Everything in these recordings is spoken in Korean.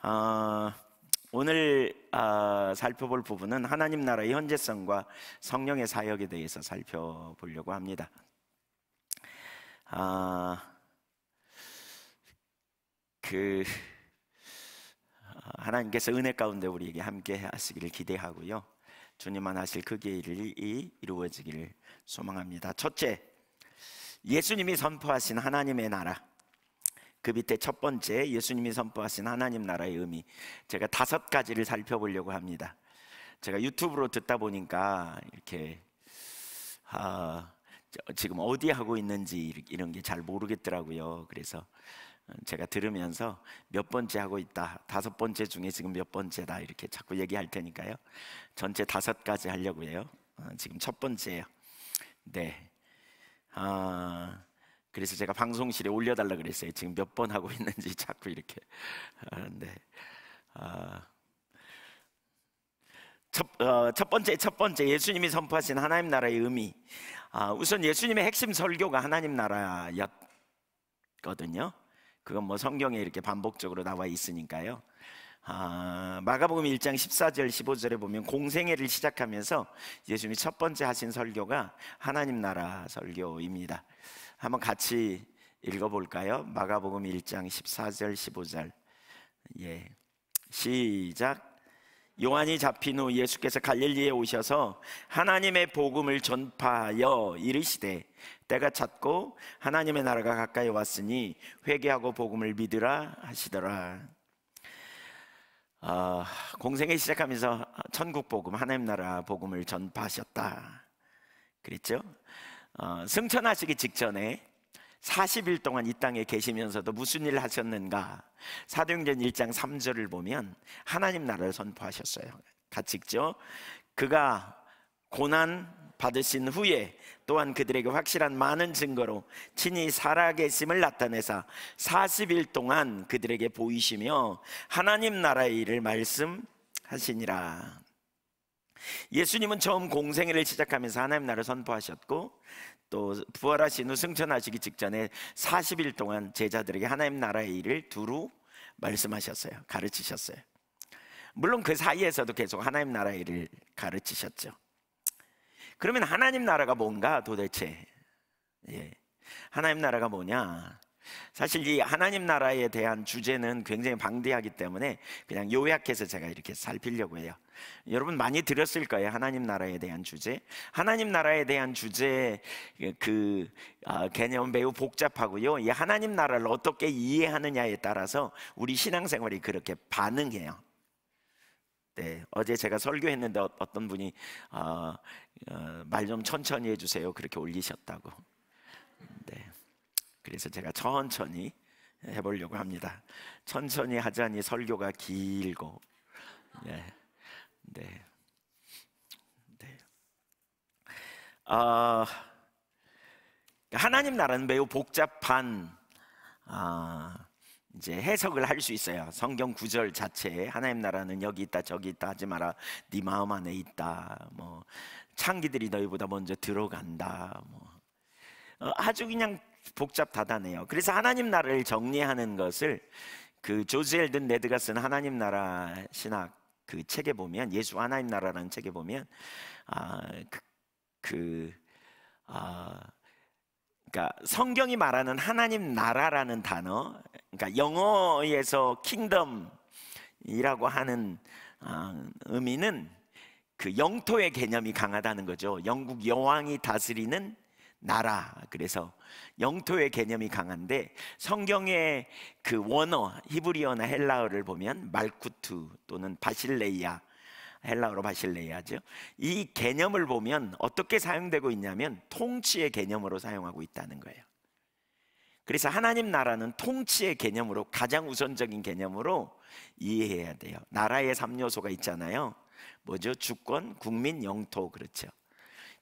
어, 오늘 어, 살펴볼 부분은 하나님 나라의 현재성과 성령의 사역에 대해서 살펴보려고 합니다. 아, 그 아, 하나님께서 은혜 가운데 우리에게 함께 하시기를 기대하고요. 주님만 하실 그 일이 이루어지기를 소망합니다. 첫째, 예수님이 선포하신 하나님의 나라. 그 밑에 첫 번째 예수님이 선포하신 하나님 나라의 의미 제가 다섯 가지를 살펴보려고 합니다. 제가 유튜브로 듣다 보니까 이렇게 아, 지금 어디 하고 있는지 이런 게 잘 모르겠더라고요. 그래서 제가 들으면서 몇 번째 하고 있다. 다섯 번째 중에 지금 몇 번째다. 이렇게 자꾸 얘기할 테니까요. 전체 다섯 가지 하려고 해요. 어, 지금 첫 번째예요. 네. 아, 그래서 제가 방송실에 올려달라 그랬어요. 지금 몇 번 하고 있는지 자꾸 이렇게 하는데 아, 네. 아, 첫, 어, 첫 번째 첫 번째 예수님이 선포하신 하나님 나라의 의미. 아, 우선 예수님의 핵심 설교가 하나님 나라였거든요. 그건 뭐 성경에 이렇게 반복적으로 나와 있으니까요. 아, 마가복음 1장 14절 15절에 보면 공생애를 시작하면서 예수님이 첫 번째 하신 설교가 하나님 나라 설교입니다. 한번 같이 읽어볼까요? 마가복음 1장 14절 15절 예 시작 요한이 잡힌 후 예수께서 갈릴리에 오셔서 하나님의 복음을 전파하여 이르시되 때가 찼고 하나님의 나라가 가까이 왔으니 회개하고 복음을 믿으라 하시더라. 어, 아, 공생에 시작하면서 천국 복음 하나님 나라 복음을 전파하셨다. 그랬죠? 어, 승천하시기 직전에 40일 동안 이 땅에 계시면서도 무슨 일을 하셨는가? 사도행전 1장 3절을 보면 하나님 나라를 선포하셨어요. 같이 읽죠. 그가 고난 받으신 후에 또한 그들에게 확실한 많은 증거로 친히 살아계심을 나타내사 40일 동안 그들에게 보이시며 하나님 나라의 일을 말씀하시니라. 예수님은 처음 공생애를 시작하면서 하나님 나라를 선포하셨고 또 부활하신 후 승천하시기 직전에 40일 동안 제자들에게 하나님 나라의 일을 두루 말씀하셨어요. 가르치셨어요. 물론 그 사이에서도 계속 하나님 나라의 일을 가르치셨죠. 그러면 하나님 나라가 뭔가 도대체? 예. 하나님 나라가 뭐냐? 사실 이 하나님 나라에 대한 주제는 굉장히 방대하기 때문에 그냥 요약해서 제가 이렇게 살피려고 해요. 여러분 많이 들었을 거예요. 하나님 나라에 대한 주제. 하나님 나라에 대한 주제 그개념 아, 매우 복잡하고요. 이 하나님 나라를 어떻게 이해하느냐에 따라서 우리 신앙생활이 그렇게 반응해요. 네, 어제 제가 설교했는데 어, 어떤 분이 아, 어, 어, 말좀 천천히 해주세요. 그렇게 올리셨다고. 네. 그래서 제가 천천히 해보려고 합니다. 천천히 하자니 설교가 길고, 네, 네, 네. 어, 하나님 나라는 매우 복잡한 아, 이제 해석을 할 수 있어요. 성경 구절 자체에 하나님 나라는 여기 있다 저기 있다 하지 마라. 네 마음 안에 있다. 뭐 창기들이 너희보다 먼저 들어간다. 뭐 어, 아주 그냥 복잡하다네요. 그래서 하나님 나라를 정리하는 것을 그 조지 엘든 네드가쓴 하나님 나라 신학 그 책에 보면 예수 하나님 나라라는 책에 보면 아그 그, 아, 그러니까 성경이 말하는 하나님 나라라는 단어, 그러니까 영어에서 킹덤이라고 하는 아, 의미는 그 영토의 개념이 강하다는 거죠. 영국 여왕이 다스리는 나라 그래서 영토의 개념이 강한데 성경의 그 원어 히브리어나 헬라어를 보면 말쿠트 또는 바실레이아 헬라어로 바실레이아죠. 이 개념을 보면 어떻게 사용되고 있냐면 통치의 개념으로 사용하고 있다는 거예요. 그래서 하나님 나라는 통치의 개념으로 가장 우선적인 개념으로 이해해야 돼요. 나라의 3요소가 있잖아요. 뭐죠? 주권, 국민, 영토 그렇죠.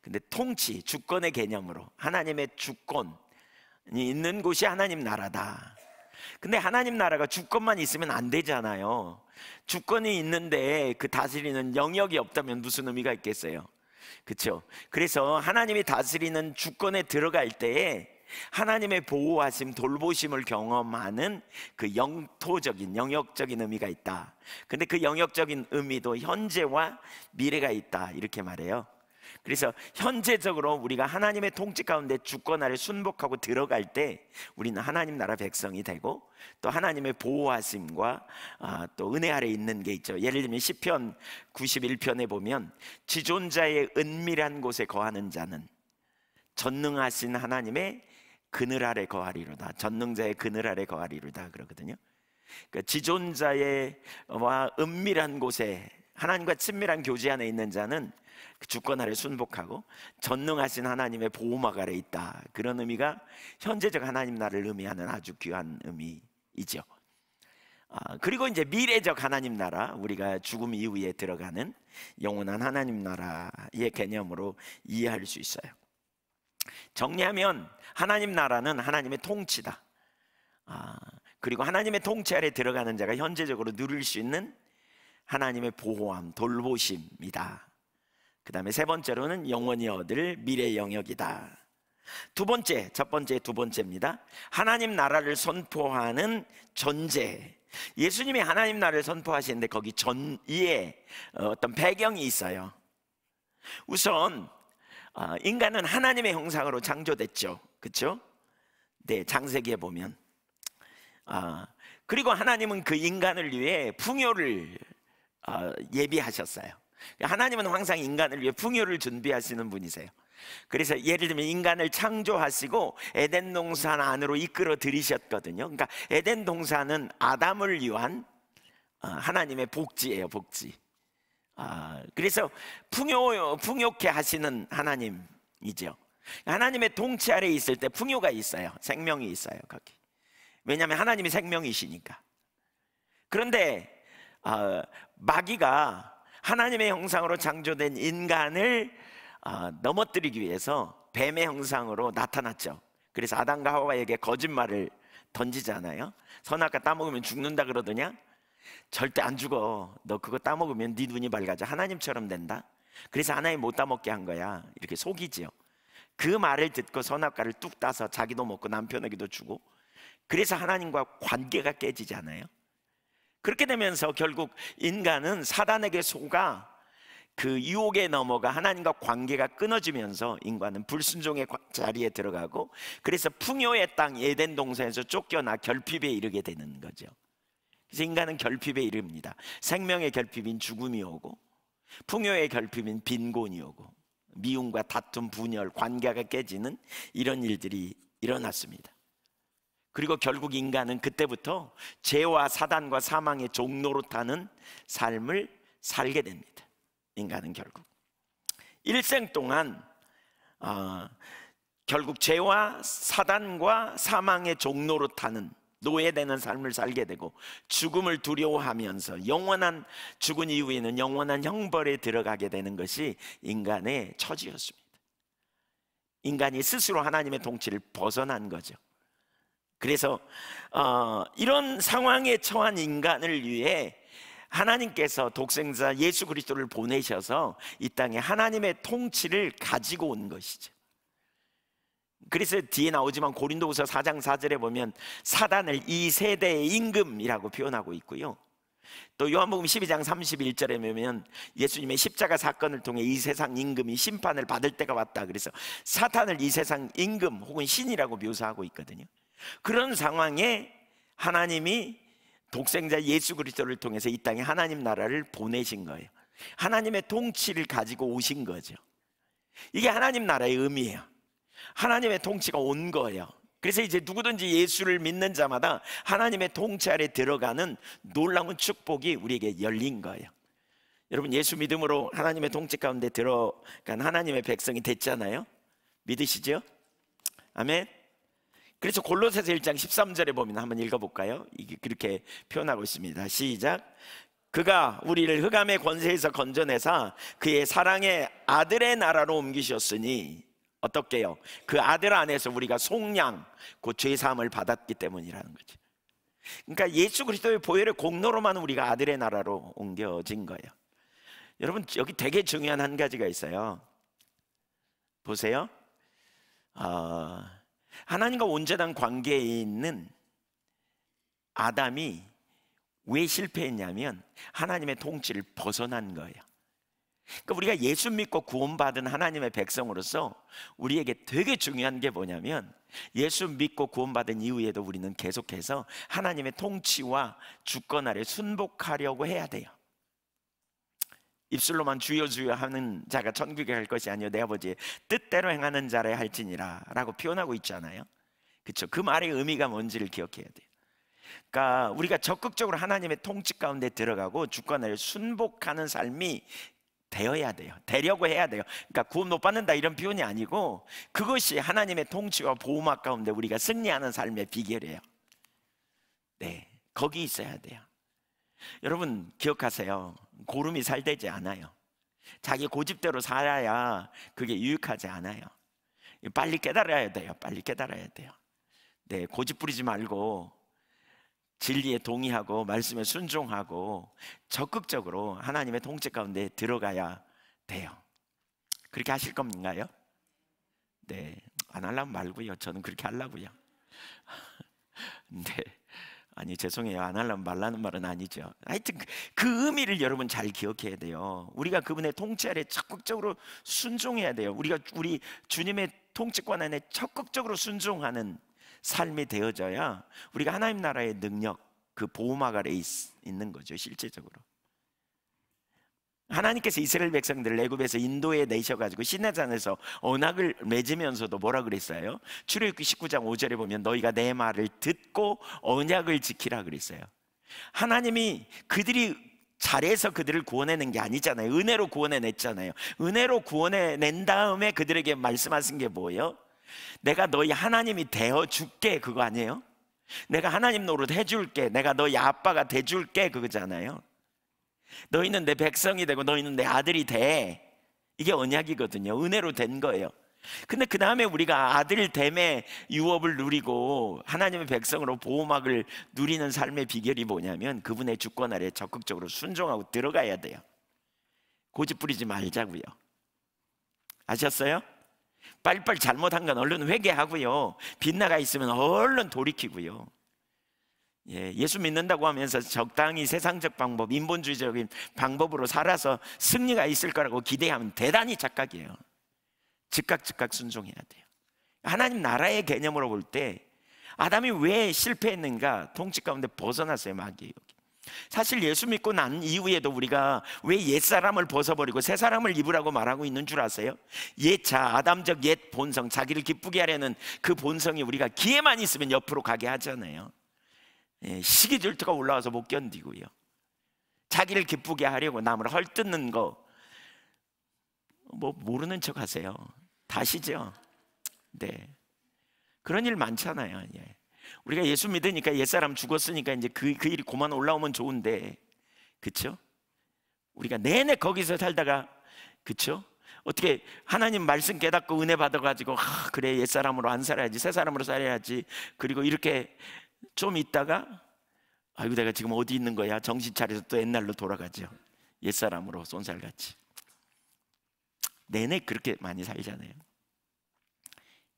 근데 통치, 주권의 개념으로 하나님의 주권이 있는 곳이 하나님 나라다. 근데 하나님 나라가 주권만 있으면 안 되잖아요. 주권이 있는데 그 다스리는 영역이 없다면 무슨 의미가 있겠어요? 그렇죠? 그래서 하나님이 다스리는 주권에 들어갈 때에 하나님의 보호하심, 돌보심을 경험하는 그 영토적인, 영역적인 의미가 있다. 근데 그 영역적인 의미도 현재와 미래가 있다. 이렇게 말해요. 그래서 현재적으로 우리가 하나님의 통치 가운데 주권아를 순복하고 들어갈 때 우리는 하나님 나라 백성이 되고 또 하나님의 보호하심과 아, 또 은혜 아래 있는 게 있죠. 예를 들면 시편 91편에 보면 지존자의 은밀한 곳에 거하는 자는 전능하신 하나님의 그늘 아래 거하리로다. 전능자의 그늘 아래 거하리로다 그러거든요. 그러니까 지존자의 와 은밀한 곳에 하나님과 친밀한 교제 안에 있는 자는 그 주권 아래 순복하고 전능하신 하나님의 보호막 아래 있다. 그런 의미가 현재적 하나님 나라를 의미하는 아주 귀한 의미이죠. 아, 그리고 이제 미래적 하나님 나라, 우리가 죽음 이후에 들어가는 영원한 하나님 나라의 개념으로 이해할 수 있어요. 정리하면 하나님 나라는 하나님의 통치다. 아, 그리고 하나님의 통치 아래 들어가는 자가 현재적으로 누릴 수 있는 하나님의 보호함, 돌보심이다. 그 다음에 세 번째로는 영원히 얻을 미래 영역이다. 두 번째, 첫 번째, 두 번째입니다. 하나님 나라를 선포하는 전제. 예수님이 하나님 나라를 선포하시는데 거기 전이에 어, 어떤 배경이 있어요. 우선 아, 인간은 하나님의 형상으로 창조됐죠. 그렇 네, 장세기에 보면. 아, 그리고 하나님은 그 인간을 위해 풍요를 아, 예비하셨어요. 하나님은 항상 인간을 위해 풍요를 준비하시는 분이세요. 그래서 예를 들면 인간을 창조하시고 에덴 동산 안으로 이끌어 들이셨거든요. 그러니까 에덴 동산은 아담을 위한 어, 하나님의 복지예요, 복지. 아, 그래서 풍요 풍요케 하시는 하나님이죠. 하나님의 동치 아래 있을 때 풍요가 있어요, 생명이 있어요 거기. 왜냐하면 하나님이 생명이시니까. 그런데 아, 마귀가 하나님의 형상으로 창조된 인간을 어, 넘어뜨리기 위해서 뱀의 형상으로 나타났죠. 그래서 아담과 하와에게 거짓말을 던지잖아요. 선악과 따먹으면 죽는다 그러더냐? 절대 안 죽어. 너 그거 따먹으면 네 눈이 밝아져. 하나님처럼 된다. 그래서 하나님 못 따먹게 한 거야. 이렇게 속이지요. 그 말을 듣고 선악과를 뚝 따서 자기도 먹고 남편에게도 주고 그래서 하나님과 관계가 깨지잖아요. 그렇게 되면서 결국 인간은 사단에게 속아 그 유혹에 넘어가 하나님과 관계가 끊어지면서 인간은 불순종의 자리에 들어가고 그래서 풍요의 땅 예덴 동산에서 쫓겨나 결핍에 이르게 되는 거죠. 그래서 인간은 결핍에 이릅니다. 생명의 결핍인 죽음이 오고 풍요의 결핍인 빈곤이 오고 미움과 다툼, 분열, 관계가 깨지는 이런 일들이 일어났습니다. 그리고 결국 인간은 그때부터 죄와 사단과 사망의 종로로 타는 삶을 살게 됩니다. 인간은 결국 일생 동안 어, 결국 죄와 사단과 사망의 종로로 타는 노예되는 삶을 살게 되고 죽음을 두려워하면서 영원한 죽은 이후에는 영원한 형벌에 들어가게 되는 것이 인간의 처지였습니다. 인간이 스스로 하나님의 통치를 벗어난 거죠. 그래서 어, 이런 상황에 처한 인간을 위해 하나님께서 독생자 예수 그리스도를 보내셔서 이 땅에 하나님의 통치를 가지고 온 것이죠. 그래서 뒤에 나오지만 고린도후서 4장 4절에 보면 사단을 이 세대의 임금이라고 표현하고 있고요. 또 요한복음 12장 31절에 보면 예수님의 십자가 사건을 통해 이 세상 임금이 심판을 받을 때가 왔다. 그래서 사탄을 이 세상 임금 혹은 신이라고 묘사하고 있거든요. 그런 상황에 하나님이 독생자 예수 그리스도를 통해서 이 땅에 하나님 나라를 보내신 거예요. 하나님의 통치를 가지고 오신 거죠. 이게 하나님 나라의 의미예요. 하나님의 통치가 온 거예요. 그래서 이제 누구든지 예수를 믿는 자마다 하나님의 통치 아래 들어가는 놀라운 축복이 우리에게 열린 거예요. 여러분 예수 믿음으로 하나님의 통치 가운데 들어간 하나님의 백성이 됐잖아요. 믿으시죠? 아멘. 그래서 골로새서 1장 13절에 보면 한번 읽어볼까요? 이게 그렇게 표현하고 있습니다. 시작. 그가 우리를 흑암의 권세에서 건져내사 그의 사랑의 아들의 나라로 옮기셨으니 어떻게요? 그 아들 안에서 우리가 속량 곧죄 사함을 받았기 때문이라는 거죠. 그러니까 예수 그리스도의 보혈의 공로로만 우리가 아들의 나라로 옮겨진 거예요. 여러분 여기 되게 중요한 한 가지가 있어요. 보세요. 어, 하나님과 온전한 관계에 있는 아담이 왜 실패했냐면 하나님의 통치를 벗어난 거예요. 그러니까 우리가 예수 믿고 구원받은 하나님의 백성으로서 우리에게 되게 중요한 게 뭐냐면 예수 믿고 구원받은 이후에도 우리는 계속해서 하나님의 통치와 주권 아래 순복하려고 해야 돼요. 입술로만 주여 주여 하는 자가 천국에 갈 것이 아니요 내아버지 뜻대로 행하는 자를 할지니라라고 표현하고 있잖아요. 그렇죠? 그 말의 의미가 뭔지를 기억해야 돼요. 그러니까 우리가 적극적으로 하나님의 통치 가운데 들어가고 주권을 순복하는 삶이 되어야 돼요. 되려고 해야 돼요. 그러니까 구원 못 받는다 이런 표현이 아니고 그것이 하나님의 통치와 보호막 가운데 우리가 승리하는 삶의 비결이에요. 네, 거기 있어야 돼요. 여러분 기억하세요. 고름이 살되지 않아요. 자기 고집대로 살아야 그게 유익하지 않아요. 빨리 깨달아야 돼요. 빨리 깨달아야 돼요. 네, 고집 부리지 말고 진리에 동의하고 말씀에 순종하고 적극적으로 하나님의 통치 가운데 들어가야 돼요. 그렇게 하실 겁니까요? 네, 안 하려면 말고요. 저는 그렇게 하려고요. 네. 아니 죄송해요 안 하려면 말라는 말은 아니죠 하여튼 그, 그 의미를 여러분 잘 기억해야 돼요 우리가 그분의 통치 아래 적극적으로 순종해야 돼요 우리가 우리 주님의 통치권 안에 적극적으로 순종하는 삶이 되어져야 우리가 하나님 나라의 능력 그 보호막 아래 있는 거죠 실제적으로 하나님께서 이스라엘 백성들을 애굽에서 인도에 내셔가지고 시내산에서 언학을 맺으면서도 뭐라 그랬어요? 출애굽기 19장 5절에 보면 너희가 내 말을 듣고 언약을 지키라 그랬어요. 하나님이 그들이 잘해서 그들을 구원해낸 게 아니잖아요. 은혜로 구원해냈잖아요. 은혜로 구원해낸 다음에 그들에게 말씀하신 게 뭐예요? 내가 너희 하나님이 되어 줄게 그거 아니에요? 내가 하나님 노릇 해줄게. 내가 너희 아빠가 돼줄게 그거잖아요. 너희는 내 백성이 되고 너희는 내 아들이 돼. 이게 언약이거든요. 은혜로 된 거예요. 근데 그 다음에 우리가 아들 됨에 유업을 누리고 하나님의 백성으로 보호막을 누리는 삶의 비결이 뭐냐면 그분의 주권 아래 적극적으로 순종하고 들어가야 돼요. 고집 부리지 말자고요. 아셨어요? 빨빨 리리 잘못한 건 얼른 회개하고요. 빗나가 있으면 얼른 돌이키고요. 예, 예수 믿는다고 하면서 적당히 세상적 방법, 인본주의적인 방법으로 살아서 승리가 있을 거라고 기대하면 대단히 착각이에요. 즉각 즉각 순종해야 돼요. 하나님 나라의 개념으로 볼 때 아담이 왜 실패했는가 통치 가운데 벗어났어요 마귀예요. 사실 예수 믿고 난 이후에도 우리가 왜 옛사람을 벗어버리고 새사람을 입으라고 말하고 있는 줄 아세요? 옛자, 아담적 옛 본성, 자기를 기쁘게 하려는 그 본성이 우리가 기회만 있으면 옆으로 가게 하잖아요. 예, 시기 질투가 올라와서 못 견디고요. 자기를 기쁘게 하려고 남을 헐뜯는 거, 뭐 모르는 척 하세요. 다시죠. 네. 그런 일 많잖아요. 예. 우리가 예수 믿으니까 옛사람 죽었으니까 이제 그, 그 일이 고만 올라오면 좋은데, 그쵸? 우리가 내내 거기서 살다가, 그쵸? 어떻게 하나님 말씀 깨닫고 은혜 받아가지고, 아, 그래, 옛사람으로 안 살아야지, 새사람으로 살아야지. 그리고 이렇게 좀 있다가 아이고 내가 지금 어디 있는 거야? 정신 차려서 또 옛날로 돌아가죠. 옛사람으로 쏜살같이. 내내 그렇게 많이 살잖아요.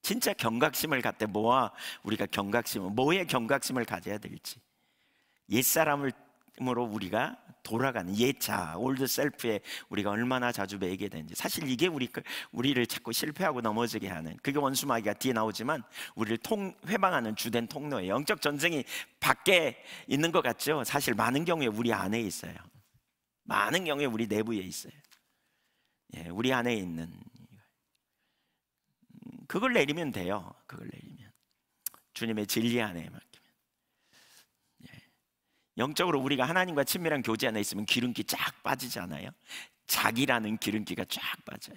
진짜 경각심을 갖되 뭐와 우리가 경각심을 뭐에 경각심을 가져야 될지 옛사람을 으로 우리가 돌아가는 예차 올드 셀프에 우리가 얼마나 자주 매이게 되는지 사실 이게 우리 우리를 자꾸 실패하고 넘어지게 하는 그게 원수마귀가 뒤에 나오지만 우리를 통 회방하는 주된 통로에 영적 전쟁이 밖에 있는 것 같죠. 사실 많은 경우에 우리 안에 있어요. 많은 경우에 우리 내부에 있어요. 예, 우리 안에 있는 음, 그걸 내리면 돼요. 그걸 내리면 주님의 진리 안에 만 영적으로 우리가 하나님과 친밀한 교제 안에 있으면 기름기 쫙 빠지잖아요. 자기라는 기름기가 쫙 빠져요.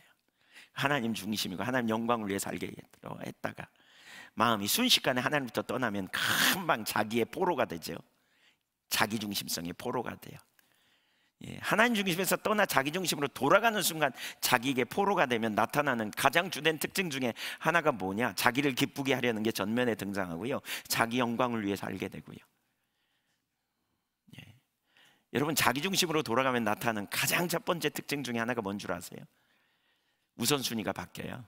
하나님 중심이고 하나님 영광을 위해 살게 했다가 마음이 순식간에 하나님부터 떠나면 금방 자기의 포로가 되죠. 자기 중심성의 포로가 돼요. 예, 하나님 중심에서 떠나 자기 중심으로 돌아가는 순간 자기에게 포로가 되면 나타나는 가장 주된 특징 중에 하나가 뭐냐? 자기를 기쁘게 하려는 게 전면에 등장하고요. 자기 영광을 위해 살게 되고요. 여러분 자기 중심으로 돌아가면 나타나는 가장 첫 번째 특징 중에 하나가 뭔 줄 아세요? 우선순위가 바뀌어요.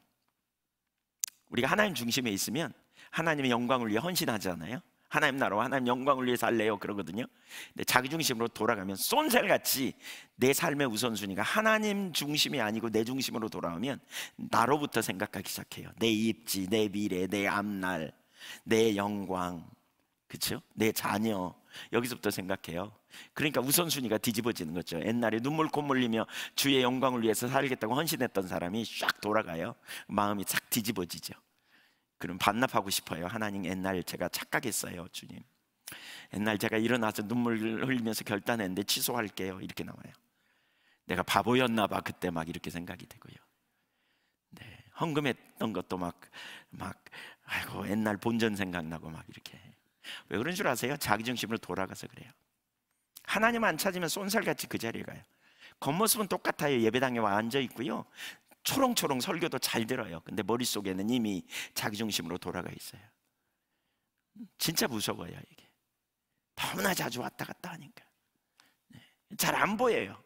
우리가 하나님 중심에 있으면 하나님의 영광을 위해 헌신하잖아요. 하나님 나라와 하나님 영광을 위해 살래요 그러거든요. 근데 자기 중심으로 돌아가면 쏜살같이 내 삶의 우선순위가 하나님 중심이 아니고 내 중심으로 돌아오면 나로부터 생각하기 시작해요. 내 입지, 내 미래, 내 앞날, 내 영광, 그렇죠? 내 자녀 여기서부터 생각해요. 그러니까 우선순위가 뒤집어지는 거죠. 옛날에 눈물 콧물 리며 주의 영광을 위해서 살겠다고 헌신했던 사람이 쫙 돌아가요. 마음이 싹 뒤집어지죠. 그럼 반납하고 싶어요. 하나님 옛날 제가 착각했어요, 주님. 옛날 제가 일어나서 눈물 흘리면서 결단했는데 취소할게요. 이렇게 나와요. 내가 바보였나 봐. 그때 막 이렇게 생각이 되고요. 네. 헌금했던 것도 막, 막, 아이고, 옛날 본전 생각나고 막 이렇게. 왜 그런 줄 아세요? 자기중심으로 돌아가서 그래요. 하나님 안 찾으면 쏜살같이 그 자리에 가요. 겉모습은 똑같아요. 예배당에 와 앉아 있고요. 초롱초롱 설교도 잘 들어요. 근데 머릿속에는 이미 자기중심으로 돌아가 있어요. 진짜 무서워요, 이게. 너무나 자주 왔다 갔다 하니까. 네. 잘안 보여요.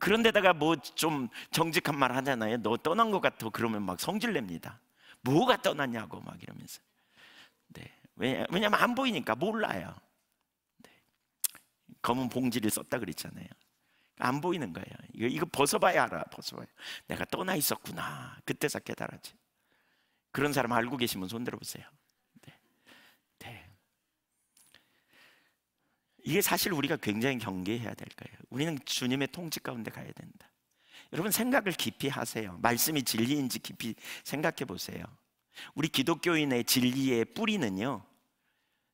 그런데다가 뭐 좀 정직한 말 하잖아요. 너 떠난 것 같아. 그러면 막 성질 냅니다. 뭐가 떠났냐고 막 이러면서. 네. 왜냐면 안 보이니까 몰라요. 검은 봉지를 썼다 그랬잖아요. 안 보이는 거예요. 이거, 이거 벗어봐야 알아, 벗어봐야. 내가 떠나 있었구나. 그때서 깨달았지. 그런 사람 알고 계시면 손들어 보세요. 네. 네. 이게 사실 우리가 굉장히 경계해야 될 거예요. 우리는 주님의 통치 가운데 가야 된다. 여러분 생각을 깊이 하세요. 말씀이 진리인지 깊이 생각해 보세요. 우리 기독교인의 진리의 뿌리는요.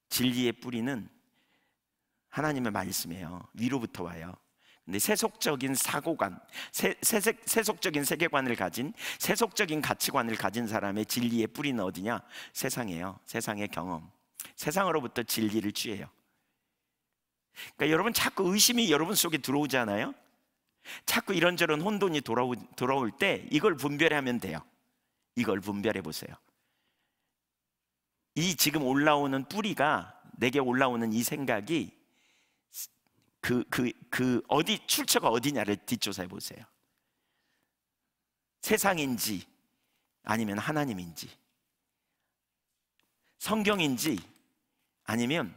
진리의 뿌리는 하나님의 말씀이에요. 위로부터 와요. 근데 세속적인 사고관, 세, 세색, 세속적인 세계관을 가진 세속적인 가치관을 가진 사람의 진리의 뿌리는 어디냐? 세상이에요. 세상의 경험. 세상으로부터 진리를 취해요. 그러니까 여러분 자꾸 의심이 여러분 속에 들어오잖아요. 자꾸 이런저런 혼돈이 돌아오, 돌아올 때 이걸 분별하면 돼요. 이걸 분별해 보세요. 이 지금 올라오는 뿌리가 내게 올라오는 이 생각이 그, 그, 그 어디 출처가 어디냐를 뒷조사해 보세요. 세상인지 아니면 하나님인지 성경인지 아니면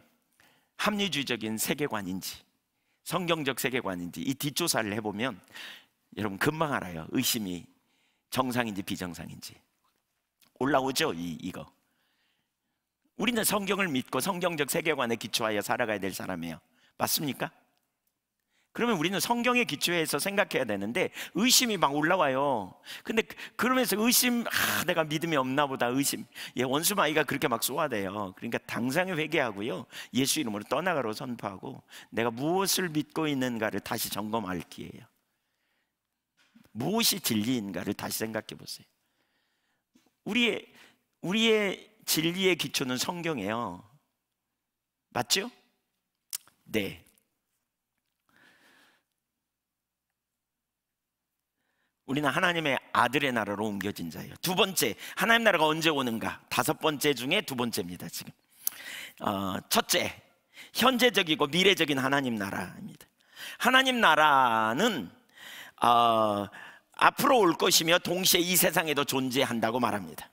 합리주의적인 세계관인지 성경적 세계관인지 이 뒷조사를 해보면 여러분 금방 알아요. 의심이 정상인지 비정상인지 올라오죠. 이, 이거. 우리는 성경을 믿고 성경적 세계관에 기초하여 살아가야 될 사람이에요. 맞습니까? 그러면 우리는 성경의기초에서 생각해야 되는데 의심이 막 올라와요. 근데 그, 그러면서 의심, 아, 내가 믿음이 없나 보다 의심. 예, 원수마이가 그렇게 막 쏘아대요. 그러니까 당장에 회개하고요. 예수 이름으로 떠나가로 선포하고 내가 무엇을 믿고 있는가를 다시 점검할 기회예요. 무엇이 진리인가를 다시 생각해 보세요. 우리의, 우리의 진리의 기초는 성경이에요. 맞죠? 네. 우리는 하나님의 아들의 나라로 옮겨진 자예요. 두 번째, 하나님 나라가 언제 오는가? 다섯 번째 중에 두 번째입니다, 지금. 어, 첫째, 현재적이고 미래적인 하나님 나라입니다. 하나님 나라는 어, 앞으로 올 것이며 동시에 이 세상에도 존재한다고 말합니다.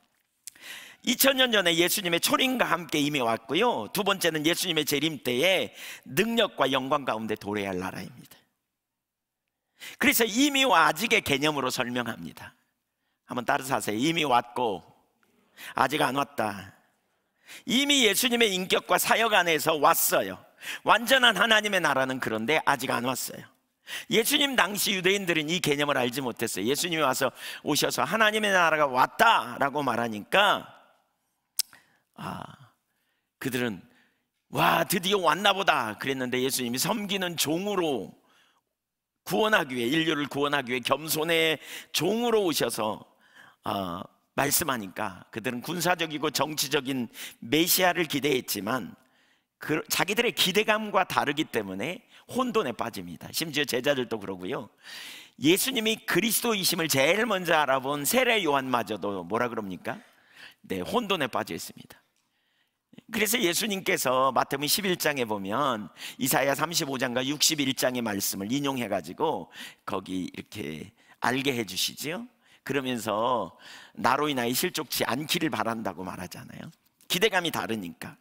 2000년 전에 예수님의 초림과 함께 이미 왔고요. 두 번째는 예수님의 재림 때에 능력과 영광 가운데 도래할 나라입니다. 그래서 이미와 아직의 개념으로 설명합니다. 한번 따라서 하세요. 이미 왔고 아직 안 왔다. 이미 예수님의 인격과 사역 안에서 왔어요. 완전한 하나님의 나라는 그런데 아직 안 왔어요. 예수님 당시 유대인들은 이 개념을 알지 못했어요. 예수님이 와서 오셔서 하나님의 나라가 왔다라고 말하니까 아, 그들은 와 드디어 왔나 보다 그랬는데 예수님이 섬기는 종으로 구원하기 위해 인류를 구원하기 위해 겸손의 종으로 오셔서 어, 말씀하니까 그들은 군사적이고 정치적인 메시아를 기대했지만 그, 자기들의 기대감과 다르기 때문에 혼돈에 빠집니다. 심지어 제자들도 그러고요. 예수님이 그리스도이심을 제일 먼저 알아본 세례 요한마저도 뭐라 그럽니까? 네, 혼돈에 빠져 있습니다. 그래서 예수님께서 마태복음 11장에 보면 이사야 35장과 61장의 말씀을 인용해 가지고 거기 이렇게 알게 해 주시지요. 그러면서 나로 인하여 실족치 않기를 바란다고 말하잖아요. 기대감이 다르니까.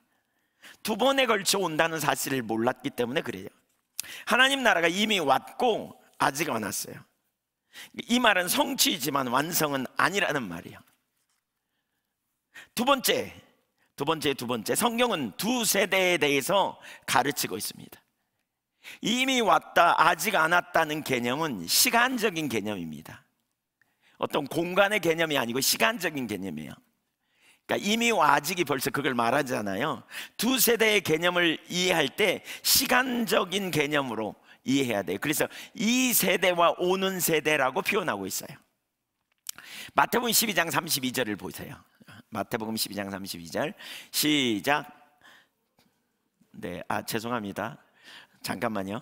두 번에 걸쳐 온다는 사실을 몰랐기 때문에 그래요. 하나님 나라가 이미 왔고 아직 안 왔어요. 이 말은 성취이지만 완성은 아니라는 말이에요. 두 번째, 두 번째, 두 번째. 성경은 두 세대에 대해서 가르치고 있습니다. 이미 왔다, 아직 안 왔다는 개념은 시간적인 개념입니다. 어떤 공간의 개념이 아니고 시간적인 개념이에요. 그러니까 이미 아직이 벌써 그걸 말하잖아요. 두 세대의 개념을 이해할 때 시간적인 개념으로 이해해야 돼요. 그래서 이 세대와 오는 세대라고 표현하고 있어요. 마태복음 12장 32절을 보세요. 마태복음 12장 32절 시작 네, 아 죄송합니다. 잠깐만요.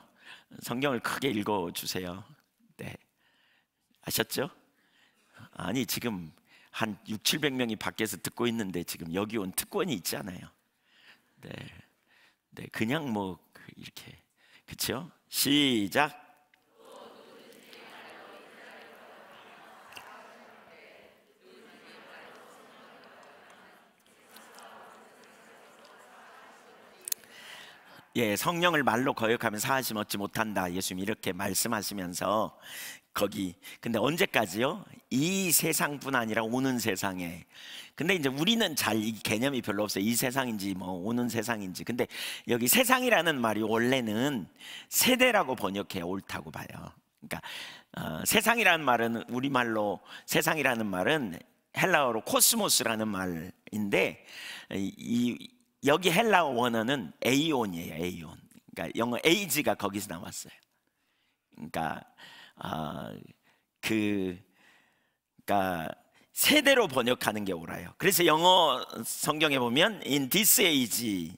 성경을 크게 읽어 주세요. 네. 아셨죠? 아니, 지금 한 6, 700명이 밖에서 듣고 있는데 지금 여기 온 특권이 있잖아요. 네. 네, 그냥 뭐 그 이렇게. 그렇죠? 시작. 예, 성령을 말로 거역하면 사하심 얻지 못한다. 예수님 이렇게 말씀하시면서 거기 근데 언제까지요? 이 세상뿐 아니라 오는 세상에. 근데 이제 우리는 잘이 개념이 별로 없어요. 이 세상인지 뭐 오는 세상인지. 근데 여기 세상이라는 말이 원래는 세대라고 번역해 옳다고 봐요. 그러니까 어, 세상이라는 말은 우리말로 세상이라는 말은 헬라어로 코스모스라는 말인데 이, 이 여기 헬라어 원어는 에이온이에요. 에이온. 그러니까 영어 에이지가 거기서 나왔어요. 그러니까 어, 그 그러니까 세대로 번역하는 게 옳아요. 그래서 영어 성경에 보면 in this age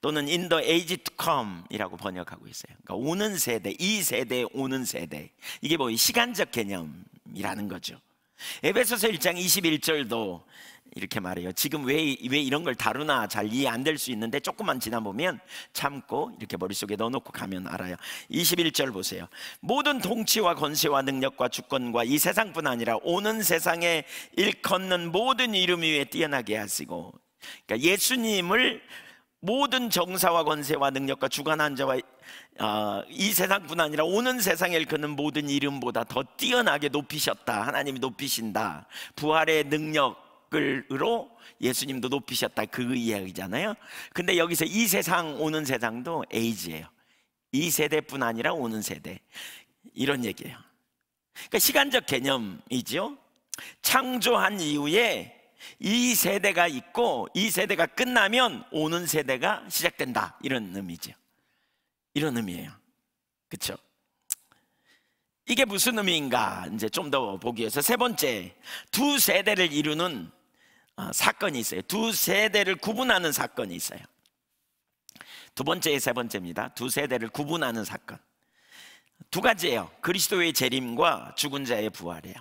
또는 in the age to come이라고 번역하고 있어요. 그러니까 오는 세대, 이 세대, 오는 세대. 이게 뭐 시간적 개념이라는 거죠. 에베소서 1장 21절도 이렇게 말해요. 지금 왜, 왜 이런 걸 다루나 잘 이해 안 될 수 있는데 조금만 지나보면 참고 이렇게 머릿속에 넣어놓고 가면 알아요. 21절 보세요. 모든 통치와 권세와 능력과 주권과 이 세상뿐 아니라 오는 세상에 일컫는 모든 이름 위에 뛰어나게 하시고 그러니까 예수님을 모든 정사와 권세와 능력과 주관한 자와 어, 이 세상뿐 아니라 오는 세상에 일컫는 모든 이름보다 더 뛰어나게 높이셨다 하나님이 높이신다 부활의 능력 댓글으로 예수님도 높이셨다 그 이야기잖아요. 근데 여기서 이 세상 오는 세상도 에이지예요. 이 세대뿐 아니라 오는 세대 이런 얘기예요. 그러니까 시간적 개념이지요. 창조한 이후에 이 세대가 있고 이 세대가 끝나면 오는 세대가 시작된다 이런 의미죠. 이런 의미예요. 그렇죠? 이게 무슨 의미인가 이제 좀 더 보기 위해서 세 번째 두 세대를 이루는 어, 사건이 있어요. 두 세대를 구분하는 사건이 있어요. 두 번째, 세 번째입니다. 두 세대를 구분하는 사건. 두 가지예요. 그리스도의 재림과 죽은 자의 부활이에요.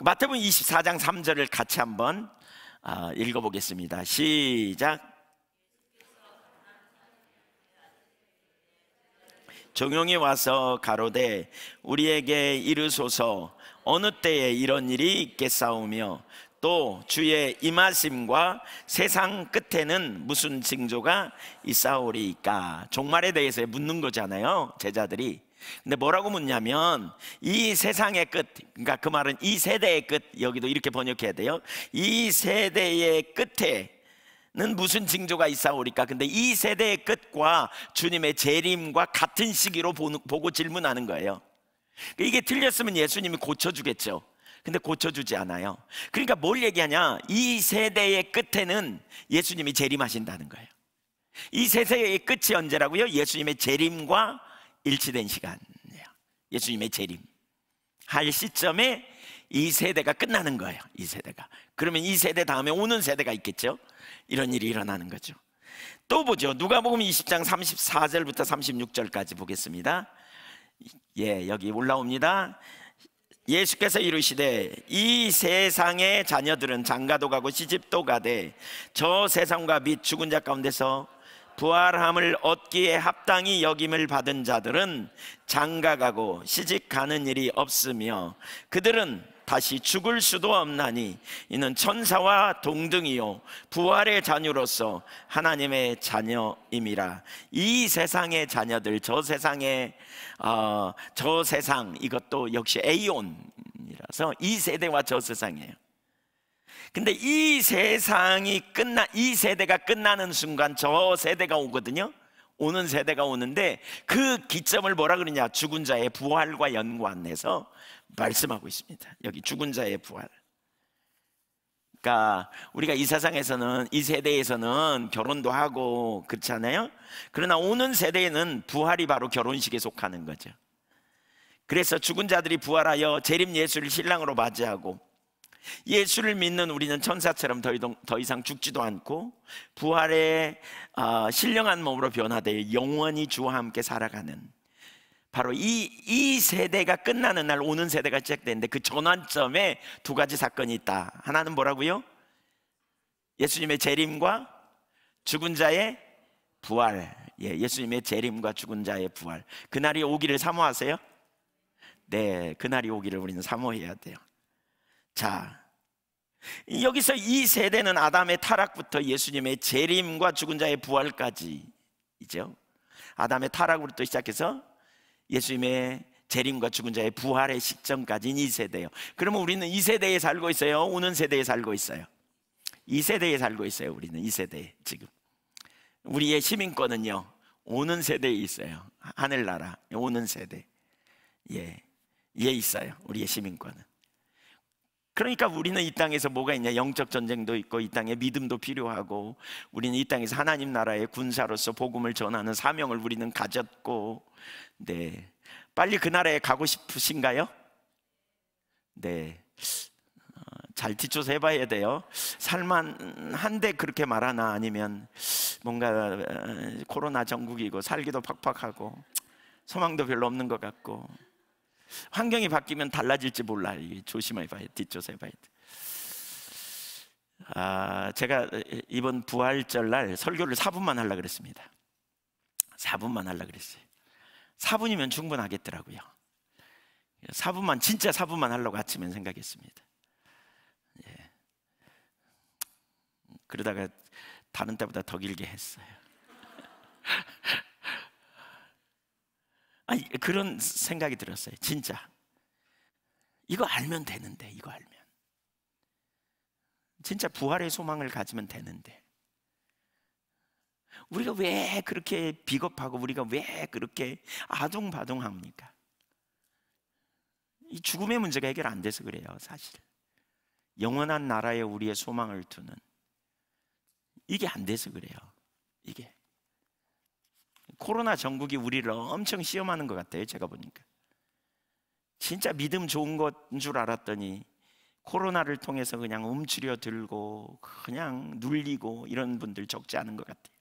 마태복음 24장 3절을 같이 한번 어, 읽어보겠습니다. 시작. 정용이 와서 가로되 우리에게 이르소서 어느 때에 이런 일이 있겠사오며 또 주의 임하심과 세상 끝에는 무슨 징조가 있사오리까 종말에 대해서 묻는 거잖아요 제자들이 근데 뭐라고 묻냐면 이 세상의 끝 그러니까 그 말은 이 세대의 끝 여기도 이렇게 번역해야 돼요 이 세대의 끝에 는 무슨 징조가 있사오리까? 근데 이 세대의 끝과 주님의 재림과 같은 시기로 보고 질문하는 거예요. 이게 틀렸으면 예수님이 고쳐주겠죠. 근데 고쳐주지 않아요. 그러니까 뭘 얘기하냐? 이 세대의 끝에는 예수님이 재림하신다는 거예요. 이 세대의 끝이 언제라고요? 예수님의 재림과 일치된 시간이에요. 예수님의 재림. 할 시점에 이 세대가 끝나는 거예요. 이 세대가. 그러면 이 세대 다음에 오는 세대가 있겠죠. 이런 일이 일어나는 거죠. 또 보죠. 누가 보면 20장 34절부터 36절까지 보겠습니다. 예, 여기 올라옵니다. 예수께서 이르시되이 세상의 자녀들은 장가도 가고 시집도 가되 저 세상과 및 죽은 자 가운데서 부활함을 얻기에 합당히 여김을 받은 자들은 장가가고 시집가는 일이 없으며 그들은 다시 죽을 수도 없나니 이는 천사와 동등이요 부활의 자녀로서 하나님의 자녀임이라 이 세상의 자녀들 저 세상의 어, 저 세상 이것도 역시 에이온이라서 이 세대와 저 세상이에요. 근데 이 세상이 끝나 이 세대가 끝나는 순간 저 세대가 오거든요. 오는 세대가 오는데 그 기점을 뭐라 그러냐? 죽은 자의 부활과 연관해서 말씀하고 있습니다. 여기 죽은 자의 부활. 그러니까 우리가 이 세상에서는 이 세대에서는 결혼도 하고 그렇지 않아요? 그러나 오는 세대에는 부활이 바로 결혼식에 속하는 거죠. 그래서 죽은 자들이 부활하여 재림 예수를 신랑으로 맞이하고 예수를 믿는 우리는 천사처럼 더 이상 죽지도 않고 부활의 아, 신령한 몸으로 변화되어 영원히 주와 함께 살아가는 바로 이, 이 세대가 끝나는 날 오는 세대가 시작되는데 그 전환점에 두 가지 사건이 있다. 하나는 뭐라고요? 예수님의 재림과 죽은 자의 부활. 예, 예수님의 재림과 죽은 자의 부활. 그날이 오기를 사모하세요? 네, 그날이 오기를 우리는 사모해야 돼요. 자, 여기서 이 세대는 아담의 타락부터 예수님의 재림과 죽은 자의 부활까지이죠. 아담의 타락으로부터 시작해서 예수님의 재림과 죽은 자의 부활의 시점까지는 이세대예요 그러면 우리는 2세대에 살고 있어요. 오는 세대에 살고 있어요. 2세대에 살고 있어요. 우리는 2세대 지금. 우리의 시민권은요. 오는 세대에 있어요. 하늘나라 오는 세대. 예. 예 있어요. 우리의 시민권은. 그러니까 우리는 이 땅에서 뭐가 있냐? 영적 전쟁도 있고 이 땅에 믿음도 필요하고 우리는 이 땅에서 하나님 나라의 군사로서 복음을 전하는 사명을 우리는 가졌고 네. 빨리 그 나라에 가고 싶으신가요? 네. 어, 잘뒤쳐서 해봐야 돼요. 살만한데 그렇게 말하나 아니면 뭔가 어, 코로나 전국이고 살기도 팍팍하고 소망도 별로 없는 것 같고 환경이 바뀌면 달라질지 몰라. 조심해 봐야 돼. 뒷조사해 봐야 돼. 아, 제가 이번 부활절 날 설교를 4분만 하려 그랬습니다. 4분만 하려 그랬어요. 4분이면 충분하겠더라고요. 4분만 진짜 4분만 하려고 아침엔 생각했습니다. 예. 그러다가 다른 때보다 더 길게 했어요. 아니, 그런 생각이 들었어요. 진짜. 이거 알면 되는데, 이거 알면. 진짜 부활의 소망을 가지면 되는데. 우리가 왜 그렇게 비겁하고 우리가 왜 그렇게 아둥바둥합니까? 이 죽음의 문제가 해결 안 돼서 그래요, 사실. 영원한 나라에 우리의 소망을 두는 이게 안 돼서 그래요. 이게 코로나 전국이 우리를 엄청 시험하는 것 같아요. 제가 보니까. 진짜 믿음 좋은 것 줄 알았더니 코로나를 통해서 그냥 움츠려 들고 그냥 눌리고 이런 분들 적지 않은 것 같아요.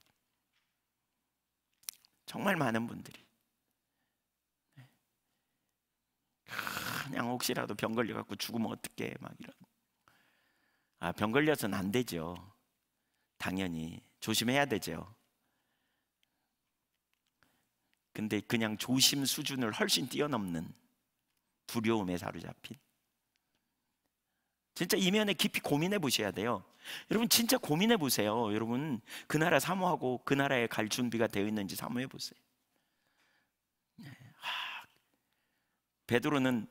정말 많은 분들이 네. 그냥 혹시라도 병 걸려 갖고 죽으면 어떡해 막 이런. 아, 병 걸려서는 안 되죠. 당연히 조심해야 되죠. 근데 그냥 조심 수준을 훨씬 뛰어넘는 두려움에 사로잡힌 진짜 이면에 깊이 고민해 보셔야 돼요. 여러분 진짜 고민해 보세요. 여러분 그 나라 사모하고 그 나라에 갈 준비가 되어 있는지 사모해 보세요. 아, 베드로는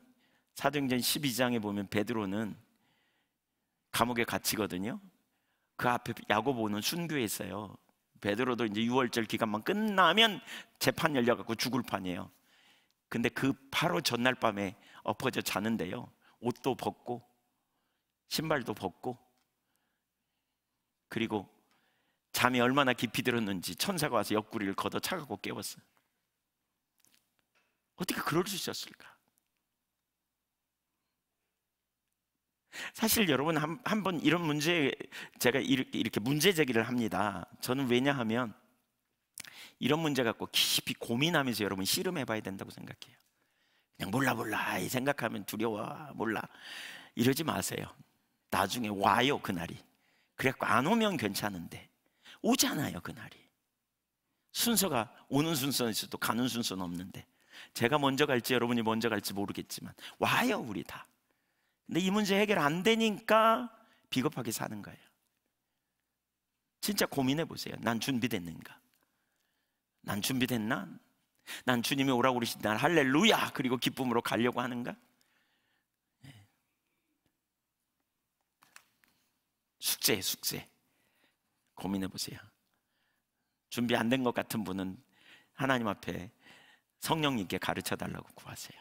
사도행전 12장에 보면 베드로는 감옥에 갇히거든요. 그 앞에 야고보는 순교했어요. 베드로도 이제 유월절 기간만 끝나면 재판 열려 갖고 죽을 판이에요. 근데 그 바로 전날 밤에 엎어져 자는데요. 옷도 벗고 신발도 벗고 그리고 잠이 얼마나 깊이 들었는지 천사가 와서 옆구리를 걷어 차갖고 깨웠어요. 어떻게 그럴 수 있었을까? 사실 여러분 한, 한번 이런 문제 제가 이렇게, 이렇게 문제 제기를 합니다. 저는 왜냐하면 이런 문제 갖고 깊이 고민하면서 여러분 씨름해 봐야 된다고 생각해요. 그냥 몰라 몰라 생각하면 두려워 몰라 이러지 마세요. 나중에 와요 그날이. 그래갖고 안 오면 괜찮은데 오잖아요 그날이. 순서가 오는 순서는 있도 가는 순서는 없는데 제가 먼저 갈지 여러분이 먼저 갈지 모르겠지만 와요 우리 다. 근데 이 문제 해결 안 되니까 비겁하게 사는 거예요. 진짜 고민해 보세요. 난 준비됐는가? 난 준비됐나? 난 주님이 오라고 그러신 날 할렐루야! 그리고 기쁨으로 가려고 하는가? 예. 숙제, 숙제. 고민해 보세요. 준비 안 된 것 같은 분은 하나님 앞에 성령님께 가르쳐 달라고 구하세요.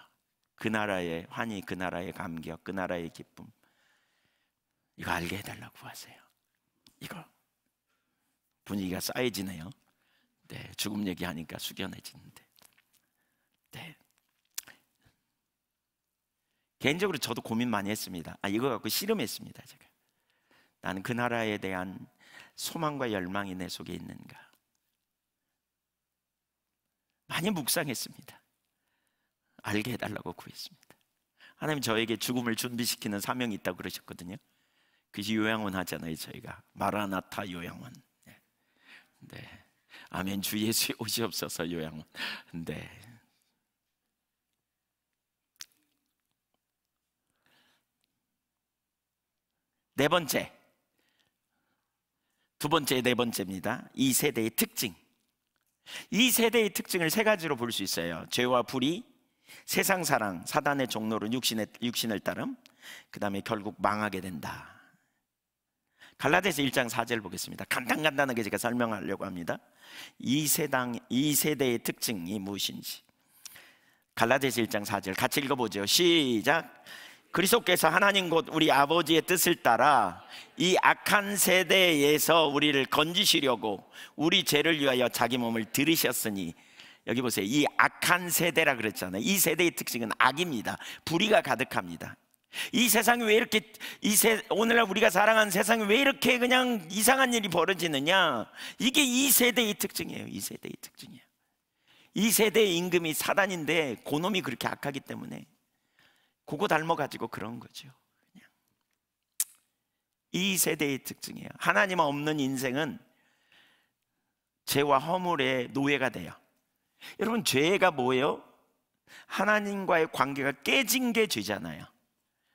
그 나라의 환희, 그 나라의 감격, 그 나라의 기쁨. 이거 알게 해달라고 하세요. 이거 분위기가 쌓여지네요. 네, 죽음 얘기하니까 숙연해지는데. 네. 개인적으로 저도 고민 많이 했습니다. 아, 이거 갖고 씨름했습니다. 제가. 나는 그 나라에 대한 소망과 열망이 내 속에 있는가. 많이 묵상했습니다. 알게 해달라고 구했습니다. 하나님 저에게 죽음을 준비시키는 사명이 있다고 그러셨거든요. 그래서 요양원 하잖아요, 저희가. 마라나타 요양원. 네. 네. 아멘 주 예수의 옷이 없어서 요양원. 네. 네 번째. 두 번째, 네 번째입니다. 이 세대의 특징. 이 세대의 특징을 세 가지로 볼 수 있어요. 죄와 불의, 세상 사랑, 사단의 종로를 육신의, 육신을 따름, 그 다음에 결국 망하게 된다. 갈라디아 1장 4절 보겠습니다. 간단간단하게 제가 설명하려고 합니다. 이 세당 이 세대의 특징이 무엇인지. 갈라디아 1장 4절 같이 읽어 보죠. 시작. 그리스도께서 하나님 곧 우리 아버지의 뜻을 따라 이 악한 세대에서 우리를 건지시려고 우리 죄를 위하여 자기 몸을 들이셨으니 여기 보세요. 이 악한 세대라 그랬잖아요. 이 세대의 특징은 악입니다. 불의가 가득합니다. 이 세상이 왜 이렇게 이 세, 오늘날 우리가 사랑하는 세상이 왜 이렇게 그냥 이상한 일이 벌어지느냐? 이게 이 세대의 특징이에요. 이 세대의 특징이에요. 이 세대의 임금이 사단인데 고놈이 그렇게 악하기 때문에 그거 닮아가지고 그런 거죠. 그냥 이 세대의 특징이에요. 하나님 없는 인생은 죄와 허물의 노예가 돼요. 여러분 죄가 뭐예요? 하나님과의 관계가 깨진 게 죄잖아요.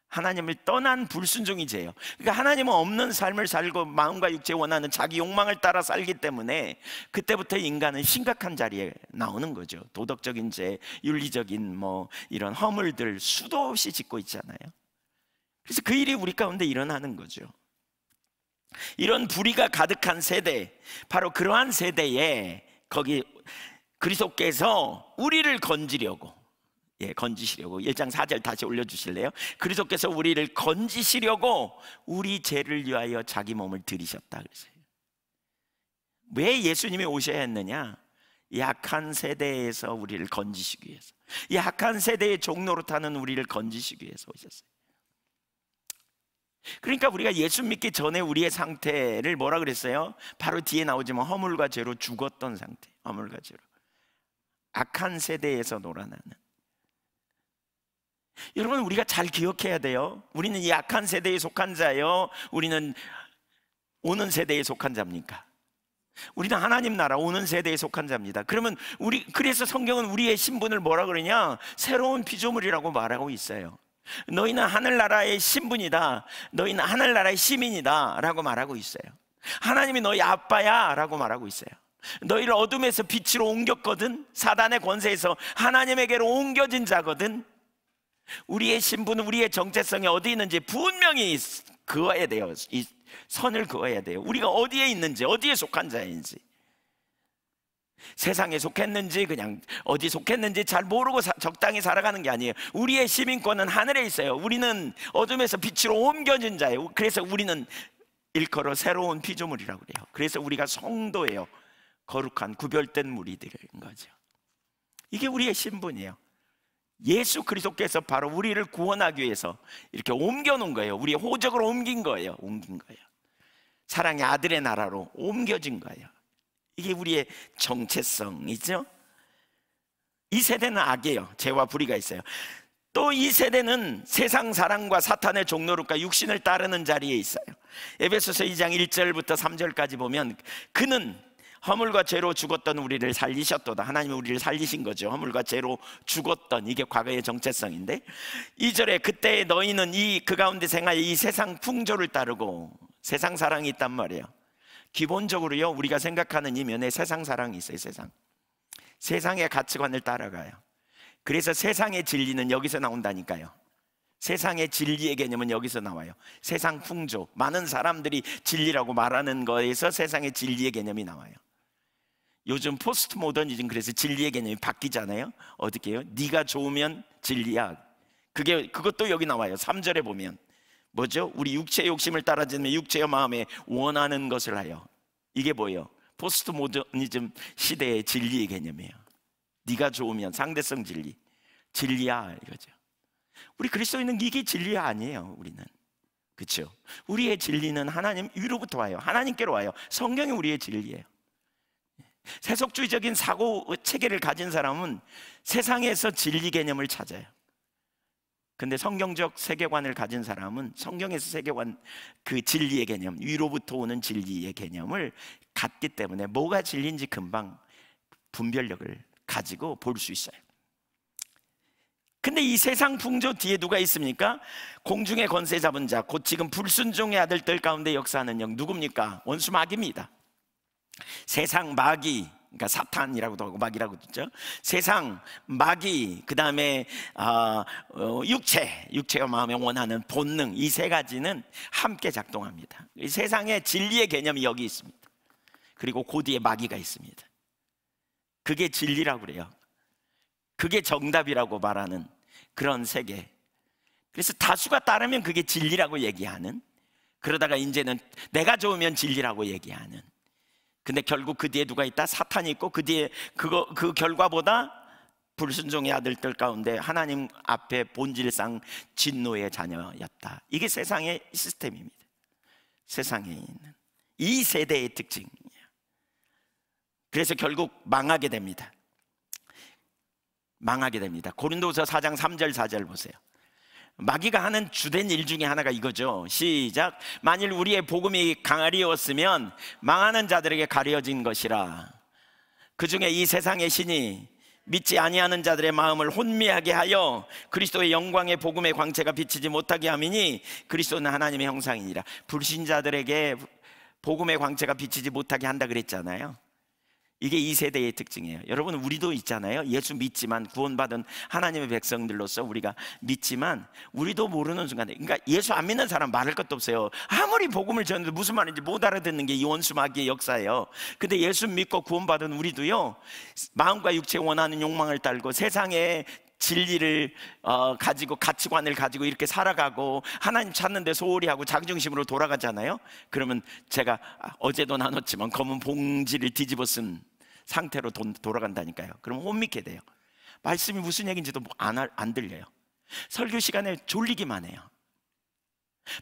하나님을 떠난 불순종이 죄예요. 그러니까 하나님은 없는 삶을 살고 마음과 육체 원하는 자기 욕망을 따라 살기 때문에 그때부터 인간은 심각한 자리에 나오는 거죠. 도덕적인 죄, 윤리적인 뭐 이런 허물들 수도 없이 짓고 있잖아요. 그래서 그 일이 우리 가운데 일어나는 거죠. 이런 불의가 가득한 세대, 바로 그러한 세대에 거기 그리스도께서 우리를 건지려고 예, 건지시려고 1장 4절 다시 올려 주실래요? 그리스도께서 우리를 건지시려고 우리 죄를 위하여 자기 몸을 들이셨다 그랬어요. 왜 예수님이 오셔야 했느냐? 약한 세대에서 우리를 건지시기 위해서. 약한 세대의 종로로 타는 우리를 건지시기 위해서 오셨어요. 그러니까 우리가 예수 믿기 전에 우리의 상태를 뭐라 그랬어요? 바로 뒤에 나오지만 허물과 죄로 죽었던 상태. 허물과 죄로. 악한 세대에서 놀아나는 여러분 우리가 잘 기억해야 돼요. 우리는 이 악한 세대에 속한 자예요. 우리는 오는 세대에 속한 자입니까? 우리는 하나님 나라 오는 세대에 속한 자입니다. 그러면 우리 그래서 성경은 우리의 신분을 뭐라 그러냐? 새로운 피조물이라고 말하고 있어요. 너희는 하늘나라의 신분이다. 너희는 하늘나라의 시민이다라고 말하고 있어요. 하나님이 너희 아빠야라고 말하고 있어요. 너희를 어둠에서 빛으로 옮겼거든. 사단의 권세에서 하나님에게로 옮겨진 자거든. 우리의 신분, 우리의 정체성이 어디 있는지 분명히 그어야 돼요. 이 선을 그어야 돼요. 우리가 어디에 있는지, 어디에 속한 자인지. 세상에 속했는지 그냥 어디 속했는지 잘 모르고 사, 적당히 살아가는 게 아니에요. 우리의 시민권은 하늘에 있어요. 우리는 어둠에서 빛으로 옮겨진 자예요. 그래서 우리는 일컬어 새로운 피조물이라고 그래요. 그래서 우리가 성도예요. 거룩한 구별된 무리들인 거죠. 이게 우리의 신분이에요. 예수 그리스도께서 바로 우리를 구원하기 위해서 이렇게 옮겨 놓은 거예요. 우리의 호적으로 옮긴 거예요. 옮긴 거예요. 사랑의 아들의 나라로 옮겨진 거예요. 이게 우리의 정체성이죠. 이 세대는 악이에요. 죄와 불의가 있어요. 또 이 세대는 세상 사랑과 사탄의 종노릇과 육신을 따르는 자리에 있어요. 에베소서 2장 1절부터 3절까지 보면 그는 허물과 죄로 죽었던 우리를 살리셨도다. 하나님이 우리를 살리신 거죠. 허물과 죄로 죽었던 이게 과거의 정체성인데 2절에 그때 너희는 이 그 가운데 생활 이 세상 풍조를 따르고 세상 사랑이 있단 말이에요. 기본적으로요. 우리가 생각하는 이면에 세상 사랑이 있어요. 세상. 세상의 가치관을 따라가요. 그래서 세상의 진리는 여기서 나온다니까요. 세상의 진리의 개념은 여기서 나와요. 세상 풍조. 많은 사람들이 진리라고 말하는 거에서 세상의 진리의 개념이 나와요. 요즘 포스트 모던이즘 그래서 진리의 개념이 바뀌잖아요. 어떻게 해요? 네가 좋으면 진리야. 그게 그것도 여기 나와요. 3절에 보면 뭐죠? 우리 육체의 욕심을 따라지면 육체의 마음에 원하는 것을 하여. 이게 뭐예요? 포스트 모던이즘 시대의 진리의 개념이에요. 네가 좋으면 상대성 진리. 진리야 이거죠. 우리 그리스도인은 이게 진리가 아니에요. 우리는. 그렇죠? 우리의 진리는 하나님 위로부터 와요. 하나님께로 와요. 성경이 우리의 진리예요. 세속주의적인 사고 체계를 가진 사람은 세상에서 진리 개념을 찾아요. 근데 성경적 세계관을 가진 사람은 성경에서 세계관 그 진리의 개념, 위로부터 오는 진리의 개념을 갖기 때문에 뭐가 진리인지 금방 분별력을 가지고 볼 수 있어요. 근데 이 세상 풍조 뒤에 누가 있습니까? 공중의 권세 잡은 자, 곧 지금 불순종의 아들들 가운데 역사하는 영 누굽니까? 원수 마귀입니다. 세상 마귀 그러니까 사탄이라고도 하고 마귀라고도 있죠. 세상 마귀 그 다음에 어, 아, 어, 육체 육체가 마음에 원하는 본능 이 세 가지는 함께 작동합니다. 이 세상의 진리의 개념이 여기 있습니다. 그리고 고그 뒤에 마귀가 있습니다. 그게 진리라고 그래요. 그게 정답이라고 말하는 그런 세계. 그래서 다수가 따르면 그게 진리라고 얘기하는. 그러다가 이제는 내가 좋으면 진리라고 얘기하는. 근데 결국 그 뒤에 누가 있다? 사탄이 있고 그 뒤에 그거 그 결과보다 불순종의 아들들 가운데 하나님 앞에 본질상 진노의 자녀였다. 이게 세상의 시스템입니다. 세상에 있는 이 세대의 특징이에요. 그래서 결국 망하게 됩니다. 망하게 됩니다. 고린도서 4장 3절 4절 보세요. 마귀가 하는 주된 일 중에 하나가 이거죠. 시작. 만일 우리의 복음이 강아리였으면 망하는 자들에게 가려진 것이라. 그 중에 이 세상의 신이 믿지 아니하는 자들의 마음을 혼미하게 하여 그리스도의 영광의 복음의 광채가 비치지 못하게 함이니 그리스도는 하나님의 형상이니라. 불신자들에게 복음의 광채가 비치지 못하게 한다 그랬잖아요. 이게 이 세대의 특징이에요. 여러분 우리도 있잖아요. 예수 믿지만 구원받은 하나님의 백성들로서 우리가 믿지만 우리도 모르는 순간에 그러니까 예수 안 믿는 사람 말할 것도 없어요. 아무리 복음을 전해도 무슨 말인지 못 알아듣는 게 이원수 마귀의 역사예요. 근데 예수 믿고 구원받은 우리도요. 마음과 육체 원하는 욕망을 달고세상에 진리를 어, 가지고 가치관을 가지고 이렇게 살아가고 하나님 찾는데 소홀히 하고 자기중심으로 돌아가잖아요. 그러면 제가 어제도 나눴지만 검은 봉지를 뒤집어 쓴 상태로 돈, 돌아간다니까요. 그럼 못 믿게 돼요. 말씀이 무슨 얘기인지도 뭐 안, 안 들려요. 설교 시간에 졸리기만 해요.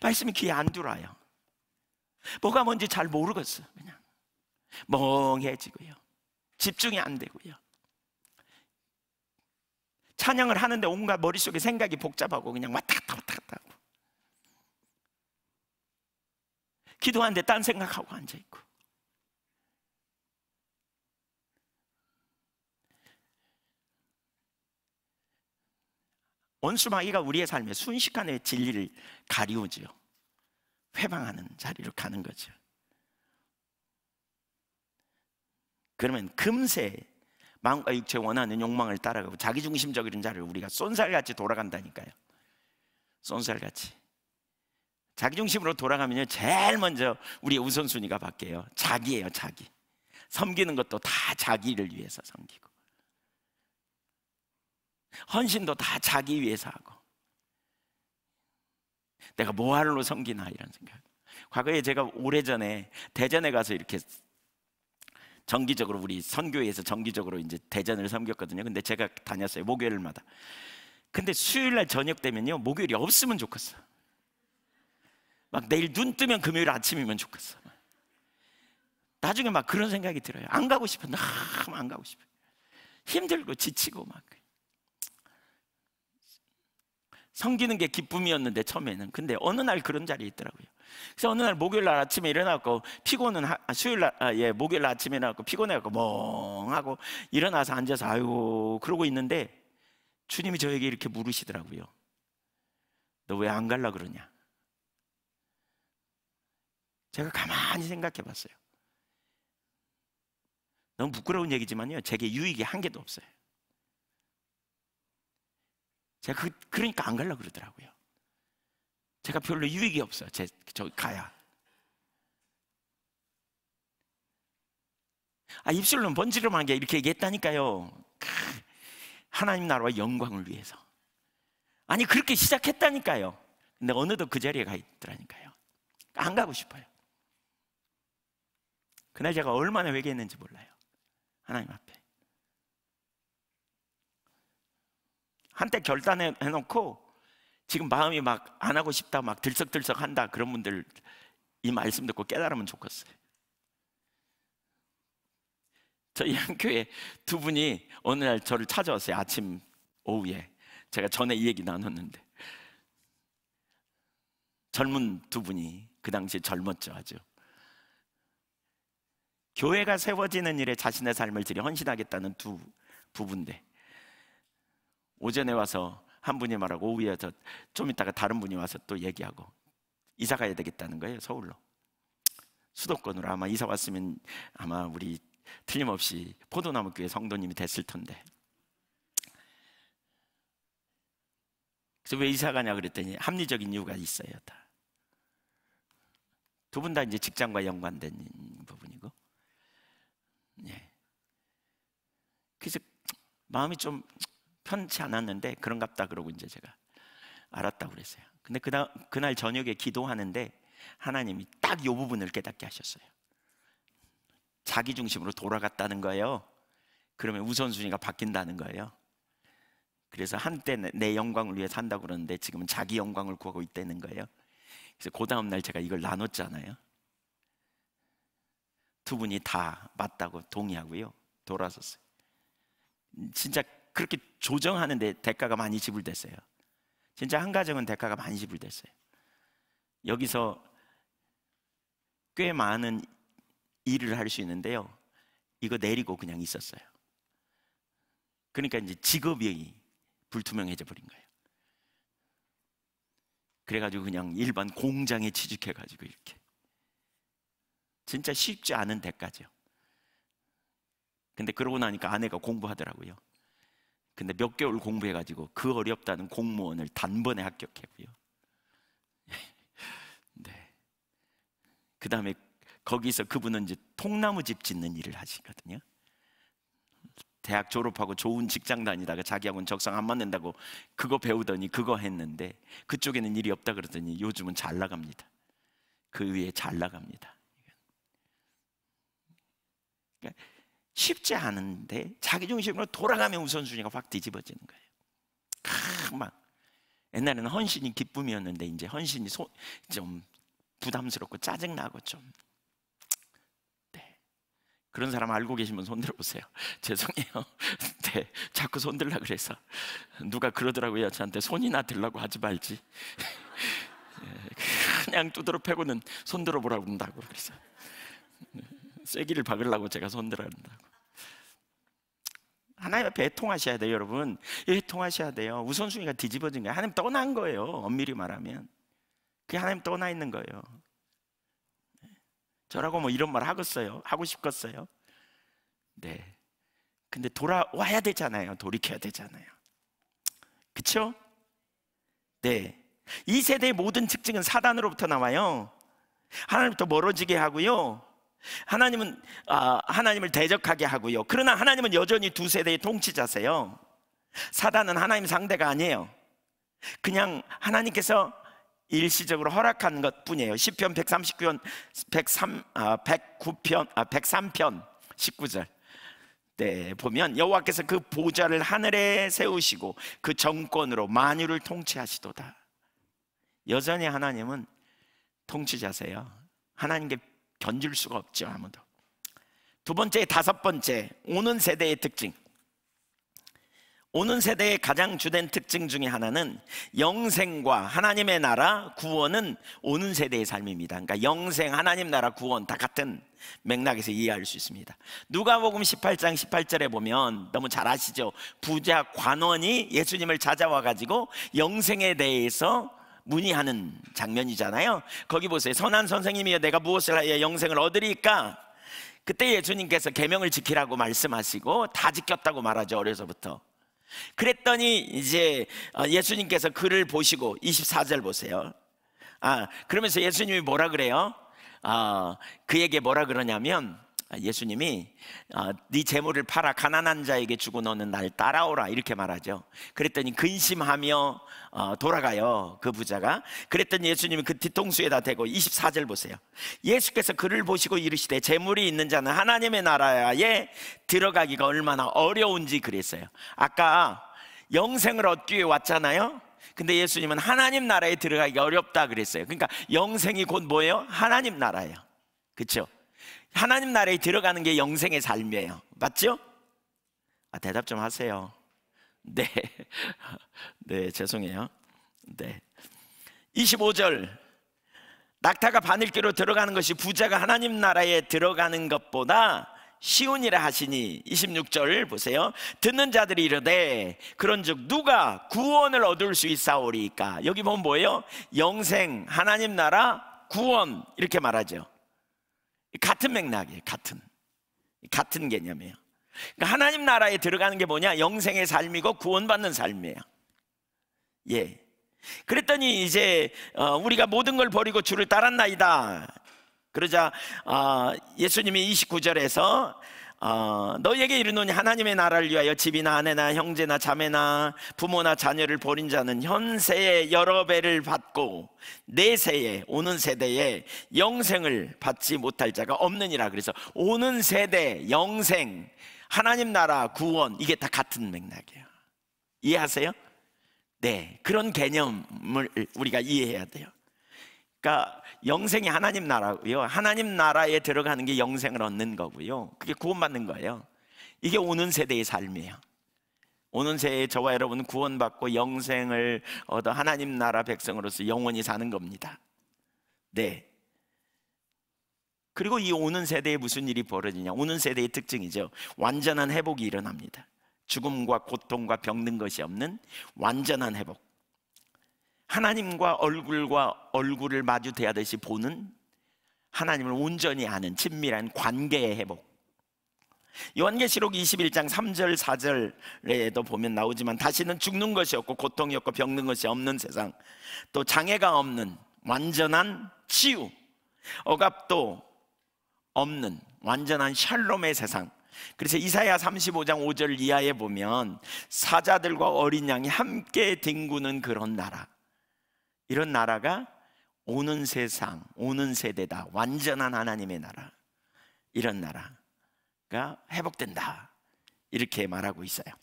말씀이 귀에 안 들어와요. 뭐가 뭔지 잘 모르겠어요. 그냥 멍해지고요. 집중이 안 되고요. 찬양을 하는데 온갖 머릿속에 생각이 복잡하고 그냥 왔다 갔다 왔다 갔다 하고 기도하는데 딴 생각하고 앉아있고 원수마귀가 우리의 삶에 순식간에 진리를 가리우지요 회방하는 자리로 가는 거죠 그러면 금세 마음과 육체 원하는 욕망을 따라가고 자기중심적인 자를 우리가 쏜살같이 돌아간다니까요. 쏜살같이. 자기중심으로 돌아가면 제일 먼저 우리의 우선순위가 바뀌어요. 자기예요, 자기. 섬기는 것도 다 자기를 위해서 섬기고. 헌신도 다 자기 위해서 하고. 내가 뭐하러 섬기나 이런 생각. 과거에 제가 오래전에 대전에 가서 이렇게 정기적으로 우리 선교회에서 정기적으로 이제 대전을 섬겼거든요. 근데 제가 다녔어요. 목요일마다. 근데 수요일 날 저녁 되면요. 목요일이 없으면 좋겠어. 막 내일 눈 뜨면 금요일 아침이면 좋겠어. 나중에 막 그런 생각이 들어요. 안 가고 싶어. 너무 안 가고 싶어. 힘들고 지치고 막. 섬기는 게 기쁨이었는데 처음에는 근데 어느 날 그런 자리에 있더라고요. 그래서 어느 날 목요일 날 아침에 일어나고 피곤은 하, 아, 수요일 날 아, 예, 목요일 날 아침에 일어나고 피곤해갖고 멍하고 일어나서 앉아서 아이고 그러고 있는데 주님이 저에게 이렇게 물으시더라고요. 너 왜 안 갈라 그러냐? 제가 가만히 생각해 봤어요. 너무 부끄러운 얘기지만요. 제게 유익이 한 개도 없어요. 제가 그, 그러니까 안 가려고 그러더라고요. 제가 별로 유익이 없어요. 제, 저 가야. 아, 입술로는 번지름한 게 이렇게 얘기했다니까요. 하나님 나라와 영광을 위해서. 아니, 그렇게 시작했다니까요. 근데 어느덧 그 자리에 가 있더라니까요. 안 가고 싶어요. 그날 제가 얼마나 회개했는지 몰라요. 하나님 앞에. 한때 결단해 놓고 지금 마음이 막 안 하고 싶다, 막 들썩들썩 한다 그런 분들 이 말씀 듣고 깨달으면 좋겠어요. 저희 한 교회 두 분이 어느 날 저를 찾아왔어요. 아침 오후에 제가 전에 이 얘기 나눴는데 젊은 두 분이 그 당시 젊었죠 아주 교회가 세워지는 일에 자신의 삶을 들여 헌신하겠다는 두부부인 오전에 와서 한 분이 말하고 오후에 와서 좀 있다가 다른 분이 와서 또 얘기하고 이사 가야 되겠다는 거예요 서울로 수도권으로 아마 이사 왔으면 아마 우리 틀림없이 포도나무 교회 성도님이 됐을 텐데 그래서 왜 이사 가냐 그랬더니 합리적인 이유가 있어요 다두 분 다 이제 직장과 연관된 부분이고 예. 그래서 마음이 좀 편치 않았는데 그런갑다 그러고 이제 제가 알았다고 그랬어요. 근데 그날, 그날 저녁에 기도하는데 하나님이 딱 요 부분을 깨닫게 하셨어요. 자기 중심으로 돌아갔다는 거예요. 그러면 우선순위가 바뀐다는 거예요. 그래서 한때 내 영광을 위해 산다고 그러는데 지금은 자기 영광을 구하고 있다는 거예요. 그래서 그 다음 날 제가 이걸 나눴잖아요. 두 분이 다 맞다고 동의하고요. 돌아섰어요. 진짜 그렇게 조정하는데 대가가 많이 지불됐어요. 진짜 한 가정은 대가가 많이 지불됐어요. 여기서 꽤 많은 일을 할 수 있는데요. 이거 내리고 그냥 있었어요. 그러니까 이제 직업이 불투명해져 버린 거예요. 그래가지고 그냥 일반 공장에 취직해가지고 이렇게. 진짜 쉽지 않은 대가죠. 근데 그러고 나니까 아내가 공부하더라고요. 근데 몇 개월 공부해가지고 그 어렵다는 공무원을 단번에 합격했고요. 네. 그 다음에 거기서 그분은 이제 통나무 집 짓는 일을 하시거든요. 대학 졸업하고 좋은 직장 다니다가 자기하고는 적성 안 맞는다고 그거 배우더니 그거 했는데 그쪽에는 일이 없다 그러더니 요즘은 잘 나갑니다. 그 위에 잘 나갑니다. 그러니까 쉽지 않은데 자기중심으로 돌아가면 우선순위가 확 뒤집어지는 거예요. 막 옛날에는 헌신이 기쁨이었는데 이제 헌신이 소, 좀 부담스럽고 짜증나고 좀 네. 그런 사람 알고 계시면 손 들어보세요. 죄송해요. 네. 자꾸 손 들라 그래서 누가 그러더라고요. 저한테 손이나 들라고 하지 말지. 네. 그냥 두드러 패고는 손 들어보라고 그다고 그래서. 네. 쐐기를 박으려고 제가 손들어 간다고. 하나님 앞에 애통하셔야 돼요, 여러분. 애통하셔야 예, 돼요. 우선순위가 뒤집어진 거예요. 하나님 떠난 거예요, 엄밀히 말하면. 그게 하나님 떠나 있는 거예요. 네. 저라고 뭐 이런 말 하겠어요? 하고 싶겠어요? 네. 근데 돌아와야 되잖아요. 돌이켜야 되잖아요. 그쵸? 네. 이 세대의 모든 특징은 사단으로부터 나와요. 하나님부터 멀어지게 하고요. 하나님은 아, 하나님을 대적하게 하고요. 그러나 하나님은 여전히 두 세대의 통치자세요. 사단은 하나님 상대가 아니에요. 그냥 하나님께서 일시적으로 허락한 것 뿐이에요. 10편 139편, 103, 아, 109편, 아, 103편 19절. 때 보면 여호와께서 그 보좌를 하늘에 세우시고 그 정권으로 만유를 통치하시도다. 여전히 하나님은 통치자세요. 하나님께 던질 수가 없죠 아무도 두 번째 다섯 번째 오는 세대의 특징 오는 세대의 가장 주된 특징 중에 하나는 영생과 하나님의 나라 구원은 오는 세대의 삶입니다. 그러니까 영생, 하나님 나라, 구원 다 같은 맥락에서 이해할 수 있습니다. 누가복음 18장 18절에 보면 너무 잘 아시죠? 부자 관원이 예수님을 찾아와 가지고 영생에 대해서 문의하는 장면이잖아요. 거기 보세요. 선한 선생님이여 내가 무엇을 하여 영생을 얻으리까? 그때 예수님께서 계명을 지키라고 말씀하시고 다 지켰다고 말하죠. 어려서부터. 그랬더니 이제 어, 예수님께서 그를 보시고 24절 보세요. 아, 그러면서 예수님이 뭐라 그래요? 아, 그에게 뭐라 그러냐면 아, 예수님이 아, 네 재물을 팔아 가난한 자에게 주고 너는 날 따라오라 이렇게 말하죠. 그랬더니 근심하며 어, 돌아가요 그 부자가. 그랬더니 예수님이 그 뒤통수에다 대고 24절 보세요. 예수께서 그를 보시고 이르시되 재물이 있는 자는 하나님의 나라에 들어가기가 얼마나 어려운지 그랬어요. 아까 영생을 얻기 위해 왔잖아요. 근데 예수님은 하나님 나라에 들어가기가 어렵다 그랬어요. 그러니까 영생이 곧 뭐예요? 하나님 나라예요. 그렇죠? 하나님 나라에 들어가는 게 영생의 삶이에요. 맞죠? 아, 대답 좀 하세요. 네. 네, 죄송해요. 네. 25절. 낙타가 바늘길로 들어가는 것이 부자가 하나님 나라에 들어가는 것보다 시온이라 하시니 26절 보세요 듣는 자들이 이르되 그런즉 누가 구원을 얻을 수 있사오리까 여기 보면 뭐예요? 영생, 하나님 나라, 구원 이렇게 말하죠 같은 맥락이에요. 같은 같은 개념이에요. 그러니까 하나님 나라에 들어가는 게 뭐냐? 영생의 삶이고 구원받는 삶이에요. 예. 그랬더니 이제 어, 우리가 모든 걸 버리고 주를 따랐나이다. 그러자 아, 예수님이 29절에서 어, 너에게 이르노니 하나님의 나라를 위하여 집이나 아내나 형제나 자매나 부모나 자녀를 버린 자는 현세에 여러 배를 받고 내세에 오는 세대에 영생을 받지 못할 자가 없느니라 그래서 오는 세대 영생 하나님 나라 구원 이게 다 같은 맥락이에요 이해하세요? 네 그런 개념을 우리가 이해해야 돼요 그러니까 영생이 하나님 나라고요. 하나님 나라에 들어가는 게 영생을 얻는 거고요. 그게 구원받는 거예요. 이게 오는 세대의 삶이에요. 오는 세에 저와 여러분 구원받고 영생을 얻어 하나님 나라 백성으로서 영원히 사는 겁니다. 네. 그리고 이 오는 세대에 무슨 일이 벌어지냐? 오는 세대의 특징이죠. 완전한 회복이 일어납니다. 죽음과 고통과 병든 것이 없는 완전한 회복. 하나님과 얼굴과 얼굴을 마주 대하듯이 보는 하나님을 온전히 아는 친밀한 관계의 회복. 요한계시록 21장 3절 4절에도 보면 나오지만 다시는 죽는 것이 없고 고통이 없고 병든 것이 없는 세상 또 장애가 없는 완전한 치유 억압도 없는 완전한 샬롬의 세상 그래서 이사야 35장 5절 이하에 보면 사자들과 어린 양이 함께 뒹구는 그런 나라 이런 나라가 오는 세상, 오는 세대다. 완전한 하나님의 나라. 이런 나라가 회복된다. 이렇게 말하고 있어요.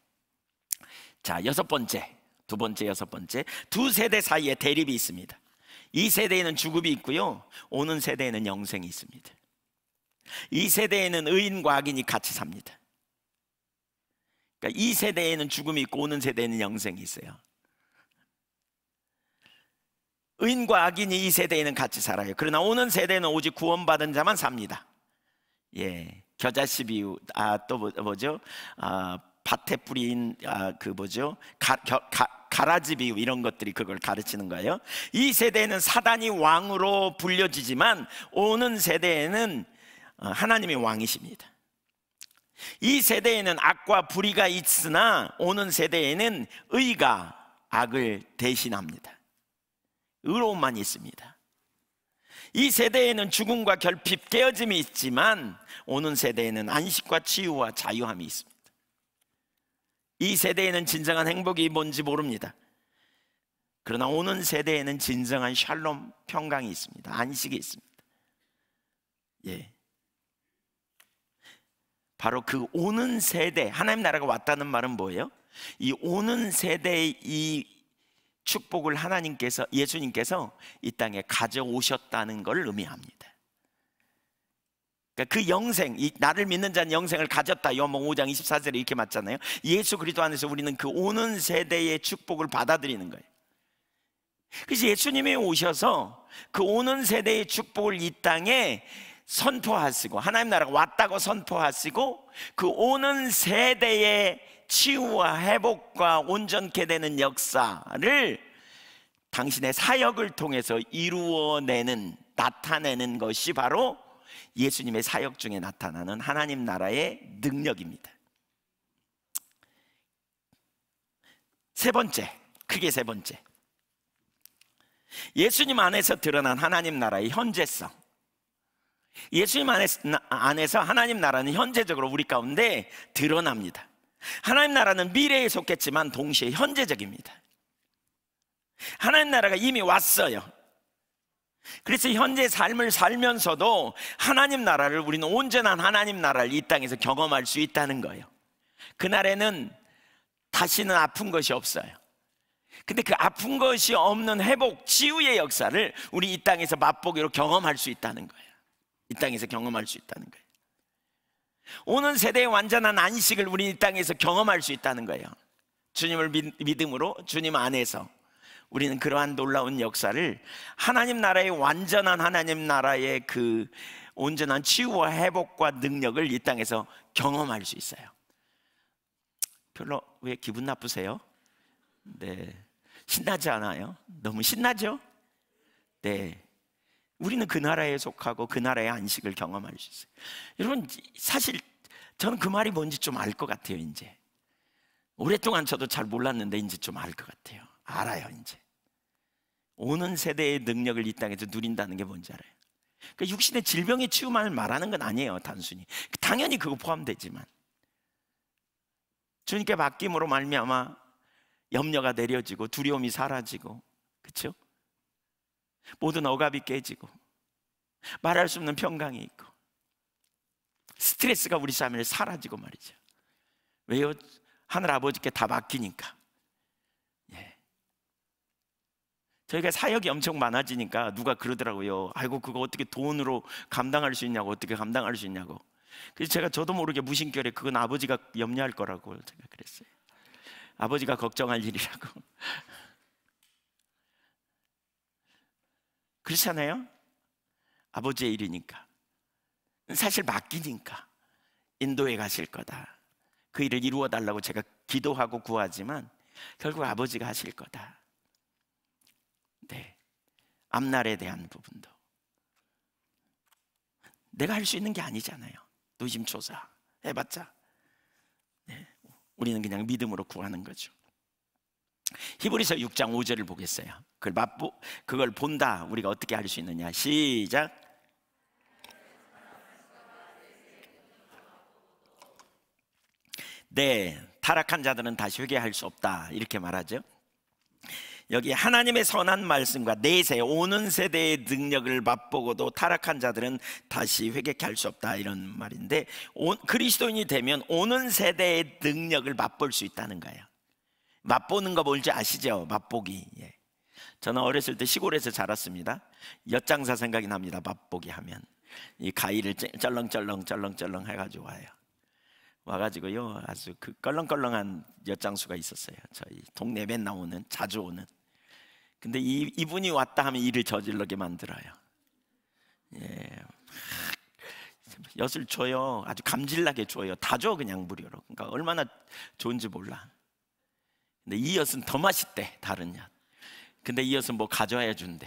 자, 여섯 번째. 두 번째, 여섯 번째. 두 세대 사이에 대립이 있습니다. 이 세대에는 죽음이 있고요. 오는 세대에는 영생이 있습니다. 이 세대에는 의인과 악인이 같이 삽니다. 그러니까 이 세대에는 죽음이 있고 오는 세대에는 영생이 있어요. 의인과 악인이 이 세대에는 같이 살아요. 그러나 오는 세대는 오직 구원받은 자만 삽니다. 예. 겨자씨비 아또 뭐, 뭐죠? 아 밭에 뿌린 아, 그 뭐죠? 가, 겨, 가, 가라지 비유 이런 것들이 그걸 가르치는 거예요. 이 세대에는 사단이 왕으로 불려지지만 오는 세대에는 어, 하나님이 왕이십니다. 이 세대에는 악과 불의가 있으나 오는 세대에는 의가 악을 대신합니다. 의로움만 있습니다. 이 세대에는 죽음과 결핍, 깨어짐이 있지만 오는 세대에는 안식과 치유와 자유함이 있습니다. 이 세대에는 진정한 행복이 뭔지 모릅니다. 그러나 오는 세대에는 진정한 샬롬 평강이 있습니다. 안식이 있습니다. 예. 바로 그 오는 세대, 하나님 나라가 왔다는 말은 뭐예요? 이 오는 세대의 이 축복을 하나님께서 예수님께서 이 땅에 가져오셨다는 걸 의미합니다. 그러니까 그 영생, 나를 믿는 자는 영생을 가졌다. 요몽 5장 24절에 이렇게 맞잖아요. 예수 그리스도 안에서 우리는 그 오는 세대의 축복을 받아들이는 거예요. 그래서 예수님이 오셔서 그 오는 세대의 축복을 이 땅에 선포하시고 하나님 나라가 왔다고 선포하시고 그 오는 세대의 치유와 회복과 온전케 되는 역사를 당신의 사역을 통해서 이루어내는 나타내는 것이 바로 예수님의 사역 중에 나타나는 하나님 나라의 능력입니다. 세 번째, 크게 세 번째. 예수님 안에서 드러난 하나님 나라의 현재성. 예수님 안에서 하나님 나라는 현재적으로 우리 가운데 드러납니다. 하나님 나라는 미래에 속했지만 동시에 현재적입니다. 하나님 나라가 이미 왔어요. 그래서 현재 삶을 살면서도 하나님 나라를 우리는 온전한 하나님 나라를 이 땅에서 경험할 수 있다는 거예요. 그날에는 다시는 아픈 것이 없어요. 근데 그 아픈 것이 없는 회복, 치유의 역사를 우리 이 땅에서 맛보기로 경험할 수 있다는 거예요. 이 땅에서 경험할 수 있다는 거예요. 오는 세대의 완전한 안식을 우리 이 땅에서 경험할 수 있다는 거예요. 주님을 믿음으로 주님 안에서 우리는 그러한 놀라운 역사를 하나님 나라의 완전한 하나님 나라의 그 온전한 치유와 회복과 능력을 이 땅에서 경험할 수 있어요. 별로 왜 기분 나쁘세요? 네. 신나지 않아요? 너무 신나죠? 네. 우리는 그 나라에 속하고 그 나라의 안식을 경험할 수 있어요. 여러분, 사실 저는 그 말이 뭔지 좀 알 것 같아요, 이제. 오랫동안 저도 잘 몰랐는데 이제 좀 알 것 같아요. 알아요, 이제. 오는 세대의 능력을 이 땅에서 누린다는 게 뭔지 알아요. 그러니까 육신의 질병의 치유만 말하는 건 아니에요, 단순히. 당연히 그거 포함되지만. 주님께 맡김으로 말미암아 염려가 내려지고 두려움이 사라지고, 그렇죠? 모든 억압이 깨지고 말할 수 없는 평강이 있고 스트레스가 우리 삶에 사라지고 말이죠. 왜요? 하늘 아버지께 다 맡기니까. 예. 저희가 사역이 엄청 많아지니까 누가 그러더라고요. 아이고 그거 어떻게 돈으로 감당할 수 있냐고 어떻게 감당할 수 있냐고. 그래서 제가 저도 모르게 무심결에 그건 아버지가 염려할 거라고 제가 그랬어요. 아버지가 걱정할 일이라고. 그렇잖아요? 아버지의 일이니까. 사실 맡기니까. 인도에 가실 거다. 그 일을 이루어 달라고 제가 기도하고 구하지만 결국 아버지가 하실 거다. 네. 앞날에 대한 부분도. 내가 할 수 있는 게 아니잖아요. 노심초사 해봤자. 네. 우리는 그냥 믿음으로 구하는 거죠. 히브리서 6장 5절을 보겠어요. 그걸 맛보 그걸 본다. 우리가 어떻게 할 수 있느냐? 시작. 네, 타락한 자들은 다시 회개할 수 없다. 이렇게 말하죠. 여기 하나님의 선한 말씀과 내세 오는 세대의 능력을 맛보고도 타락한 자들은 다시 회개케 할수 없다 이런 말인데 오, 그리스도인이 되면 오는 세대의 능력을 맛볼 수 있다는 거예요. 맛보는 거 뭔지 아시죠? 맛보기. 예. 저는 어렸을 때 시골에서 자랐습니다. 엿장사 생각이 납니다. 맛보기 하면 이 가위를 쩔렁쩔렁 쩔렁쩔렁 해가지고 와요. 와가지고요 아주 그 껄렁껄렁한 엿장수가 있었어요. 저희 동네 맨 나오는 자주 오는. 근데 이, 이분이 왔다 하면 일을 저질러게 만들어요. 예. 엿을 줘요. 아주 감질나게 줘요. 다 줘 그냥 무료로. 그러니까 얼마나 좋은지 몰라. 근데 이 엿은 더 맛있대 다른 엿. 근데 이 엿은 뭐 가져야 와 준대.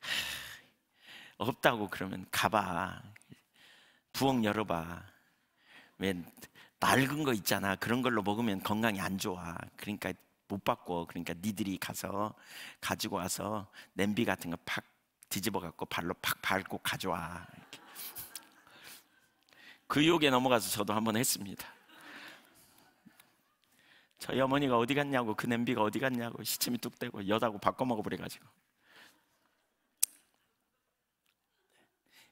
하, 없다고 그러면 가봐 부엌 열어봐. 왜 낡은 거 있잖아 그런 걸로 먹으면 건강이 안 좋아. 그러니까 못 바꿔. 그러니까 니들이 가서 가지고 와서 냄비 같은 거 팍 뒤집어 갖고 발로 팍 밟고 가져와. 이렇게. 그 욕에 넘어가서 저도 한번 했습니다. 저희 어머니가 어디 갔냐고 그 냄비가 어디 갔냐고 시침이 뚝 떼고 여자고 바꿔 먹어버려가지고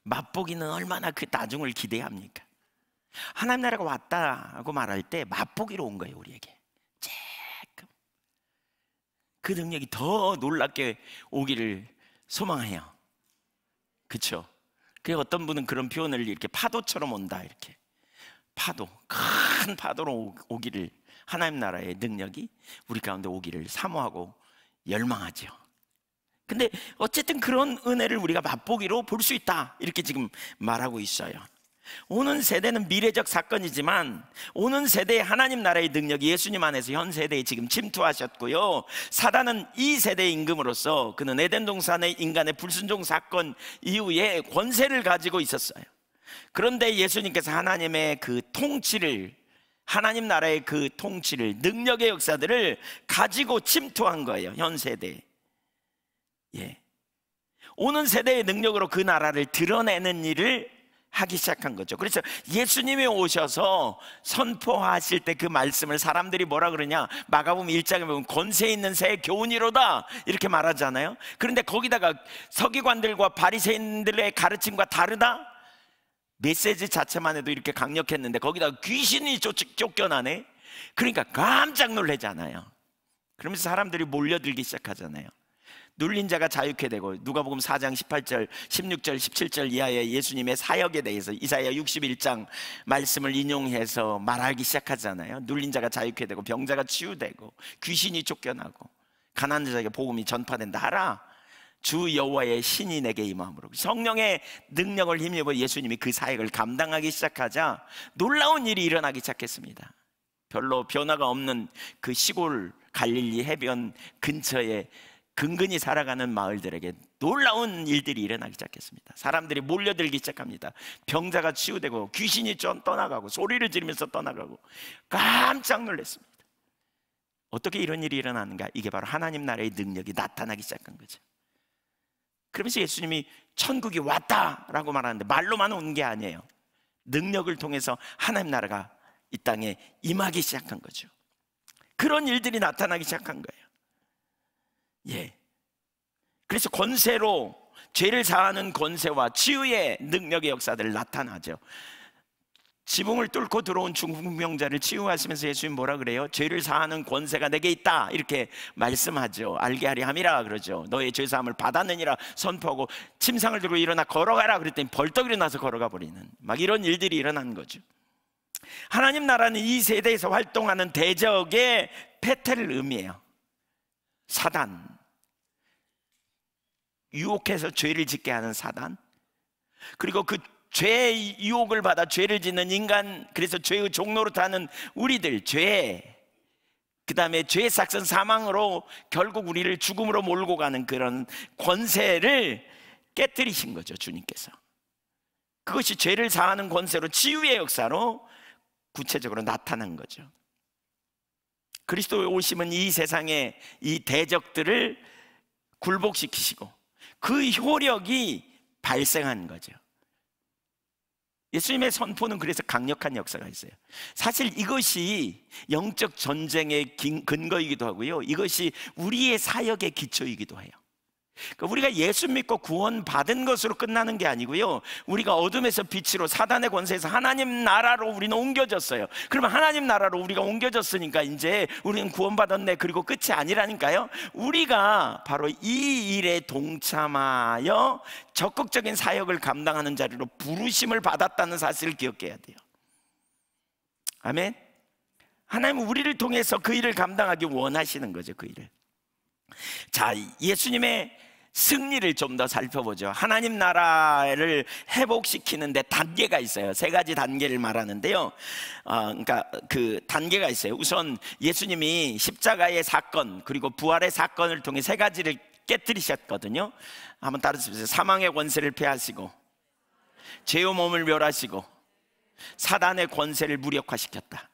맛보기는 얼마나 그 나중을 기대합니까? 하나님 나라가 왔다고 말할 때 맛보기로 온 거예요 우리에게 쬐끔 그 능력이 더 놀랍게 오기를 소망해요 그렇죠? 그 어떤 분은 그런 표현을 이렇게 파도처럼 온다 이렇게 파도 큰 파도로 오기를 하나님 나라의 능력이 우리 가운데 오기를 사모하고 열망하죠 근데 어쨌든 그런 은혜를 우리가 맛보기로 볼 수 있다. 이렇게 지금 말하고 있어요. 오는 세대는 미래적 사건이지만 오는 세대의 하나님 나라의 능력이 예수님 안에서 현 세대에 지금 침투하셨고요. 사단은 이 세대의 임금으로서 그는 에덴 동산의 인간의 불순종 사건 이후에 권세를 가지고 있었어요. 그런데 예수님께서 하나님의 그 통치를 하나님 나라의 그 통치를 능력의 역사들을 가지고 침투한 거예요. 현 세대. 예. 오는 세대의 능력으로 그 나라를 드러내는 일을 하기 시작한 거죠. 그래서 예수님이 오셔서 선포하실 때 그 말씀을 사람들이 뭐라 그러냐? 마가복음 1장에 보면 권세 있는 새의 교훈이로다 이렇게 말하잖아요. 그런데 거기다가 서기관들과 바리새인들의 가르침과 다르다? 메시지 자체만 해도 이렇게 강력했는데 거기다가 귀신이 쫓, 겨나네 그러니까 깜짝 놀래잖아요. 그러면서 사람들이 몰려들기 시작하잖아요. 눌린 자가 자유케 되고 누가복음 4장 18절, 16절, 17절 이하의 예수님의 사역에 대해서 이사야 61장 말씀을 인용해서 말하기 시작하잖아요. 눌린 자가 자유케 되고 병자가 치유되고 귀신이 쫓겨나고 가난한 자에게 복음이 전파된다 하라. 주 여호와의 신이 내게 임함으로 성령의 능력을 힘입어 예수님이 그 사역을 감당하기 시작하자 놀라운 일이 일어나기 시작했습니다. 별로 변화가 없는 그 시골 갈릴리 해변 근처에 근근히 살아가는 마을들에게 놀라운 일들이 일어나기 시작했습니다. 사람들이 몰려들기 시작합니다. 병자가 치유되고 귀신이 좀 떠나가고 소리를 지르면서 떠나가고 깜짝 놀랐습니다. 어떻게 이런 일이 일어나는가? 이게 바로 하나님 나라의 능력이 나타나기 시작한 거죠. 그러면서 예수님이 천국이 왔다라고 말하는데 말로만 온 게 아니에요. 능력을 통해서 하나님 나라가 이 땅에 임하기 시작한 거죠. 그런 일들이 나타나기 시작한 거예요. 예. 그래서 권세로 죄를 사하는 권세와 치유의 능력의 역사들 나타나죠. 지붕을 뚫고 들어온 중풍병자를 치유하시면서 예수님 뭐라 그래요? 죄를 사하는 권세가 내게 있다 이렇게 말씀하죠 알게 하리 함이라 그러죠 너의 죄사함을 받았느니라 선포하고 침상을 들고 일어나 걸어가라 그랬더니 벌떡 일어나서 걸어가 버리는 막 이런 일들이 일어난 거죠 하나님 나라는 이 세대에서 활동하는 대적의 패태를 의미해요 사단 유혹해서 죄를 짓게 하는 사단 그리고 그 죄의 유혹을 받아 죄를 짓는 인간 그래서 죄의 종로로 타는 우리들 죄 그 다음에 죄의 삭선 사망으로 결국 우리를 죽음으로 몰고 가는 그런 권세를 깨뜨리신 거죠 주님께서 그것이 죄를 사하는 권세로 치유의 역사로 구체적으로 나타난 거죠 그리스도의 오심은 이 세상의 이 대적들을 굴복시키시고 그 효력이 발생한 거죠 예수님의 선포는 그래서 강력한 역사가 있어요. 사실 이것이 영적 전쟁의 근거이기도 하고요. 이것이 우리의 사역의 기초이기도 해요. 그러니까 우리가 예수 믿고 구원받은 것으로 끝나는 게 아니고요. 우리가 어둠에서 빛으로 사단의 권세에서 하나님 나라로 우리는 옮겨졌어요. 그러면 하나님 나라로 우리가 옮겨졌으니까 이제 우리는 구원받았네. 그리고 끝이 아니라니까요. 우리가 바로 이 일에 동참하여 적극적인 사역을 감당하는 자리로 부르심을 받았다는 사실을 기억해야 돼요. 아멘. 하나님은 우리를 통해서 그 일을 감당하기 원하시는 거죠. 그 일을. 자, 예수님의 승리를 좀 더 살펴보죠. 하나님 나라를 회복시키는데 단계가 있어요. 세 가지 단계를 말하는데요. 어, 그러니까 그 단계가 있어요. 우선 예수님이 십자가의 사건 그리고 부활의 사건을 통해 세 가지를 깨뜨리셨거든요. 한번 따라해보세 사망의 권세를 패하시고 죄의 몸을 멸하시고 사단의 권세를 무력화시켰다.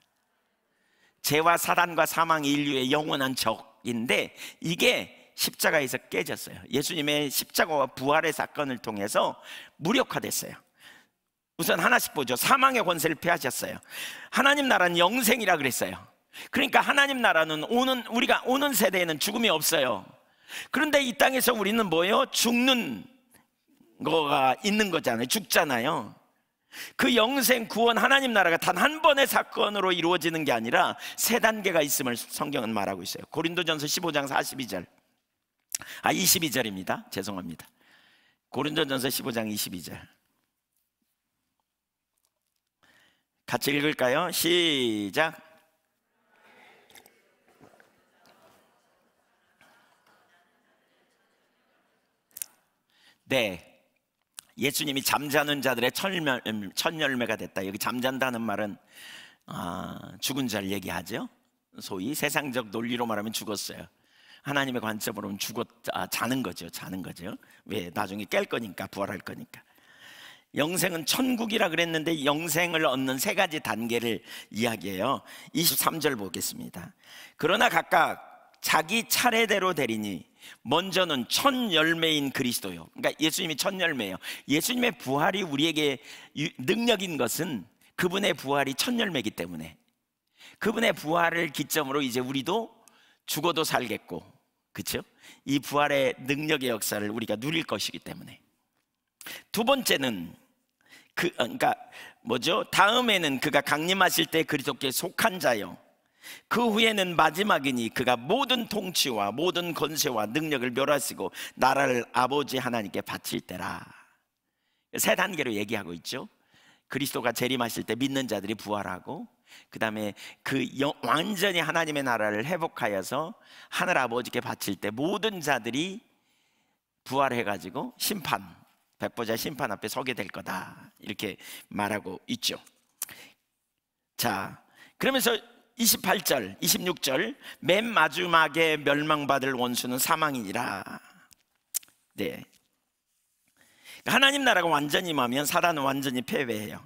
죄와 사단과 사망 인류의 영원한 적인데 이게 십자가에서 깨졌어요. 예수님의 십자가와 부활의 사건을 통해서 무력화됐어요. 우선 하나씩 보죠. 사망의 권세를 피하셨어요 하나님 나라는 영생이라 그랬어요. 그러니까 하나님 나라는 오는 우리가 오는 세대에는 죽음이 없어요. 그런데 이 땅에서 우리는 뭐요? 예 죽는 거가 있는 거잖아요. 죽잖아요. 그 영생 구원 하나님 나라가 단 한 번의 사건으로 이루어지는 게 아니라 세 단계가 있음을 성경은 말하고 있어요. 고린도전서 15장 42절. 아 22절입니다. 죄송합니다. 고린도전서 15장 22절. 같이 읽을까요? 시작. 네. 예수님이 잠자는 자들의 음, 천열매가 됐다. 여기 잠잔다는 말은 아, 죽은 자를 얘기하죠. 소위 세상적 논리로 말하면 죽었어요. 하나님의 관점으로는 죽어 아, 자는 거죠. 자는 거죠. 왜 나중에 깰 거니까 부활할 거니까. 영생은 천국이라 그랬는데 영생을 얻는 세 가지 단계를 이야기해요. 23절 보겠습니다. 그러나 각각 자기 차례대로 되리니 먼저는 천 열매인 그리스도요. 그러니까 예수님이 천 열매예요. 예수님의 부활이 우리에게 능력인 것은 그분의 부활이 천 열매이기 때문에 그분의 부활을 기점으로 이제 우리도 죽어도 살겠고 그렇죠? 이 부활의 능력의 역사를 우리가 누릴 것이기 때문에 두 번째는 그 어, 그러니까 뭐죠? 다음에는 그가 강림하실 때 그리스도께 속한 자요. 그 후에는 마지막이니 그가 모든 통치와 모든 권세와 능력을 멸하시고 나라를 아버지 하나님께 바칠 때라. 세 단계로 얘기하고 있죠. 그리스도가 재림하실 때 믿는 자들이 부활하고 그 다음에 그 완전히 하나님의 나라를 회복하여서 하늘 아버지께 바칠 때 모든 자들이 부활해가지고 심판, 백보자 심판 앞에 서게 될 거다. 이렇게 말하고 있죠. 자, 그러면서 28절, 26절, 맨 마지막에 멸망받을 원수는 사망이니라. 네. 그러니까 하나님 나라가 완전히 임하면 사단은 완전히 패배해요.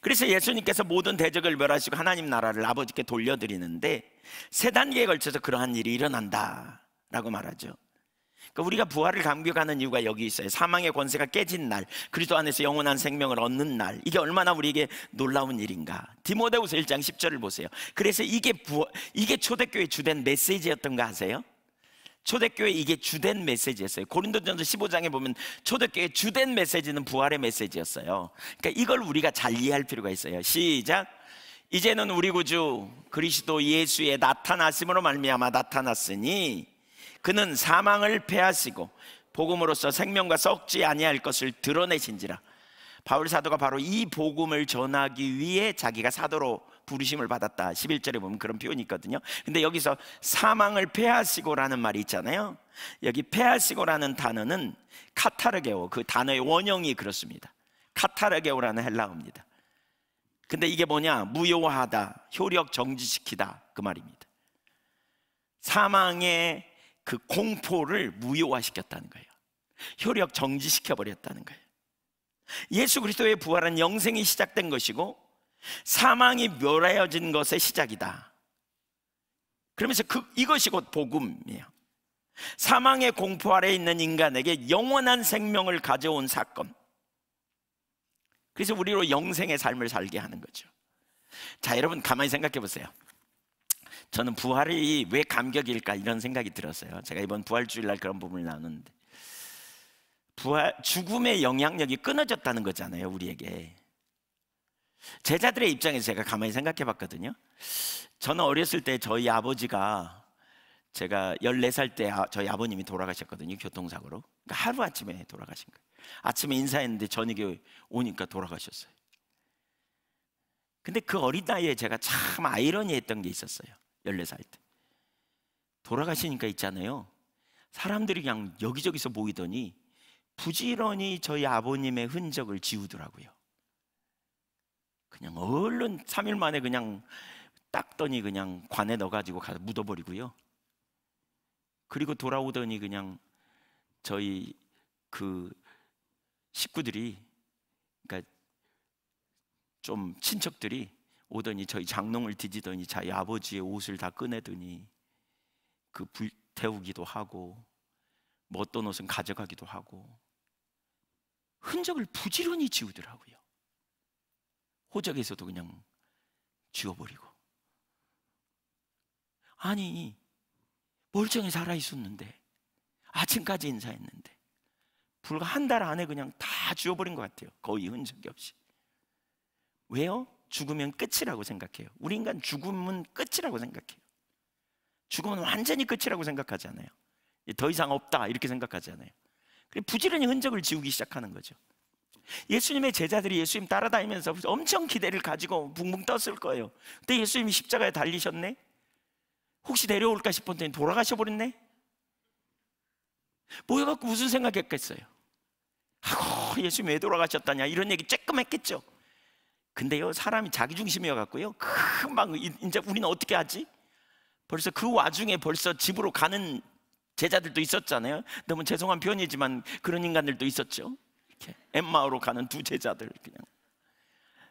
그래서 예수님께서 모든 대적을 멸하시고 하나님 나라를 아버지께 돌려드리는데 세 단계에 걸쳐서 그러한 일이 일어난다라고 말하죠. 그러니까 우리가 부활을 감격하는 이유가 여기 있어요. 사망의 권세가 깨진 날, 그리스도 안에서 영원한 생명을 얻는 날. 이게 얼마나 우리에게 놀라운 일인가. 디모데후서 1장 10절을 보세요. 그래서 이게 부활, 이게 초대교회 주된 메시지였던가 하세요? 초대교회 이게 주된 메시지였어요. 고린도전서 15장에 보면 초대교회 주된 메시지는 부활의 메시지였어요. 그러니까 이걸 우리가 잘 이해할 필요가 있어요. 시작. 이제는 우리 구주 그리스도 예수의 나타나심으로 말미암아 나타났으니 그는 사망을 패하시고 복음으로써 생명과 썩지 아니할 것을 드러내신지라. 바울 사도가 바로 이 복음을 전하기 위해 자기가 사도로 부르심을 받았다. 11절에 보면 그런 표현이 있거든요. 근데 여기서 사망을 패하시고라는 말이 있잖아요. 여기 패하시고라는 단어는 카타르게오 그 단어의 원형이 그렇습니다. 카타르게오라는 헬라어입니다. 근데 이게 뭐냐? 무효화하다, 효력 정지시키다 그 말입니다. 사망의 그 공포를 무효화시켰다는 거예요. 효력 정지시켜 버렸다는 거예요. 예수 그리스도의 부활은 영생이 시작된 것이고 사망이 멸하여진 것의 시작이다. 그러면서 그, 이것이 곧 복음이에요. 사망의 공포 아래 있는 인간에게 영원한 생명을 가져온 사건. 그래서 우리로 영생의 삶을 살게 하는 거죠. 자, 여러분 가만히 생각해 보세요. 저는 부활이 왜 감격일까 이런 생각이 들었어요. 제가 이번 부활 주일날 그런 부분을 나누는데 부활 죽음의 영향력이 끊어졌다는 거잖아요, 우리에게. 제자들의 입장에서 제가 가만히 생각해 봤거든요. 저는 어렸을 때 저희 아버지가 제가 14살 때 아, 저희 아버님이 돌아가셨거든요. 교통사고로. 그러니까 하루아침에 돌아가신 거예요. 아침에 인사했는데 저녁에 오니까 돌아가셨어요. 근데 그 어린 나이에 제가 참 아이러니했던 게 있었어요. 14살 때. 돌아가시니까 있잖아요. 사람들이 그냥 여기저기서 모이더니 부지런히 저희 아버님의 흔적을 지우더라고요. 그냥 얼른 3일 만에 그냥 닦더니 그냥 관에 넣어가지고 가서 묻어버리고요. 그리고 돌아오더니 그냥 저희 그 식구들이 그러니까 좀 친척들이 오더니 저희 장롱을 뒤지더니 자희 아버지의 옷을 다 꺼내더니 그 불태우기도 하고 뭐 어떤 옷은 가져가기도 하고 흔적을 부지런히 지우더라고요. 호적에서도 그냥 지워버리고. 아니, 멀쩡히 살아있었는데, 아침까지 인사했는데, 불과 한 달 안에 그냥 다 지워버린 것 같아요. 거의 흔적이 없이. 왜요? 죽으면 끝이라고 생각해요. 우리 인간 죽음은 끝이라고 생각해요. 죽음은 완전히 끝이라고 생각하지 않아요. 더 이상 없다 이렇게 생각하지 않아요. 그래 부지런히 흔적을 지우기 시작하는 거죠. 예수님의 제자들이 예수님 따라다니면서 엄청 기대를 가지고 붕붕 떴을 거예요. 근데 예수님이 십자가에 달리셨네? 혹시 내려올까 싶었더니 돌아가셔버렸네? 모여갖고 무슨 생각했겠어요? 아고 예수님 왜 돌아가셨다냐 이런 얘기 쬐끔 했겠죠. 근데요 사람이 자기중심이어 갖고요 금방 이제 우리는 어떻게 하지? 벌써 그 와중에 벌써 집으로 가는 제자들도 있었잖아요. 너무 죄송한 표현이지만 그런 인간들도 있었죠. 이렇게 엠마오로 가는 두 제자들 그냥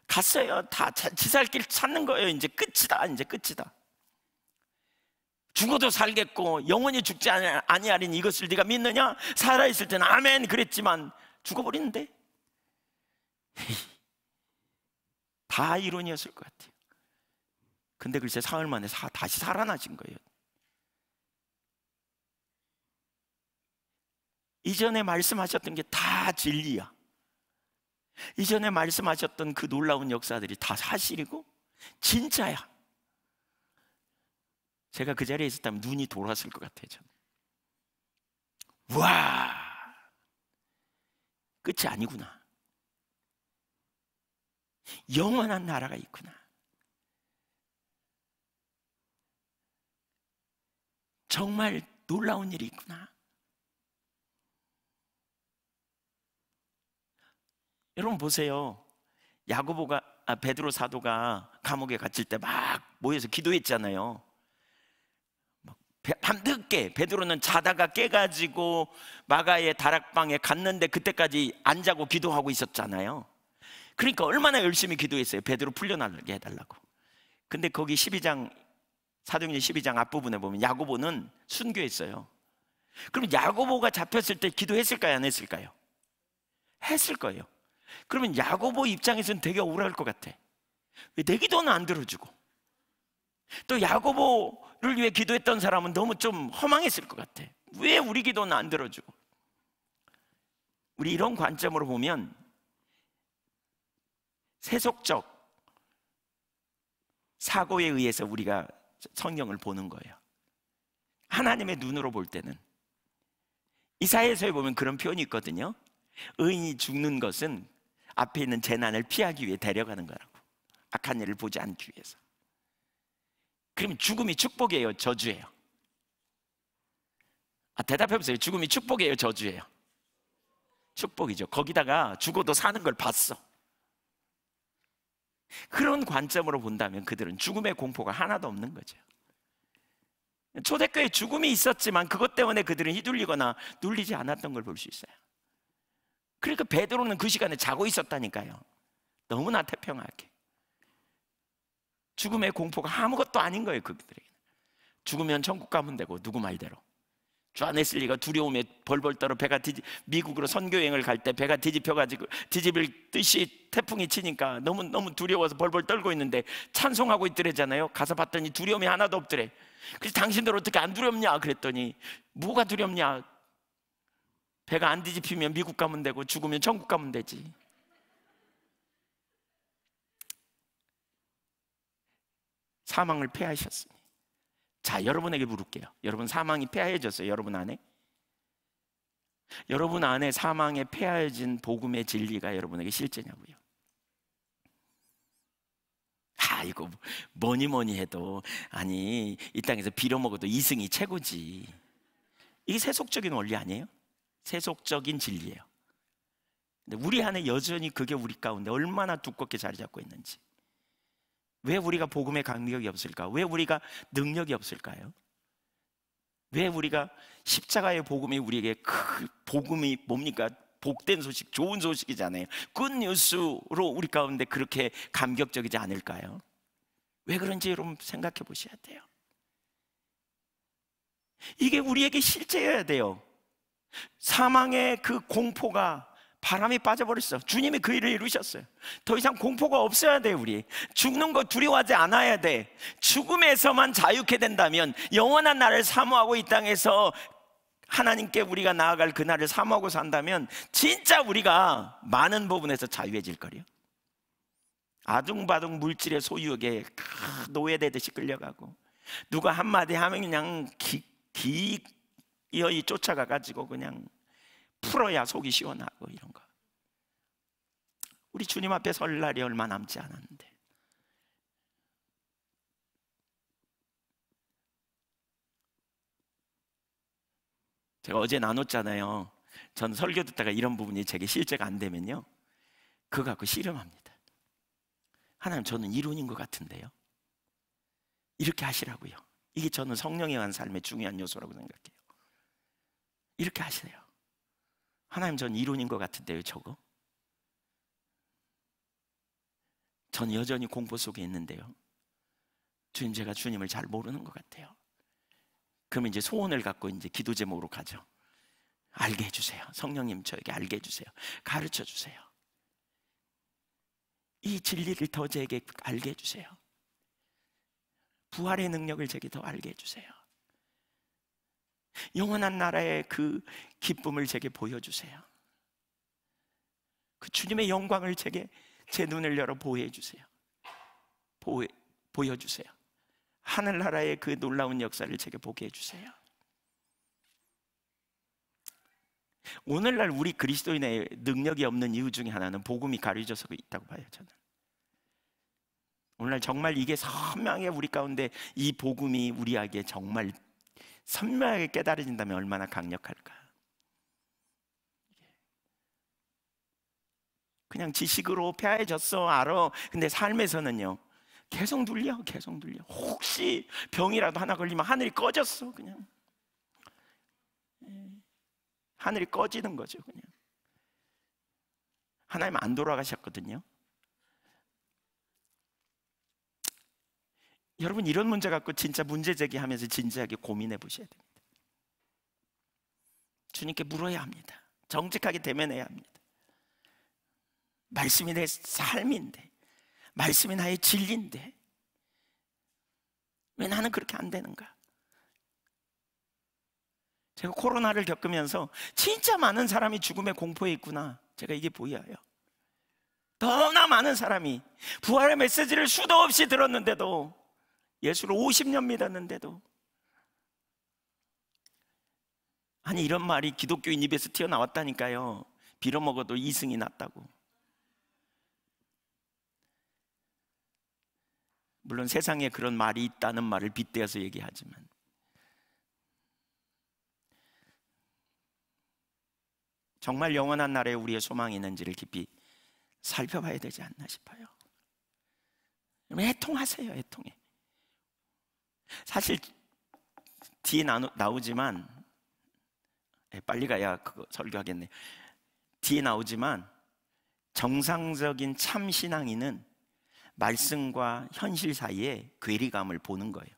갔어요. 다 지살길 찾는 거예요. 이제 끝이다. 이제 끝이다. 죽어도 살겠고 영원히 죽지 아니하리니 이것을 네가 믿느냐? 살아 있을 때는 아멘 그랬지만 죽어버리는데 다 이론이었을 것 같아요. 근데 글쎄 사흘 만에 사, 다시 살아나신 거예요. 이전에 말씀하셨던 게 다 진리야. 이전에 말씀하셨던 그 놀라운 역사들이 다 사실이고 진짜야. 제가 그 자리에 있었다면 눈이 돌았을 것 같아요. 저는. 와, 끝이 아니구나. 영원한 나라가 있구나. 정말 놀라운 일이 있구나. 여러분 보세요. 야고보가 아, 베드로 사도가 감옥에 갇힐 때 막 모여서 기도했잖아요. 밤늦게 베드로는 자다가 깨가지고 마가의 다락방에 갔는데 그때까지 안 자고 기도하고 있었잖아요. 그러니까 얼마나 열심히 기도했어요. 베드로 풀려나게 해달라고. 근데 거기 12장 사도행전 12장 앞부분에 보면 야고보는 순교했어요. 그럼 야고보가 잡혔을 때 기도했을까요? 안 했을까요? 했을 거예요. 그러면 야고보 입장에서는 되게 억울할 것 같아. 왜내 기도는 안 들어주고. 또 야고보를 위해 기도했던 사람은 너무 좀 허망했을 것 같아. 왜 우리 기도는 안 들어주고. 우리 이런 관점으로 보면 세속적 사고에 의해서 우리가 성경을 보는 거예요. 하나님의 눈으로 볼 때는 이사에서 보면 그런 표현이 있거든요. 의인이 죽는 것은 앞에 있는 재난을 피하기 위해 데려가는 거라고. 악한 일을 보지 않기 위해서. 그럼 죽음이 축복이에요, 저주예요? 아, 대답해 보세요. 죽음이 축복이에요, 저주예요? 축복이죠. 거기다가 죽어도 사는 걸 봤어. 그런 관점으로 본다면 그들은 죽음의 공포가 하나도 없는 거죠. 초대교회 죽음이 있었지만 그것 때문에 그들은 휘둘리거나 눌리지 않았던 걸 볼 수 있어요. 그러니까 베드로는 그 시간에 자고 있었다니까요. 너무나 태평하게. 죽음의 공포가 아무것도 아닌 거예요, 그들에게. 죽으면 천국 가면 되고 누구 말대로. 주안에슬리가 두려움에 벌벌 떨어 배가 뒤집 미국으로 선교 여행을 갈 때 배가 뒤집혀 가지고 뒤집을 뜻이 태풍이 치니까 너무 너무 두려워서 벌벌 떨고 있는데 찬송하고 있더래잖아요. 가서 봤더니 두려움이 하나도 없더래. 그래서 당신들 어떻게 안 두렵냐 그랬더니 뭐가 두렵냐? 배가 안 뒤집히면 미국 가면 되고 죽으면 천국 가면 되지. 사망을 패하셨으니. 자, 여러분에게 물을게요. 여러분 사망이 패하여졌어요. 여러분 안에? 여러분 안에 사망에 패하여진 복음의 진리가 여러분에게 실제냐고요. 아, 이거 뭐니 뭐니 해도 아니, 이 땅에서 빌어먹어도 이승이 최고지. 이게 세속적인 원리 아니에요? 세속적인 진리예요. 근데 우리 안에 여전히 그게 우리 가운데 얼마나 두껍게 자리 잡고 있는지. 왜 우리가 복음의 강력이 없을까? 왜 우리가 능력이 없을까요? 왜 우리가 십자가의 복음이 우리에게 그 복음이 뭡니까? 복된 소식, 좋은 소식이잖아요. 굿뉴스로 우리 가운데 그렇게 감격적이지 않을까요? 왜 그런지 여러분 생각해 보셔야 돼요. 이게 우리에게 실제여야 돼요. 사망의 그 공포가 바람이 빠져버렸어. 주님이 그 일을 이루셨어요. 더 이상 공포가 없어야 돼, 우리. 죽는 거 두려워하지 않아야 돼. 죽음에서만 자유케 된다면 영원한 나를 사모하고 이 땅에서 하나님께 우리가 나아갈 그날을 사모하고 산다면 진짜 우리가 많은 부분에서 자유해질 거예요. 아둥바둥 물질의 소유욕에 노예되듯이 끌려가고 누가 한마디 하면 그냥 기, 기, 이어이 쫓아가 가지고 그냥 풀어야 속이 시원하고 이런 거. 우리 주님 앞에 설날이 얼마 남지 않았는데 제가 어제 나눴잖아요. 전 설교 듣다가 이런 부분이 제게 실제가 안 되면요. 그거 갖고 씨름합니다. 하나님, 저는 이론인 것 같은데요. 이렇게 하시라고요. 이게 저는 성령에 관한 삶의 중요한 요소라고 생각해요. 이렇게 하시네요. 하나님 전 이론인 것 같은데요, 저거? 전 여전히 공포 속에 있는데요. 주님, 제가 주님을 잘 모르는 것 같아요. 그럼 이제 소원을 갖고 이제 기도 제목으로 가죠. 알게 해주세요. 성령님, 저에게 알게 해주세요. 가르쳐 주세요. 이 진리를 더 제게 알게 해주세요. 부활의 능력을 제게 더 알게 해주세요. 영원한 나라의 그 기쁨을 제게 보여주세요. 그 주님의 영광을 제게 제 눈을 열어 보호해 주세요. 보호, 보여주세요. 하늘나라의 그 놀라운 역사를 제게 보게 해주세요. 오늘날 우리 그리스도인의 능력이 없는 이유 중에 하나는 복음이 가려져서 있다고 봐요, 저는. 오늘날 정말 이게 선명해 우리 가운데 이 복음이 우리에게 정말 선명하게 깨달아진다면 얼마나 강력할까? 그냥 지식으로 폐해졌어 알아. 근데 삶에서는요. 계속 눌려, 계속 눌려. 혹시 병이라도 하나 걸리면 하늘이 꺼졌어, 그냥. 하늘이 꺼지는 거죠, 그냥. 하나님 안 돌아가셨거든요. 여러분 이런 문제 갖고 진짜 문제 제기하면서 진지하게 고민해 보셔야 됩니다. 주님께 물어야 합니다. 정직하게 대면해야 합니다. 말씀이 내 삶인데, 말씀이 나의 진리인데, 왜 나는 그렇게 안 되는가? 제가 코로나를 겪으면서 진짜 많은 사람이 죽음의 공포에 있구나. 제가 이게 보여요. 너무나 많은 사람이 부활의 메시지를 수도 없이 들었는데도 예수를 50년 믿었는데도 아니 이런 말이 기독교인 입에서 튀어나왔다니까요. 빌어먹어도 이승이 났다고. 물론 세상에 그런 말이 있다는 말을 빗대어서 얘기하지만 정말 영원한 날에 우리의 소망이 있는지를 깊이 살펴봐야 되지 않나 싶어요. 애통하세요, 애통해. 사실 뒤에 나오지만 예, 빨리 가야 그거 설교하겠네. 뒤에 나오지만 정상적인 참 신앙인은 말씀과 현실 사이에 괴리감을 보는 거예요.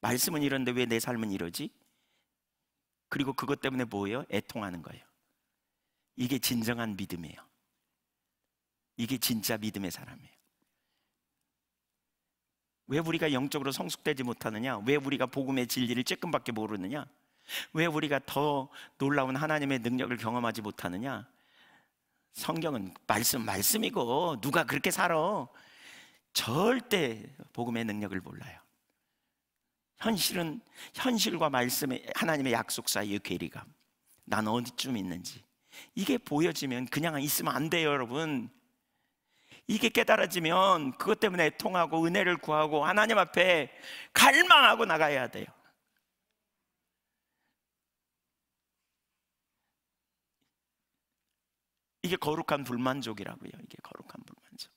말씀은 이런데 왜 내 삶은 이러지? 그리고 그것 때문에 뭐예요? 애통하는 거예요. 이게 진정한 믿음이에요. 이게 진짜 믿음의 사람이에요. 왜 우리가 영적으로 성숙되지 못하느냐? 왜 우리가 복음의 진리를 조금밖에 모르느냐? 왜 우리가 더 놀라운 하나님의 능력을 경험하지 못하느냐? 성경은 말씀 말씀이고 누가 그렇게 살아? 절대 복음의 능력을 몰라요. 현실은 현실과 말씀의 하나님의 약속 사이의 괴리감. 난 어디쯤 있는지. 이게 보여지면 그냥 있으면 안 돼요, 여러분. 이게 깨달아지면 그것 때문에 통하고 은혜를 구하고 하나님 앞에 갈망하고 나가야 돼요. 이게 거룩한 불만족이라고요. 이게 거룩한 불만족.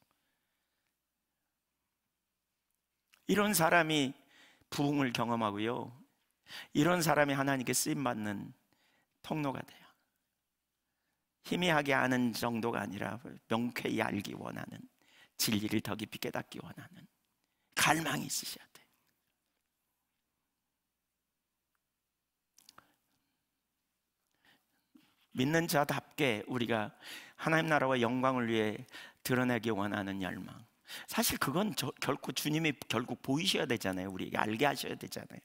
이런 사람이 부흥을 경험하고요. 이런 사람이 하나님께 쓰임 받는 통로가 돼요. 희미하게 아는 정도가 아니라 명쾌히 알기 원하는 진리를 더 깊이 깨닫기 원하는 갈망이 있으셔야 돼요. 믿는 자답게 우리가 하나님 나라와 영광을 위해 드러내기 원하는 열망. 사실 그건 저, 결코 주님이 결국 보이셔야 되잖아요. 우리에게 알게 하셔야 되잖아요.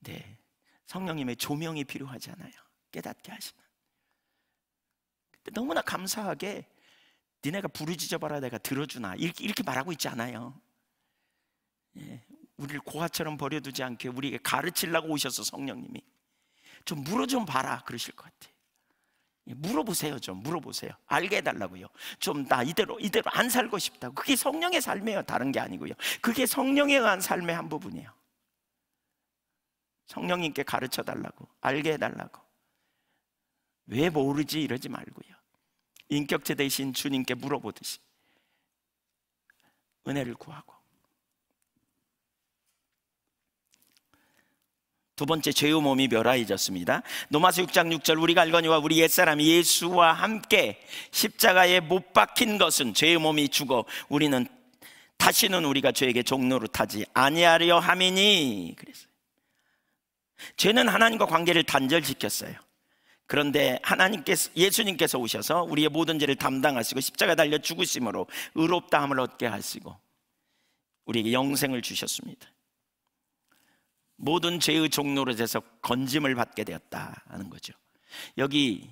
네. 성령님의 조명이 필요하잖아요. 깨닫게 하시는. 너무나 감사하게 니네가 부르짖어 봐라 내가 들어주나 이렇게, 이렇게 말하고 있지 않아요. 예, 우리를 고아처럼 버려두지 않게 우리에게 가르치려고 오셔서 성령님이 좀 물어 좀 봐라 그러실 것 같아요. 예, 물어보세요 좀 물어보세요 알게 해달라고요 좀 나 이대로 이대로 안 살고 싶다고 그게 성령의 삶이에요 다른 게 아니고요 그게 성령에 의한 삶의 한 부분이에요 성령님께 가르쳐 달라고 알게 해달라고 왜 모르지 이러지 말고요 인격체 대신 주님께 물어보듯이 은혜를 구하고 두 번째 죄의 몸이 멸하여졌습니다. 노마서 6장 6절 우리가 알거니와 우리 옛사람이 예수와 함께 십자가에 못 박힌 것은 죄의 몸이 죽어 우리는 다시는 우리가 죄에게 종로로 타지 아니하려 함이니 그랬어요. 죄는 하나님과 관계를 단절시켰어요. 그런데 하나님께서 예수님께서 오셔서 우리의 모든 죄를 담당하시고 십자가 달려 죽으심으로 의롭다함을 얻게 하시고 우리에게 영생을 주셨습니다. 모든 죄의 종노릇에서 건짐을 받게 되었다 는 거죠. 여기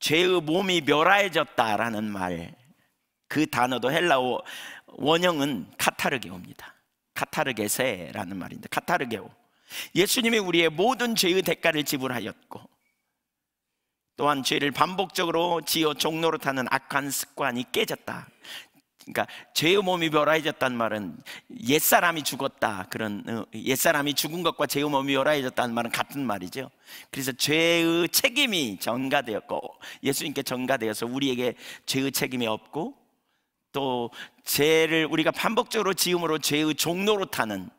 죄의 몸이 멸하해졌다라는 말 그 단어도 헬라어 원형은 카타르게오입니다. 카타르게세라는 말인데 카타르게오. 예수님이 우리의 모든 죄의 대가를 지불하였고 또한 죄를 반복적으로 지어 종로로타는 악한 습관이 깨졌다. 그러니까 죄의 몸이 멸하해졌단 말은 옛사람이 죽었다 그런 어, 옛사람이 죽은 것과 죄의 몸이 멸하해졌다는 말은 같은 말이죠 그래서 죄의 책임이 전가되었고 예수님께 전가되어서 우리에게 죄의 책임이 없고 또 죄를 우리가 반복적으로 지음으로 죄의 종로로 타는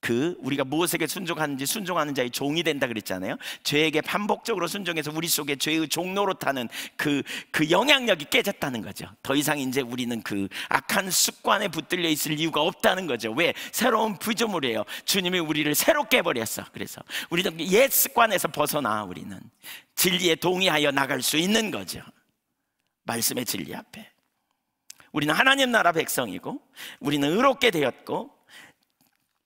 그 우리가 무엇에게 순종하는지 순종하는 자의 종이 된다 그랬잖아요. 죄에게 반복적으로 순종해서 우리 속에 죄의 종로로 타는 그, 그 영향력이 깨졌다는 거죠. 더 이상 이제 우리는 그 악한 습관에 붙들려 있을 이유가 없다는 거죠. 왜? 새로운 부조물이에요. 주님이 우리를 새롭게 해버렸어. 그래서 우리도 옛 습관에서 벗어나 우리는 진리에 동의하여 나갈 수 있는 거죠. 말씀의 진리 앞에. 우리는 하나님 나라 백성이고 우리는 의롭게 되었고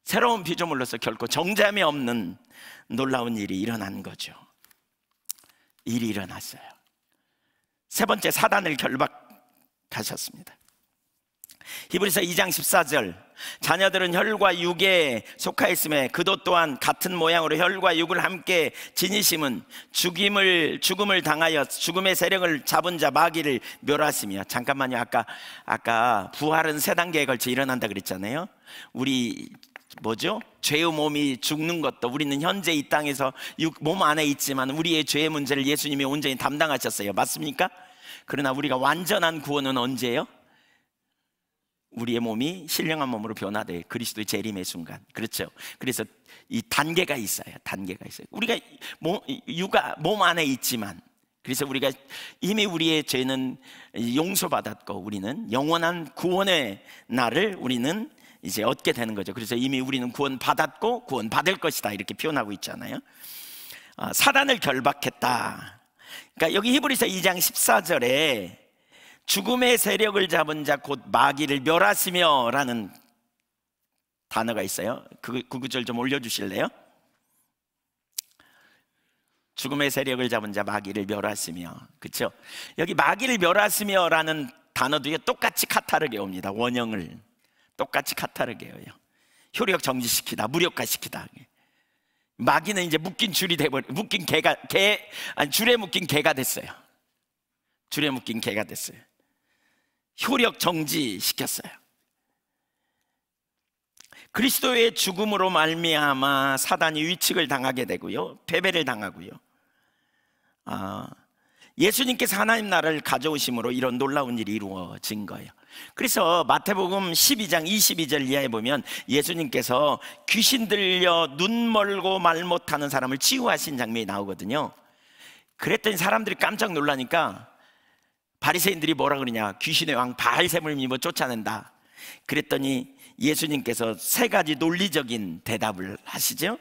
새로운 비조물로서 결코 정잠이 없는 놀라운 일이 일어난 거죠. 일이 일어났어요. 세 번째 사단을 결박하셨습니다. 히브리서 2장 14절 자녀들은 혈과 육에 속하였음에 그도 또한 같은 모양으로 혈과 육을 함께 지니심은 죽임을 죽음을 당하여 죽음의 세력을 잡은 자 마귀를 멸하심이 잠깐만요 아까 아까 부활은 세 단계에 걸쳐 일어난다 그랬잖아요 우리 뭐죠? 죄의 몸이 죽는 것도 우리는 현재 이 땅에서 몸 안에 있지만 우리의 죄의 문제를 예수님이 온전히 담당하셨어요. 맞습니까? 그러나 우리가 완전한 구원은 언제예요? 우리의 몸이 신령한 몸으로 변화돼 그리스도의 재림의 순간 그렇죠. 그래서 이 단계가 있어요. 단계가 있어요. 우리가 몸, 육아 몸 안에 있지만 그래서 우리가 이미 우리의 죄는 용서받았고 우리는 영원한 구원의 날을 우리는 이제 얻게 되는 거죠. 그래서 이미 우리는 구원 받았고 구원 받을 것이다 이렇게 표현하고 있잖아요. 아, 사단을 결박했다. 그러니까 여기 히브리서 2장 14절에 죽음의 세력을 잡은 자 곧 마귀를 멸하시며라는 단어가 있어요. 그, 그 구절 좀 올려주실래요? 죽음의 세력을 잡은 자 마귀를 멸하시며 그렇죠? 여기 마귀를 멸하시며라는 단어 도에 똑같이 카타르게 옵니다. 원형을 똑같이 카타르게예요. 효력 정지시키다, 무력화시키다. 마귀는 이제 묶인 줄이 돼버려, 묶인 개가 개 아니 줄에 묶인 개가 됐어요. 줄에 묶인 개가 됐어요. 효력 정지시켰어요. 그리스도의 죽음으로 말미암아 사단이 위칙을 당하게 되고요. 패배를 당하고요. 아, 예수님께서 하나님 나라를 가져오심으로 이런 놀라운 일이 이루어진 거예요. 그래서 마태복음 12장 22절 이하에 보면 예수님께서 귀신 들려 눈 멀고 말 못하는 사람을 치유하신 장면이 나오거든요. 그랬더니 사람들이 깜짝 놀라니까 바리새인들이 뭐라 그러냐? 귀신의 왕 바알샘을 입어 쫓아낸다. 그랬더니 예수님께서 세 가지 논리적인 대답을 하시죠.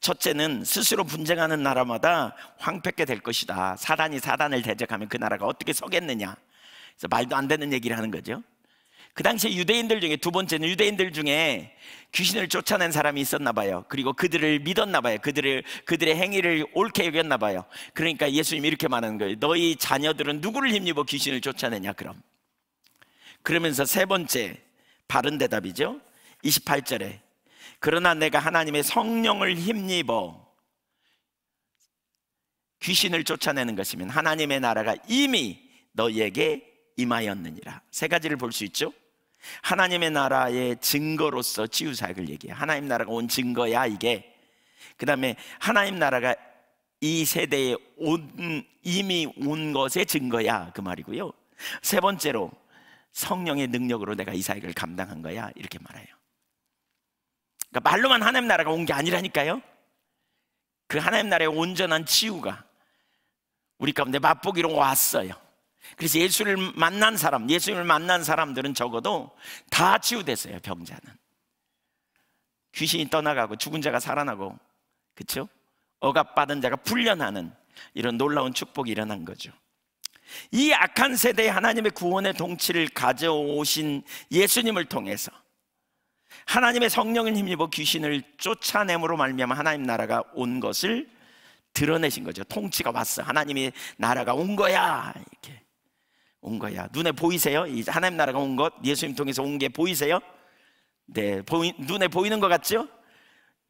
첫째는 스스로 분쟁하는 나라마다 황폐게 될 것이다. 사단이 사단을 대적하면 그 나라가 어떻게 서겠느냐. 그래서 말도 안 되는 얘기를 하는 거죠. 그 당시에 유대인들 중에 두 번째는 유대인들 중에 귀신을 쫓아낸 사람이 있었나 봐요. 그리고 그들을 믿었나 봐요. 그들을 그들의 행위를 옳게 여겼나 봐요. 그러니까 예수님이 이렇게 말하는 거예요. 너희 자녀들은 누구를 힘입어 귀신을 쫓아내냐 그럼. 그러면서 세 번째 바른 대답이죠. 28절에 그러나 내가 하나님의 성령을 힘입어 귀신을 쫓아내는 것이면 하나님의 나라가 이미 너희에게 임하였느니라. 세 가지를 볼 수 있죠. 하나님의 나라의 증거로서 치유사역을 얘기해요. 하나님 나라가 온 증거야, 이게. 그 다음에 하나님 나라가 이 세대에 온, 이미 온 것의 증거야. 그 말이고요. 세 번째로 성령의 능력으로 내가 이 사역을 감당한 거야. 이렇게 말해요. 그러니까 말로만 하나님 나라가 온 게 아니라니까요. 그 하나님 나라의 온전한 치유가 우리 가운데 맛보기로 왔어요. 그래서 예수를 만난 사람, 예수님을 만난 사람들은 적어도 다 치유됐어요, 병자는. 귀신이 떠나가고 죽은 자가 살아나고, 그쵸? 억압받은 자가 풀려나는 이런 놀라운 축복이 일어난 거죠. 이 악한 세대에 하나님의 구원의 동치를 가져오신 예수님을 통해서 하나님의 성령을 힘입어 귀신을 쫓아내므로 말미암아 하나님 나라가 온 것을 드러내신 거죠. 통치가 왔어. 하나님의 나라가 온 거야. 이렇게. 온 거야. 눈에 보이세요? 하나님 나라가 온 것, 예수님 통해서 온 게 보이세요? 네, 보이, 눈에 보이는 것 같죠?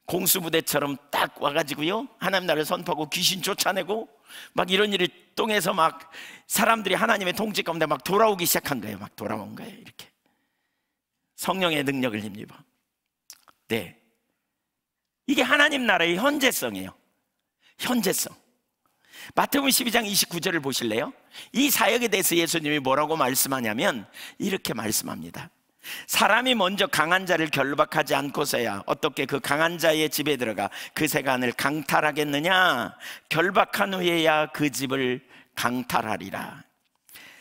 공수부대처럼 딱 와가지고요. 하나님 나라를 선포하고 귀신 쫓아내고 막 이런 일을 통해서 막 사람들이 하나님의 통지 가운데 막 돌아오기 시작한 거예요. 막 돌아온 거예요. 이렇게. 성령의 능력을 힘입어. 네. 이게 하나님 나라의 현재성이에요. 현재성. 마태복음 12장 29절을 보실래요? 이 사역에 대해서 예수님이 뭐라고 말씀하냐면 이렇게 말씀합니다. 사람이 먼저 강한 자를 결박하지 않고서야 어떻게 그 강한 자의 집에 들어가 그 세간을 강탈하겠느냐? 결박한 후에야 그 집을 강탈하리라.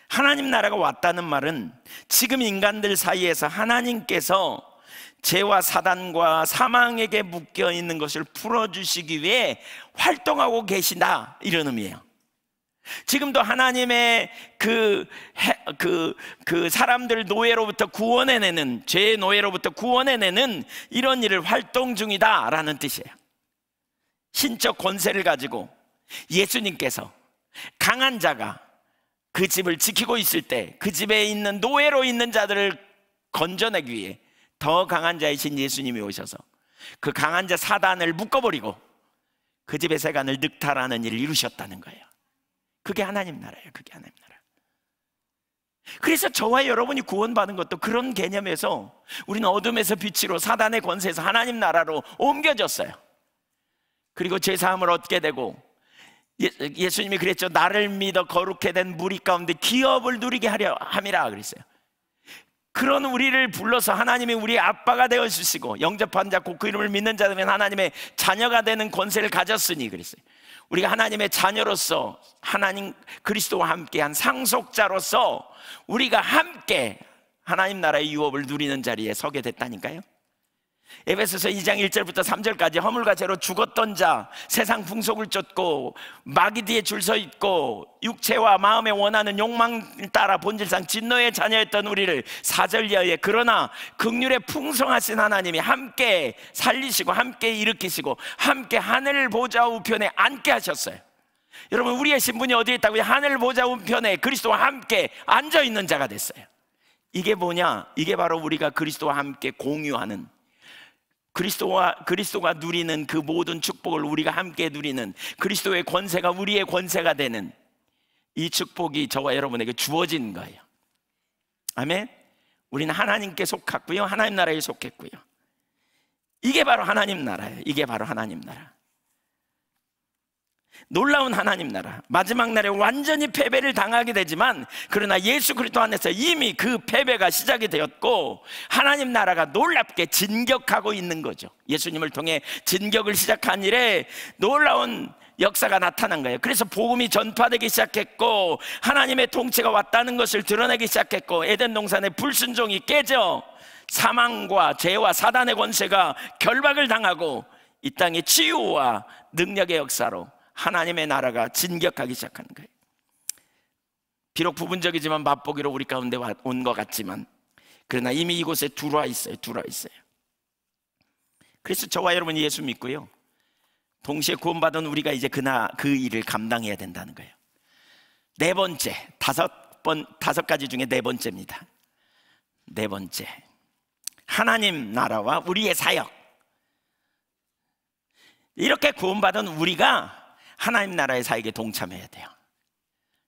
하나님 나라가 왔다는 말은 지금 인간들 사이에서 하나님께서 죄와 사단과 사망에게 묶여 있는 것을 풀어주시기 위해 활동하고 계신다. 이런 의미예요. 지금도 하나님의 그, 그, 그 사람들 노예로부터 구원해내는, 죄의 노예로부터 구원해내는 이런 일을 활동 중이다. 라는 뜻이에요. 신적 권세를 가지고 예수님께서 강한 자가 그 집을 지키고 있을 때 그 집에 있는 노예로 있는 자들을 건져내기 위해 더 강한 자이신 예수님이 오셔서 그 강한 자 사단을 묶어버리고 그 집의 세간을 늑탈하는 일을 이루셨다는 거예요. 그게 하나님 나라예요. 그게 하나님 나라. 그래서 저와 여러분이 구원받은 것도 그런 개념에서 우리는 어둠에서 빛으로 사단의 권세에서 하나님 나라로 옮겨졌어요. 그리고 제사함을 얻게 되고 예, 수님이 그랬죠. 나를 믿어 거룩해 된 무리 가운데 기업을 누리게 하려 함이라 그랬어요. 그런 우리를 불러서 하나님이 우리 아빠가 되어 주시고 영접한 자곧 그 이름을 믿는 자들은 하나님의 자녀가 되는 권세를 가졌으니 그랬어요. 우리가 하나님의 자녀로서 하나님 그리스도와 함께한 상속자로서 우리가 함께 하나님 나라의 유업을 누리는 자리에 서게 됐다니까요. 에베소서 2장 1절부터 3절까지 허물과 죄로 죽었던 자, 세상 풍속을 쫓고 마귀 뒤에 줄 서 있고 육체와 마음에 원하는 욕망 따라 본질상 진노의 자녀였던 우리를 사절 이하에 그러나 극률에 풍성하신 하나님이 함께 살리시고 함께 일으키시고 함께 하늘 보좌 우편에 앉게 하셨어요. 여러분 우리의 신분이 어디에 있다고 하늘 보좌 우편에 그리스도와 함께 앉아 있는 자가 됐어요. 이게 뭐냐? 이게 바로 우리가 그리스도와 함께 공유하는 그리스도와 그리스도가 누리는 그 모든 축복을 우리가 함께 누리는 그리스도의 권세가 우리의 권세가 되는 이 축복이 저와 여러분에게 주어진 거예요. 아멘. 우리는 하나님께 속했고요. 하나님 나라에 속했고요. 이게 바로 하나님 나라예요. 이게 바로 하나님 나라. 놀라운 하나님 나라 마지막 날에 완전히 패배를 당하게 되지만 그러나 예수 그리스도 안에서 이미 그 패배가 시작이 되었고 하나님 나라가 놀랍게 진격하고 있는 거죠 예수님을 통해 진격을 시작한 일에 놀라운 역사가 나타난 거예요 그래서 복음이 전파되기 시작했고 하나님의 통치가 왔다는 것을 드러내기 시작했고 에덴 동산의 불순종이 깨져 사망과 죄와 사단의 권세가 결박을 당하고 이 땅의 치유와 능력의 역사로 하나님의 나라가 진격하기 시작한 거예요. 비록 부분적이지만 맛보기로 우리 가운데 온 것 같지만 그러나 이미 이곳에 들어와 있어요. 들어와 있어요. 그래서 저와 여러분이 예수 믿고요. 동시에 구원받은 우리가 이제 그나 그 일을 감당해야 된다는 거예요. 네 번째, 다섯 번 다섯 가지 중에 네 번째입니다. 네 번째. 하나님 나라와 우리의 사역. 이렇게 구원받은 우리가 하나님 나라의 사역에 동참해야 돼요.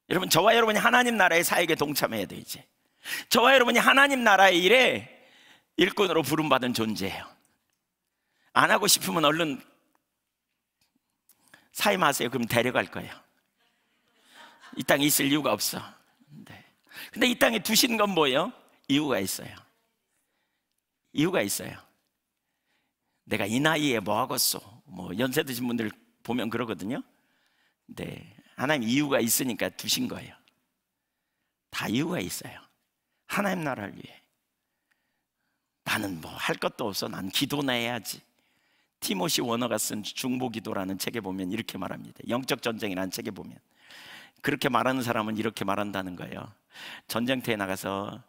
여러분, 저와 여러분이 하나님 나라의 사역에 동참해야 돼, 이제. 저와 여러분이 하나님 나라의 일에 일꾼으로 부름받은 존재예요. 안 하고 싶으면 얼른 사임하세요. 그럼 데려갈 거예요. 이 땅에 있을 이유가 없어. 네. 근데 이 땅에 두신 건 뭐예요? 이유가 있어요. 이유가 있어요. 내가 이 나이에 뭐 하겠소? 뭐 연세 드신 분들 보면 그러거든요. 네. 하나님 이유가 있으니까 두신 거예요. 다 이유가 있어요. 하나님 나라를 위해. 나는 뭐 할 것도 없어. 난 기도나 해야지. 티모시 워너가 쓴 중보기도라는 책에 보면 이렇게 말합니다. 영적 전쟁이라는 책에 보면 그렇게 말하는 사람은 이렇게 말한다는 거예요. 전쟁터에 나가서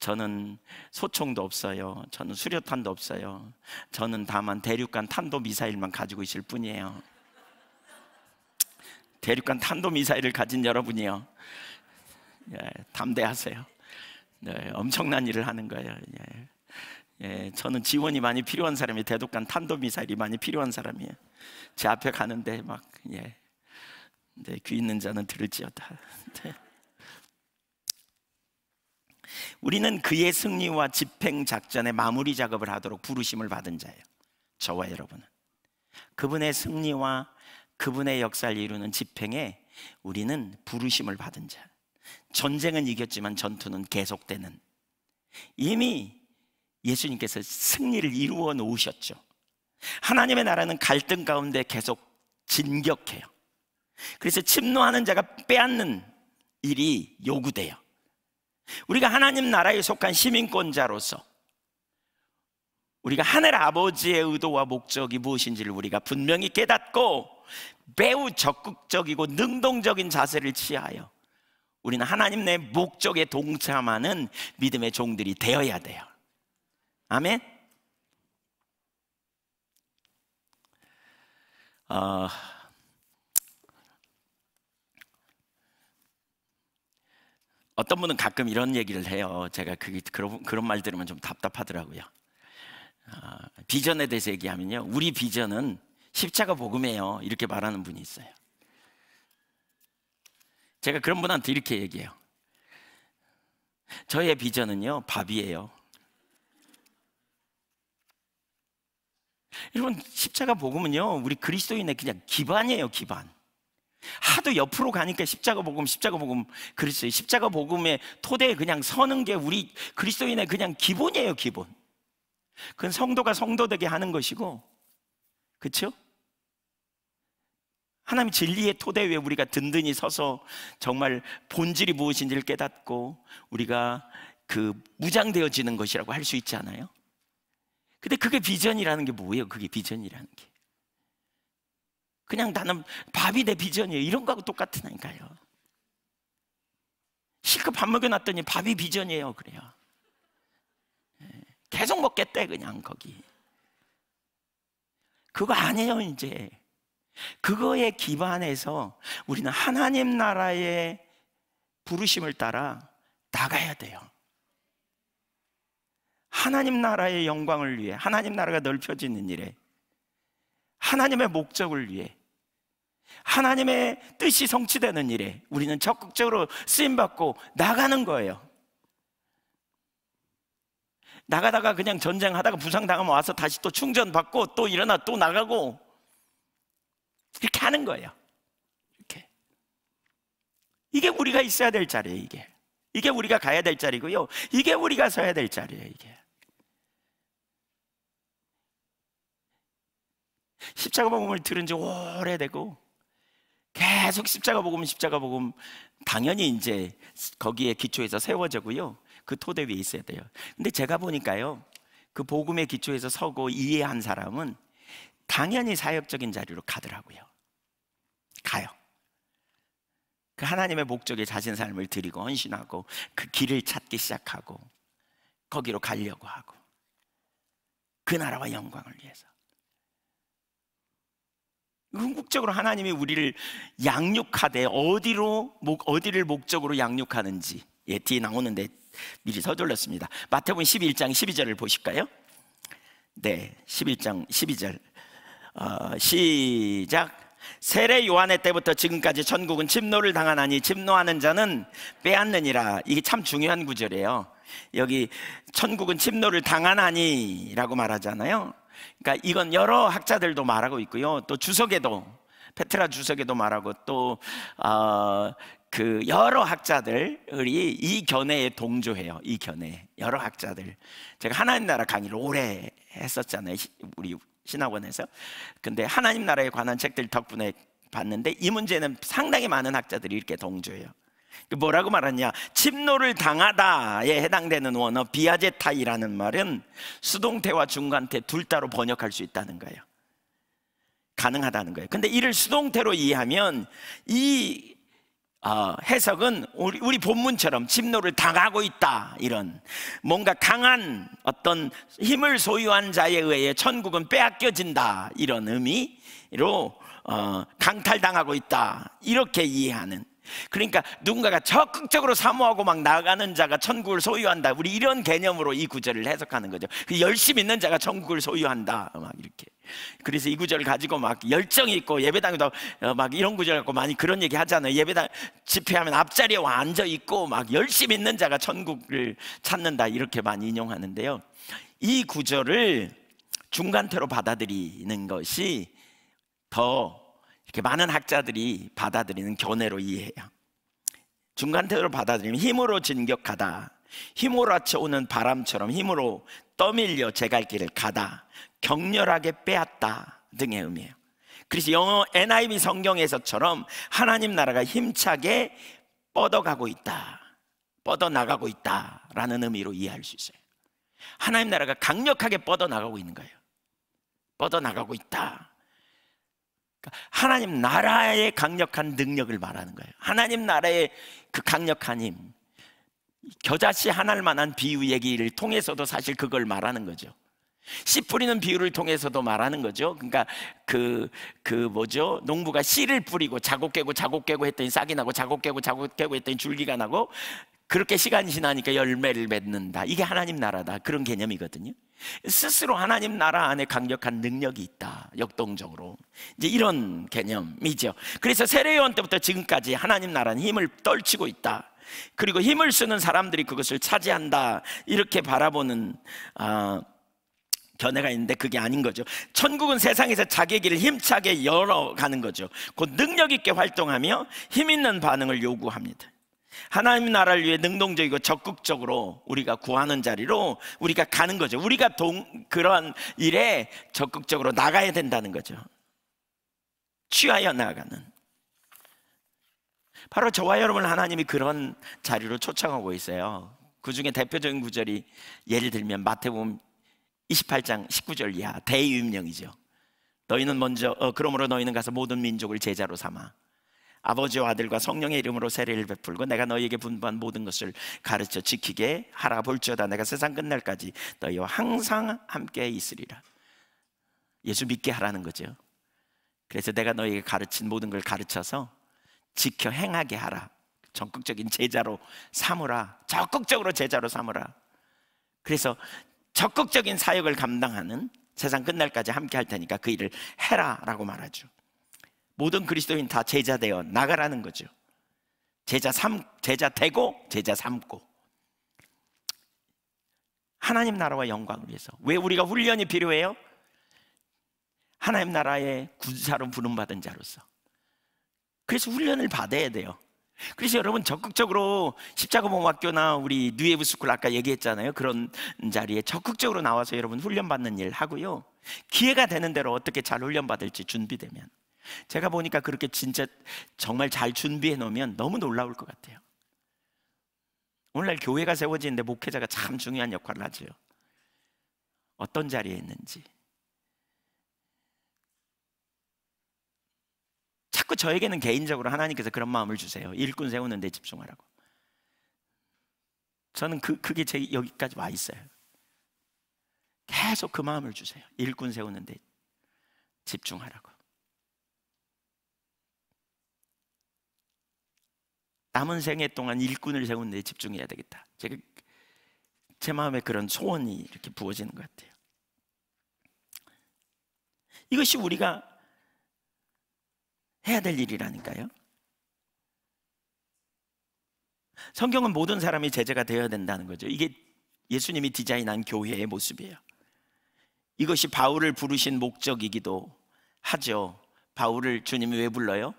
저는 소총도 없어요. 저는 수류탄도 없어요. 저는 다만 대륙간 탄도 미사일만 가지고 있을 뿐이에요. 대륙간 탄도미사일을 가진 여러분이요. 예, 담대하세요. 예, 엄청난 일을 하는 거예요. 예, 예 저는 지원이 많이 필요한 사람이 대륙간 탄도미사일이 많이 필요한 사람이에요. 제 앞에 가는데 막 예. 근귀 네, 있는 자는 들을지어다. 네. 우리는 그의 승리와 집행 작전의 마무리 작업을 하도록 부르심을 받은 자예요. 저와 여러분은 그분의 승리와 그분의 역사를 이루는 집행에 우리는 부르심을 받은 자. 전쟁은 이겼지만 전투는 계속되는 이미 예수님께서 승리를 이루어 놓으셨죠. 하나님의 나라는 갈등 가운데 계속 진격해요. 그래서 침노하는 자가 빼앗는 일이 요구돼요. 우리가 하나님 나라에 속한 시민권자로서 우리가 하늘 아버지의 의도와 목적이 무엇인지를 우리가 분명히 깨닫고 매우 적극적이고 능동적인 자세를 취하여 우리는 하나님의 목적에 동참하는 믿음의 종들이 되어야 돼요. 아멘. 어, 어떤 분은 가끔 이런 얘기를 해요. 제가 그, 그런, 그런 말 들으면 좀 답답하더라고요. 어, 비전에 대해서 얘기하면요. 우리 비전은 십자가 복음이에요. 이렇게 말하는 분이 있어요. 제가 그런 분한테 이렇게 얘기해요. 저의 비전은요, 밥이에요. 여러분, 십자가 복음은요, 우리 그리스도인의 그냥 기반이에요, 기반. 하도 옆으로 가니까 십자가 복음, 십자가 복음, 그리스도 십자가 복음의 토대에 그냥 서는 게 우리 그리스도인의 그냥 기본이에요, 기본. 그건 성도가 성도되게 하는 것이고, 그렇죠? 하나님 진리의 토대 위에 우리가 든든히 서서 정말 본질이 무엇인지를 깨닫고 우리가 그 무장되어지는 것이라고 할 수 있지 않아요? 근데 그게 비전이라는 게 뭐예요? 그게 비전이라는 게. 그냥 나는 밥이 내 비전이에요. 이런 거하고 똑같으니까요. 실컷 밥 먹여놨더니 밥이 비전이에요. 그래요. 예, 계속 먹겠대, 그냥 거기. 그거 아니에요, 이제. 그거에 기반해서 우리는 하나님 나라의 부르심을 따라 나가야 돼요. 하나님 나라의 영광을 위해, 하나님 나라가 넓혀지는 일에, 하나님의 목적을 위해, 하나님의 뜻이 성취되는 일에 우리는 적극적으로 쓰임받고 나가는 거예요. 나가다가 그냥 전쟁하다가 부상당하면 와서 다시 또 충전받고 또 일어나 또 나가고 이렇게 하는 거예요. 이렇게. 이게 우리가 있어야 될 자리예요, 이게. 이게 우리가 가야 될 자리고요. 이게 우리가 서야 될 자리예요, 이게. 십자가 복음을 들은 지 오래되고 계속 십자가 복음, 십자가 복음 당연히 이제 거기에 기초에서 세워져고요. 그 토대 위에 있어야 돼요. 근데 제가 보니까요. 그 복음의 기초에서 서고 이해한 사람은 당연히 사역적인 자리로 가더라고요. 가요. 그 하나님의 목적에 자신 삶을 드리고 헌신하고 그 길을 찾기 시작하고 거기로 가려고 하고 그 나라와 영광을 위해서 궁극적으로 하나님이 우리를 양육하되 어디로 어디를 목적으로 양육하는지 예, 뒤에 나오는데 미리 서둘렀습니다. 마태복음 11장 12절을 보실까요? 네, 11장 12절. 어, 시작. 세례 요한의 때부터 지금까지 전국은 침노를 당하나니 침노하는 자는 빼앗느니라. 이게 참 중요한 구절이에요. 여기 천국은 침노를 당하나니라고 말하잖아요. 그러니까 이건 여러 학자들도 말하고 있고요. 또 주석에도 페트라 주석에도 말하고 또 어, 그 여러 학자들이 이 견해에 동조해요. 이 견해. 여러 학자들. 제가 하나님 나라 강의를 오래 했었잖아요. 우리 신학원에서. 근데 하나님 나라에 관한 책들 덕분에 봤는데 이 문제는 상당히 많은 학자들이 이렇게 동조해요. 그 뭐라고 말하냐? 침노를 당하다에 해당되는 원어 비아제타이라는 말은 수동태와 중간태 둘다로 번역할 수 있다는 거예요. 가능하다는 거예요. 근데 이를 수동태로 이해하면 이 어, 해석은 우리, 우리 본문처럼 침노를 당하고 있다 이런 뭔가 강한 어떤 힘을 소유한 자에 의해 천국은 빼앗겨진다 이런 의미로 어, 강탈당하고 있다 이렇게 이해하는 그러니까 누군가가 적극적으로 사모하고 막 나가는 자가 천국을 소유한다 우리 이런 개념으로 이 구절을 해석하는 거죠 그 열심 히 있는 자가 천국을 소유한다 막 이렇게 그래서 이 구절을 가지고 막 열정이 있고 예배당에도 어, 막 이런 구절 갖고 많이 그런 얘기 하잖아요. 예배당 집회하면 앞자리에 앉아 있고 막 열심 있는 자가 천국을 찾는다 이렇게 많이 인용하는데요. 이 구절을 중간태로 받아들이는 것이 더 이렇게 많은 학자들이 받아들이는 견해로 이해해요. 중간태로 받아들이면 힘으로 진격하다. 힘으로 아쳐오는 바람처럼 힘으로 떠밀려 제 갈 길을 가다 격렬하게 빼앗다 등의 의미예요 그래서 영어 NIV 성경에서처럼 하나님 나라가 힘차게 뻗어가고 있다 뻗어나가고 있다 라는 의미로 이해할 수 있어요 하나님 나라가 강력하게 뻗어나가고 있는 거예요 뻗어나가고 있다 그러니까 하나님 나라의 강력한 능력을 말하는 거예요 하나님 나라의 그 강력한 힘 겨자씨 하나를 만한 비유 얘기를 통해서도 사실 그걸 말하는 거죠. 씨 뿌리는 비유를 통해서도 말하는 거죠. 그러니까 그, 그 뭐죠? 농부가 씨를 뿌리고 자고 깨고 자고 깨고 했더니 싹이 나고 자고 깨고 자고 깨고 했더니 줄기가 나고 그렇게 시간이 지나니까 열매를 맺는다. 이게 하나님 나라다. 그런 개념이거든요. 스스로 하나님 나라 안에 강력한 능력이 있다. 역동적으로. 이제 이런 개념이죠. 그래서 세례요원 때부터 지금까지 하나님 나라는 힘을 떨치고 있다. 그리고 힘을 쓰는 사람들이 그것을 차지한다 이렇게 바라보는 아, 견해가 있는데 그게 아닌 거죠. 천국은 세상에서 자기 길을 힘차게 열어가는 거죠. 곧 능력 있게 활동하며 힘 있는 반응을 요구합니다. 하나님 나라를 위해 능동적이고 적극적으로 우리가 구하는 자리로 우리가 가는 거죠. 우리가 동, 그러한 일에 적극적으로 나가야 된다는 거죠. 취하여 나가는. 아 바로 저와 여러분 하나님이 그런 자리로 초청하고 있어요. 그 중에 대표적인 구절이 예를 들면 마태복음 28장 19절 이하 대유명이죠. 너희는 먼저 어, 그러므로 너희는 가서 모든 민족을 제자로 삼아 아버지와 아들과 성령의 이름으로 세례를 베풀고 내가 너희에게 분부한 모든 것을 가르쳐 지키게 하라 볼지어다 내가 세상 끝날까지 너희와 항상 함께 있으리라. 예수 믿게 하라는 거죠. 그래서 내가 너희에게 가르친 모든 걸 가르쳐서 지켜 행하게 하라. 적극적인 제자로 삼으라. 적극적으로 제자로 삼으라. 그래서 적극적인 사역을 감당하는 세상 끝날까지 함께 할 테니까 그 일을 해라라고 말하죠. 모든 그리스도인 다 제자 되어 나가라는 거죠. 제자 삼 제자 되고 제자 삼고 하나님 나라와 영광을 위해서 왜 우리가 훈련이 필요해요? 하나님 나라의 군사로 부름받은 자로서 그래서 훈련을 받아야 돼요. 그래서 여러분 적극적으로 십자가복학교나 우리 뉴에브스쿨 아까 얘기했잖아요. 그런 자리에 적극적으로 나와서 여러분 훈련받는 일 하고요. 기회가 되는 대로 어떻게 잘 훈련받을지 준비되면 제가 보니까 그렇게 진짜 정말 잘 준비해 놓으면 너무 놀라울 것 같아요. 오늘날 교회가 세워지는데 목회자가 참 중요한 역할을 하죠. 어떤 자리에 있는지. 자꾸 저에게는 개인적으로 하나님께서 그런 마음을 주세요. 일꾼 세우는 데 집중하라고. 저는 그, 그게 제 여기까지 와 있어요. 계속 그 마음을 주세요. 일꾼 세우는 데 집중하라고. 남은 생애 동안 일꾼을 세우는 데 집중해야 되겠다. 제가 제 마음에 그런 소원이 이렇게 부어지는 것 같아요. 이것이 우리가 해야 될 일이라니까요. 성경은 모든 사람이 제자가 되어야 된다는 거죠. 이게 예수님이 디자인한 교회의 모습이에요. 이것이 바울을 부르신 목적이기도 하죠. 바울을 주님이 왜 불러요?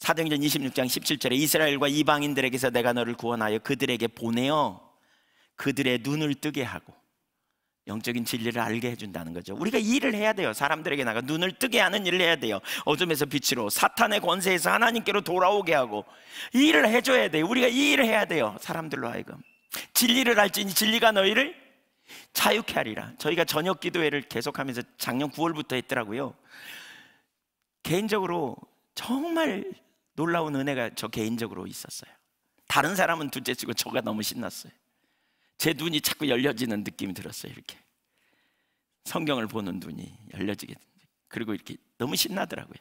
사도행전 26장 17절에 이스라엘과 이방인들에게서 내가 너를 구원하여 그들에게 보내어 그들의 눈을 뜨게 하고 영적인 진리를 알게 해준다는 거죠. 우리가 일을 해야 돼요. 사람들에게 나가 눈을 뜨게 하는 일을 해야 돼요. 어둠에서 빛으로 사탄의 권세에서 하나님께로 돌아오게 하고 일을 해줘야 돼요. 우리가 일을 해야 돼요. 사람들로 하여금 진리를 알지니 진리가 너희를 자유케 하리라. 저희가 저녁 기도회를 계속하면서 작년 9월부터 했더라고요. 개인적으로 정말 놀라운 은혜가 저 개인적으로 있었어요. 다른 사람은 둘째치고 저가 너무 신났어요. 제 눈이 자꾸 열려지는 느낌이 들었어요. 이렇게 성경을 보는 눈이 열려지게 그리고 이렇게 너무 신나더라고요.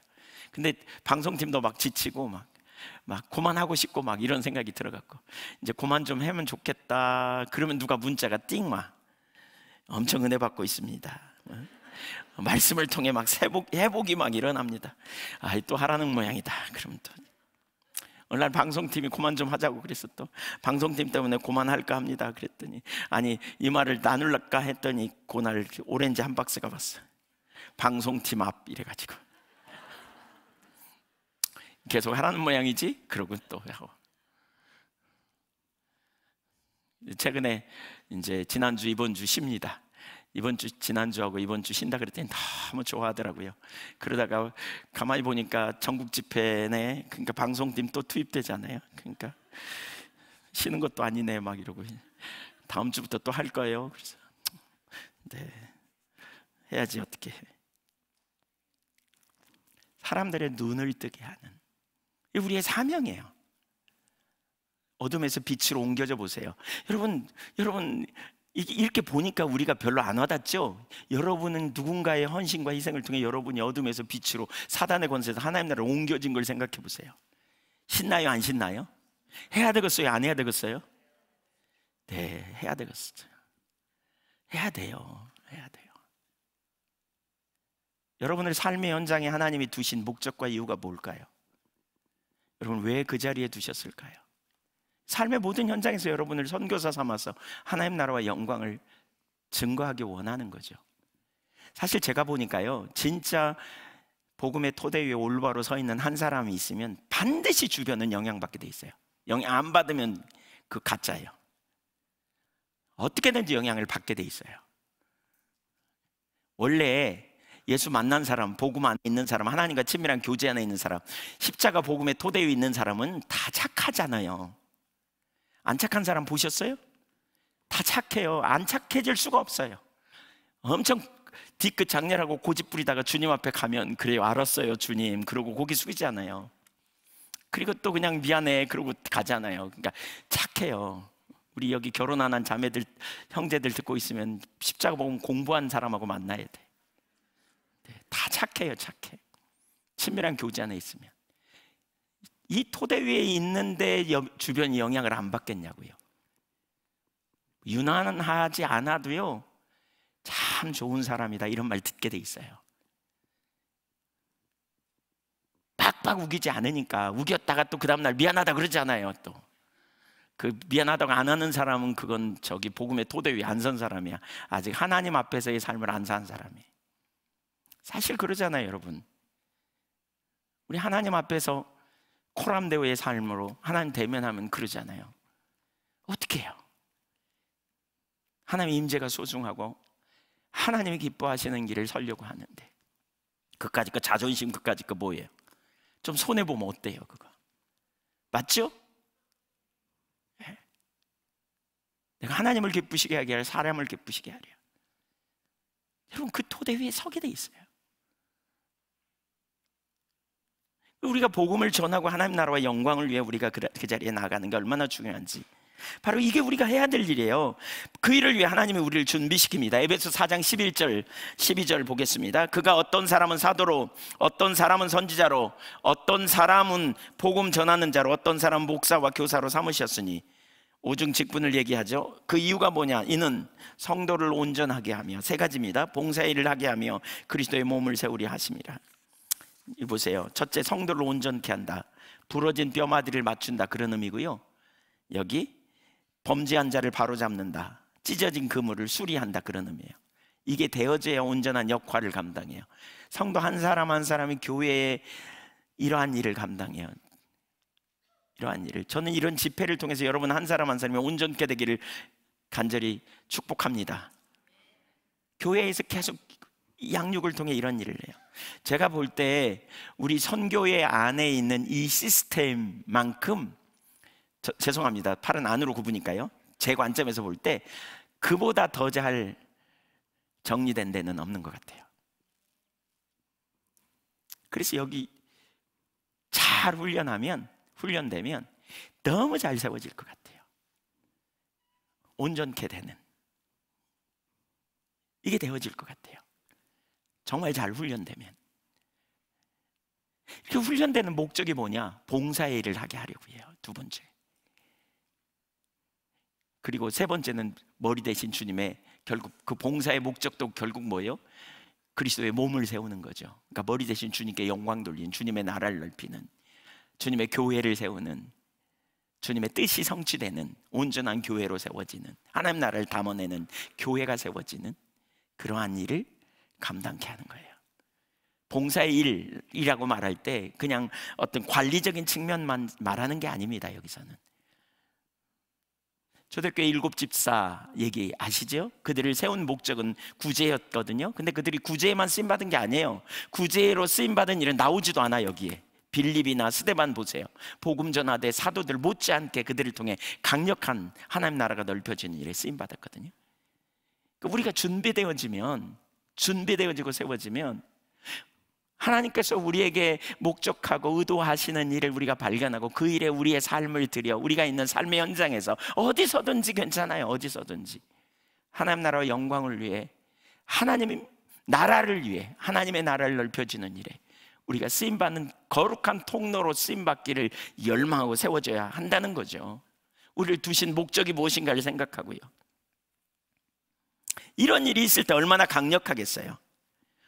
근데 방송팀도 막 지치고 막. 막 고만하고 싶고 막 이런 생각이 들어갔고 이제 고만 좀 하면 좋겠다 그러면 누가 문자가 띵와 엄청 은혜 받고 있습니다 어? 말씀을 통해 막 회복, 회복이 막 일어납니다. 아, 또 하라는 모양이다. 그럼 또 오늘날 방송팀이 그만 좀 하자고 그랬어 또 방송팀 때문에 그만할까 합니다 그랬더니 아니 이 말을 나눌까 했더니 그날 오렌지 한 박스가 왔어 방송팀 앞 이래가지고 계속 하라는 모양이지 그러고 또 하고 최근에 이제 지난주 이번 주 쉽니다 이번 주 지난주하고 이번 주 쉰다 그랬더니 너무 좋아하더라고요. 그러다가 가만히 보니까 전국 집회 내 그러니까 방송팀 또 투입되잖아요. 그러니까 쉬는 것도 아니네 막 이러고 다음 주부터 또 할 거예요. 그래서 네 해야지 어떻게 사람들의 눈을 뜨게 하는 이 우리의 사명이에요. 어둠에서 빛으로 옮겨져 보세요. 여러분, 여러분 이렇게 보니까 우리가 별로 안 와닿죠? 여러분은 누군가의 헌신과 희생을 통해 여러분이 어둠에서 빛으로 사단의 권세에서 하나님 나라로 옮겨진 걸 생각해 보세요. 신나요? 안 신나요? 해야 되겠어요? 안 해야 되겠어요? 네, 해야 되겠어요. 해야 돼요. 해야 돼요. 여러분의 삶의 현장에 하나님이 두신 목적과 이유가 뭘까요? 여러분, 왜 그 자리에 두셨을까요? 삶의 모든 현장에서 여러분을 선교사 삼아서 하나님 나라와 영광을 증거하기 원하는 거죠. 사실 제가 보니까요, 진짜 복음의 토대 위에 올바로 서 있는 한 사람이 있으면 반드시 주변은 영향받게 돼 있어요. 영향 안 받으면 그 가짜예요. 어떻게든지 영향을 받게 돼 있어요. 원래 예수 만난 사람, 복음 안에 있는 사람, 하나님과 친밀한 교제 안에 있는 사람, 십자가 복음의 토대 위에 있는 사람은 다 착하잖아요. 안 착한 사람 보셨어요? 다 착해요. 안 착해질 수가 없어요. 엄청 뒤끝 장렬하고 고집 부리다가 주님 앞에 가면 그래요. 알았어요, 주님. 그러고 고기 숙이잖아요. 그리고 또 그냥 미안해. 그러고 가잖아요. 그러니까 착해요. 우리 여기 결혼 안 한 자매들, 형제들 듣고 있으면 십자가 보면 공부한 사람하고 만나야 돼. 네, 다 착해요, 착해. 친밀한 교제 안에 있으면. 이 토대 위에 있는데 주변이 영향을 안 받겠냐고요. 유난하지 않아도요. 참 좋은 사람이다 이런 말 듣게 돼 있어요. 빡빡 우기지 않으니까 우겼다가 또 그 다음 날 미안하다 그러잖아요. 또그 미안하다고 안 하는 사람은 그건 저기 복음의 토대 위에 안선 사람이야. 아직 하나님 앞에서의 삶을 안 산 사람이. 사실 그러잖아요, 여러분. 우리 하나님 앞에서 코람대오의 삶으로 하나님 대면하면 그러잖아요. 어떻게 해요? 하나님 임재가 소중하고 하나님이 기뻐하시는 길을 설려고 하는데 그까짓 거 자존심 그까짓 거 뭐예요? 좀 손해 보면 어때요 그거? 맞죠? 네. 내가 하나님을 기쁘시게 하게 하 사람을 기쁘시게 하려 여러분 그 토대 위에 서게 돼 있어요 우리가 복음을 전하고 하나님 나라와 영광을 위해 우리가 그 자리에 나가는 게 얼마나 중요한지 바로 이게 우리가 해야 될 일이에요. 그 일을 위해 하나님이 우리를 준비시킵니다. 에베소 4장 11절, 12절 보겠습니다. 그가 어떤 사람은 사도로, 어떤 사람은 선지자로, 어떤 사람은 복음 전하는 자로, 어떤 사람은 목사와 교사로 삼으셨으니 오중 직분을 얘기하죠. 그 이유가 뭐냐? 이는 성도를 온전하게 하며 세 가지입니다. 봉사 일을 하게 하며 그리스도의 몸을 세우리 하십니다 보세요. 첫째 성도를 온전케 한다. 부러진 뼈마디를 맞춘다 그런 의미고요. 여기 범죄한 자를 바로잡는다. 찢어진 그물을 수리한다 그런 의미예요. 이게 되어져야 온전한 역할을 감당해요. 성도 한 사람 한 사람이 교회에 이러한 일을 감당해요. 이러한 일을 저는 이런 집회를 통해서 여러분 한 사람 한 사람이 온전케 되기를 간절히 축복합니다. 교회에서 계속 양육을 통해 이런 일을 해요. 제가 볼 때 우리 선교회 안에 있는 이 시스템만큼 저, 죄송합니다. 팔은 안으로 굽으니까요. 제 관점에서 볼 때 그보다 더 잘 정리된 데는 없는 것 같아요. 그래서 여기 잘 훈련하면 훈련되면 너무 잘 세워질 것 같아요. 온전케 되는 이게 되어질 것 같아요. 정말 잘 훈련되면. 그 훈련되는 목적이 뭐냐? 봉사의 일을 하게 하려고 해요. 두 번째. 그리고 세 번째는 머리 대신 주님의 결국 그 봉사의 목적도 결국 뭐예요? 그리스도의 몸을 세우는 거죠. 그러니까 머리 대신 주님께 영광 돌린 주님의 나라를 넓히는 주님의 교회를 세우는 주님의 뜻이 성취되는 온전한 교회로 세워지는 하나님 나라를 담아내는 교회가 세워지는 그러한 일을 감당케 하는 거예요. 봉사의 일이라고 말할 때 그냥 어떤 관리적인 측면만 말하는 게 아닙니다. 여기서는 초대교회 일곱 집사 얘기 아시죠? 그들을 세운 목적은 구제였거든요. 근데 그들이 구제에만 쓰임 받은 게 아니에요. 구제로 쓰임 받은 일은 나오지도 않아 여기에. 빌립이나 스데반 보세요. 복음 전하대 사도들 못지않게 그들을 통해 강력한 하나님 나라가 넓혀지는 일에 쓰임 받았거든요. 그러니까 우리가 준비되어지면 준비되어지고 세워지면 하나님께서 우리에게 목적하고 의도하시는 일을 우리가 발견하고 그 일에 우리의 삶을 들여 우리가 있는 삶의 현장에서 어디서든지 괜찮아요. 어디서든지. 하나님 나라와 영광을 위해 하나님 나라를 위해 하나님의 나라를 넓혀지는 일에 우리가 쓰임 받는 거룩한 통로로 쓰임 받기를 열망하고 세워져야 한다는 거죠. 우리를 두신 목적이 무엇인가를 생각하고요. 이런 일이 있을 때 얼마나 강력하겠어요?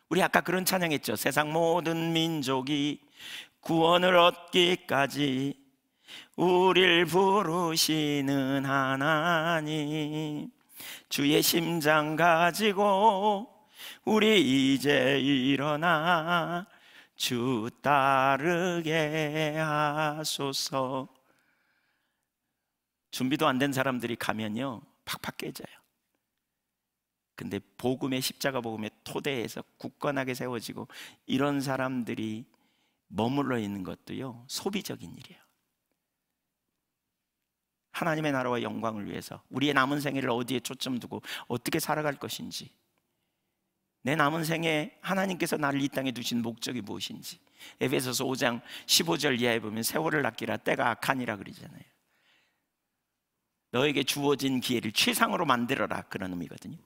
우리 아까 그런 찬양했죠. 세상 모든 민족이 구원을 얻기까지 우릴 부르시는 하나님 주의 심장 가지고 우리 이제 일어나 주 따르게 하소서 준비도 안 된 사람들이 가면요 팍팍 깨져요 근데 복음의 십자가 복음의 토대에서 굳건하게 세워지고 이런 사람들이 머물러 있는 것도요 소비적인 일이에요. 하나님의 나라와 영광을 위해서 우리의 남은 생애를 어디에 초점 두고 어떻게 살아갈 것인지 내 남은 생에 하나님께서 나를 이 땅에 두신 목적이 무엇인지 에베소서 5장 15절 이하에 보면 세월을 아끼라 때가 악하니라 그러잖아요 너에게 주어진 기회를 최상으로 만들어라 그런 의미거든요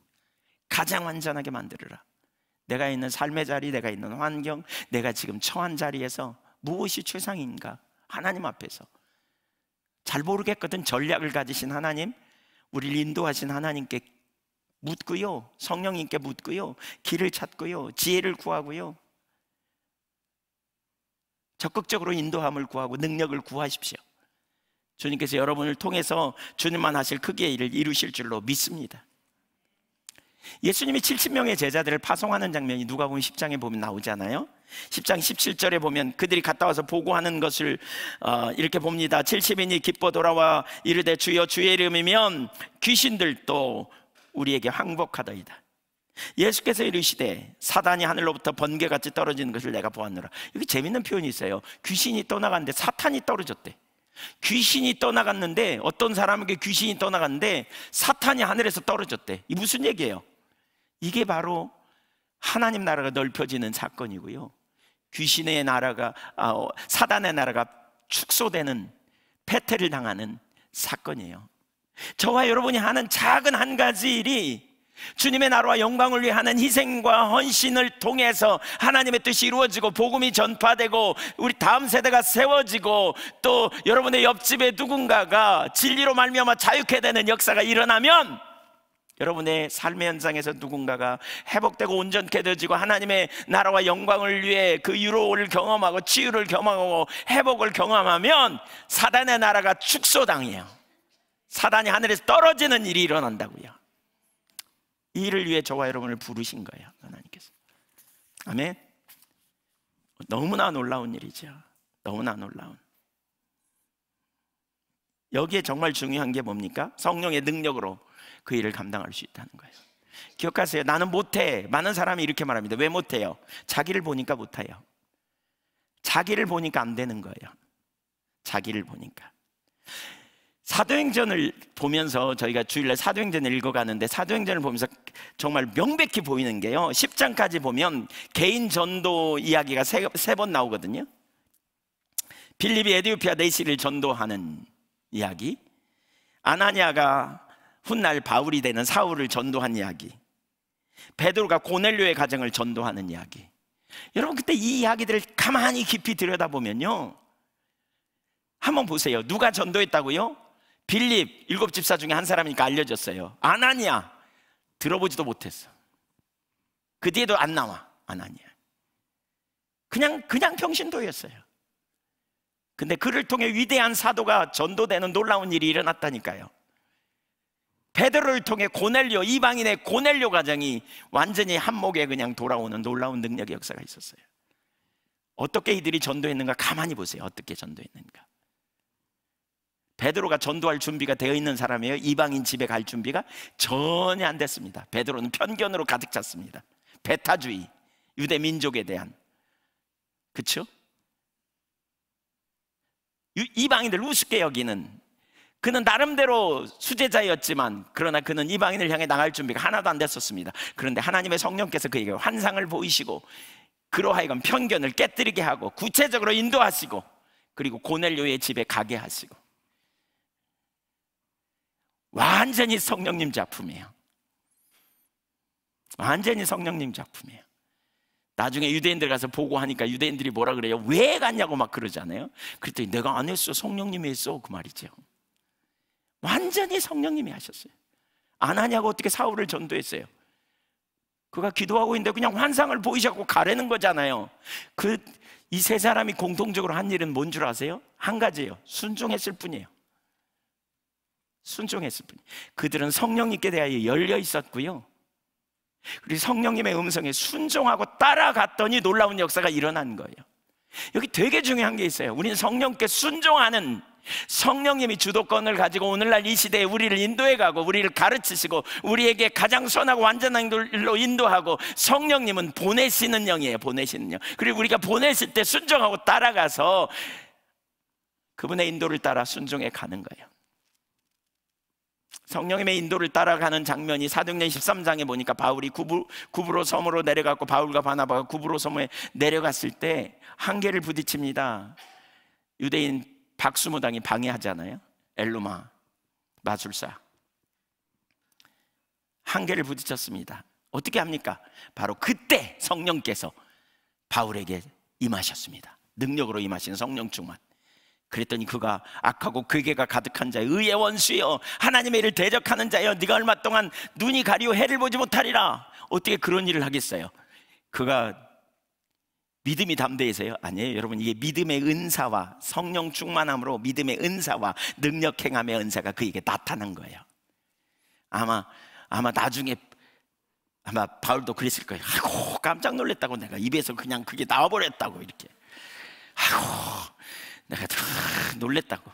가장 완전하게 만들어라 내가 있는 삶의 자리, 내가 있는 환경, 내가 지금 처한 자리에서 무엇이 최상인가? 하나님 앞에서. 잘 모르겠거든 전략을 가지신 하나님, 우리를 인도하신 하나님께 묻고요. 성령님께 묻고요. 길을 찾고요. 지혜를 구하고요. 적극적으로 인도함을 구하고 능력을 구하십시오. 주님께서 여러분을 통해서 주님만 하실 크기의 일을 이루실 줄로 믿습니다. 예수님이 70명의 제자들을 파송하는 장면이 누가 보면 10장에 보면 나오잖아요. 10장 17절에 보면 그들이 갔다 와서 보고하는 것을 어, 이렇게 봅니다. 70인이 기뻐 돌아와 이르되 주여 주의 이름이면 귀신들도 우리에게 항복하더이다. 예수께서 이르시되 사단이 하늘로부터 번개같이 떨어지는 것을 내가 보았느라 여기 재밌는 표현이 있어요. 귀신이 떠나갔는데 사탄이 떨어졌대. 귀신이 떠나갔는데 어떤 사람에게 귀신이 떠나갔는데 사탄이 하늘에서 떨어졌대. 이 무슨 얘기예요? 이게 바로 하나님 나라가 넓혀지는 사건이고요. 귀신의 나라가 아, 어, 사단의 나라가 축소되는 패퇴를 당하는 사건이에요. 저와 여러분이 하는 작은 한 가지 일이 주님의 나라와 영광을 위해 하는 희생과 헌신을 통해서 하나님의 뜻이 이루어지고 복음이 전파되고 우리 다음 세대가 세워지고 또 여러분의 옆집에 누군가가 진리로 말미암아 자유케 되는 역사가 일어나면 여러분의 삶의 현장에서 누군가가 회복되고 온전케 되지고 하나님의 나라와 영광을 위해 그 유로를 경험하고 치유를 경험하고 회복을 경험하면 사단의 나라가 축소당해요. 사단이 하늘에서 떨어지는 일이 일어난다고요. 이 일을 위해 저와 여러분을 부르신 거예요. 하나님께서. 아멘. 너무나 놀라운 일이죠. 너무나 놀라운. 여기에 정말 중요한 게 뭡니까? 성령의 능력으로 그 일을 감당할 수 있다는 거예요. 기억하세요. 나는 못해. 많은 사람이 이렇게 말합니다. 왜 못해요? 자기를 보니까 못해요. 자기를 보니까 안 되는 거예요. 자기를 보니까. 사도행전을 보면서 저희가 주일날 사도행전을 읽어가는데 사도행전을 보면서 정말 명백히 보이는 게요. 10장까지 보면 개인 전도 이야기가 세 번 나오거든요. 빌립이 에디오피아 네시를 전도하는 이야기. 아나니아가 훗날 바울이 되는 사울을 전도한 이야기. 베드로가 고넬료의 가정을 전도하는 이야기. 여러분 그때 이 이야기들을 가만히 깊이 들여다보면요. 한번 보세요. 누가 전도했다고요? 빌립 일곱 집사 중에 한 사람이니까 알려졌어요. 아나니아 들어보지도 못했어. 그 뒤에도 안 나와 아나니아. 그냥 그냥 평신도였어요. 근데 그를 통해 위대한 사도가 전도되는 놀라운 일이 일어났다니까요. 베드로를 통해 고넬료 이방인의 고넬료 과정이 완전히 한목에 그냥 돌아오는 놀라운 능력의 역사가 있었어요. 어떻게 이들이 전도했는가 가만히 보세요. 어떻게 전도했는가. 베드로가 전도할 준비가 되어 있는 사람이에요. 이방인 집에 갈 준비가 전혀 안 됐습니다. 베드로는 편견으로 가득 찼습니다. 베타주의 유대 민족에 대한 그렇죠? 이방인들 우습게 여기는 그는 나름대로 수제자였지만 그러나 그는 이방인을 향해 나갈 준비가 하나도 안 됐었습니다. 그런데 하나님의 성령께서 그에게 환상을 보이시고 그러하여금 편견을 깨뜨리게 하고 구체적으로 인도하시고 그리고 고넬료의 집에 가게 하시고 완전히 성령님 작품이에요. 완전히 성령님 작품이에요. 나중에 유대인들 가서 보고하니까 유대인들이 뭐라 그래요? 왜 갔냐고 막 그러잖아요. 그랬더니 내가 안 했어. 성령님이 했어. 그 말이죠. 완전히 성령님이 하셨어요. 안 하냐고 어떻게 사울을 전도했어요. 그가 기도하고 있는데 그냥 환상을 보이셨고 가려는 거잖아요. 그 이 세 사람이 공통적으로 한 일은 뭔 줄 아세요? 한 가지예요. 순종했을 뿐이에요. 순종했을 뿐. 그들은 성령님께 대하여 열려 있었고요. 그리고 성령님의 음성에 순종하고 따라갔더니 놀라운 역사가 일어난 거예요. 여기 되게 중요한 게 있어요. 우리는 성령께 순종하는 성령님이 주도권을 가지고 오늘날 이 시대에 우리를 인도해 가고 우리를 가르치시고 우리에게 가장 선하고 완전한 길로 인도하고 성령님은 보내시는 영이에요. 보내시는 영. 그리고 우리가 보내실 때 순종하고 따라가서 그분의 인도를 따라 순종해 가는 거예요. 성령님의 인도를 따라가는 장면이 사도행전 13장에 보니까 바울이 구부, 구부로 섬으로 내려갔고 바울과 바나바가 구부로 섬에 내려갔을 때 한계를 부딪힙니다. 유대인 박수무당이 방해하잖아요. 엘루마 마술사 한계를 부딪혔습니다. 어떻게 합니까? 바로 그때 성령께서 바울에게 임하셨습니다. 능력으로 임하신 성령 충만. 그랬더니 그가 악하고 괴계가 가득한 자의 의의 원수여 하나님의 일을 대적하는 자여 네가 얼마 동안 눈이 가리워 해를 보지 못하리라 어떻게 그런 일을 하겠어요 그가 믿음이 담대해서요? 아니에요. 여러분, 이게 믿음의 은사와 성령 충만함으로 믿음의 은사와 능력 행함의 은사가 그에게 나타난 거예요. 아마, 아마 나중에 아마 바울도 그랬을 거예요. 아이고, 깜짝 놀랐다고 내가 입에서 그냥 그게 나와버렸다고 이렇게. 아이고, 내가 놀랬다고.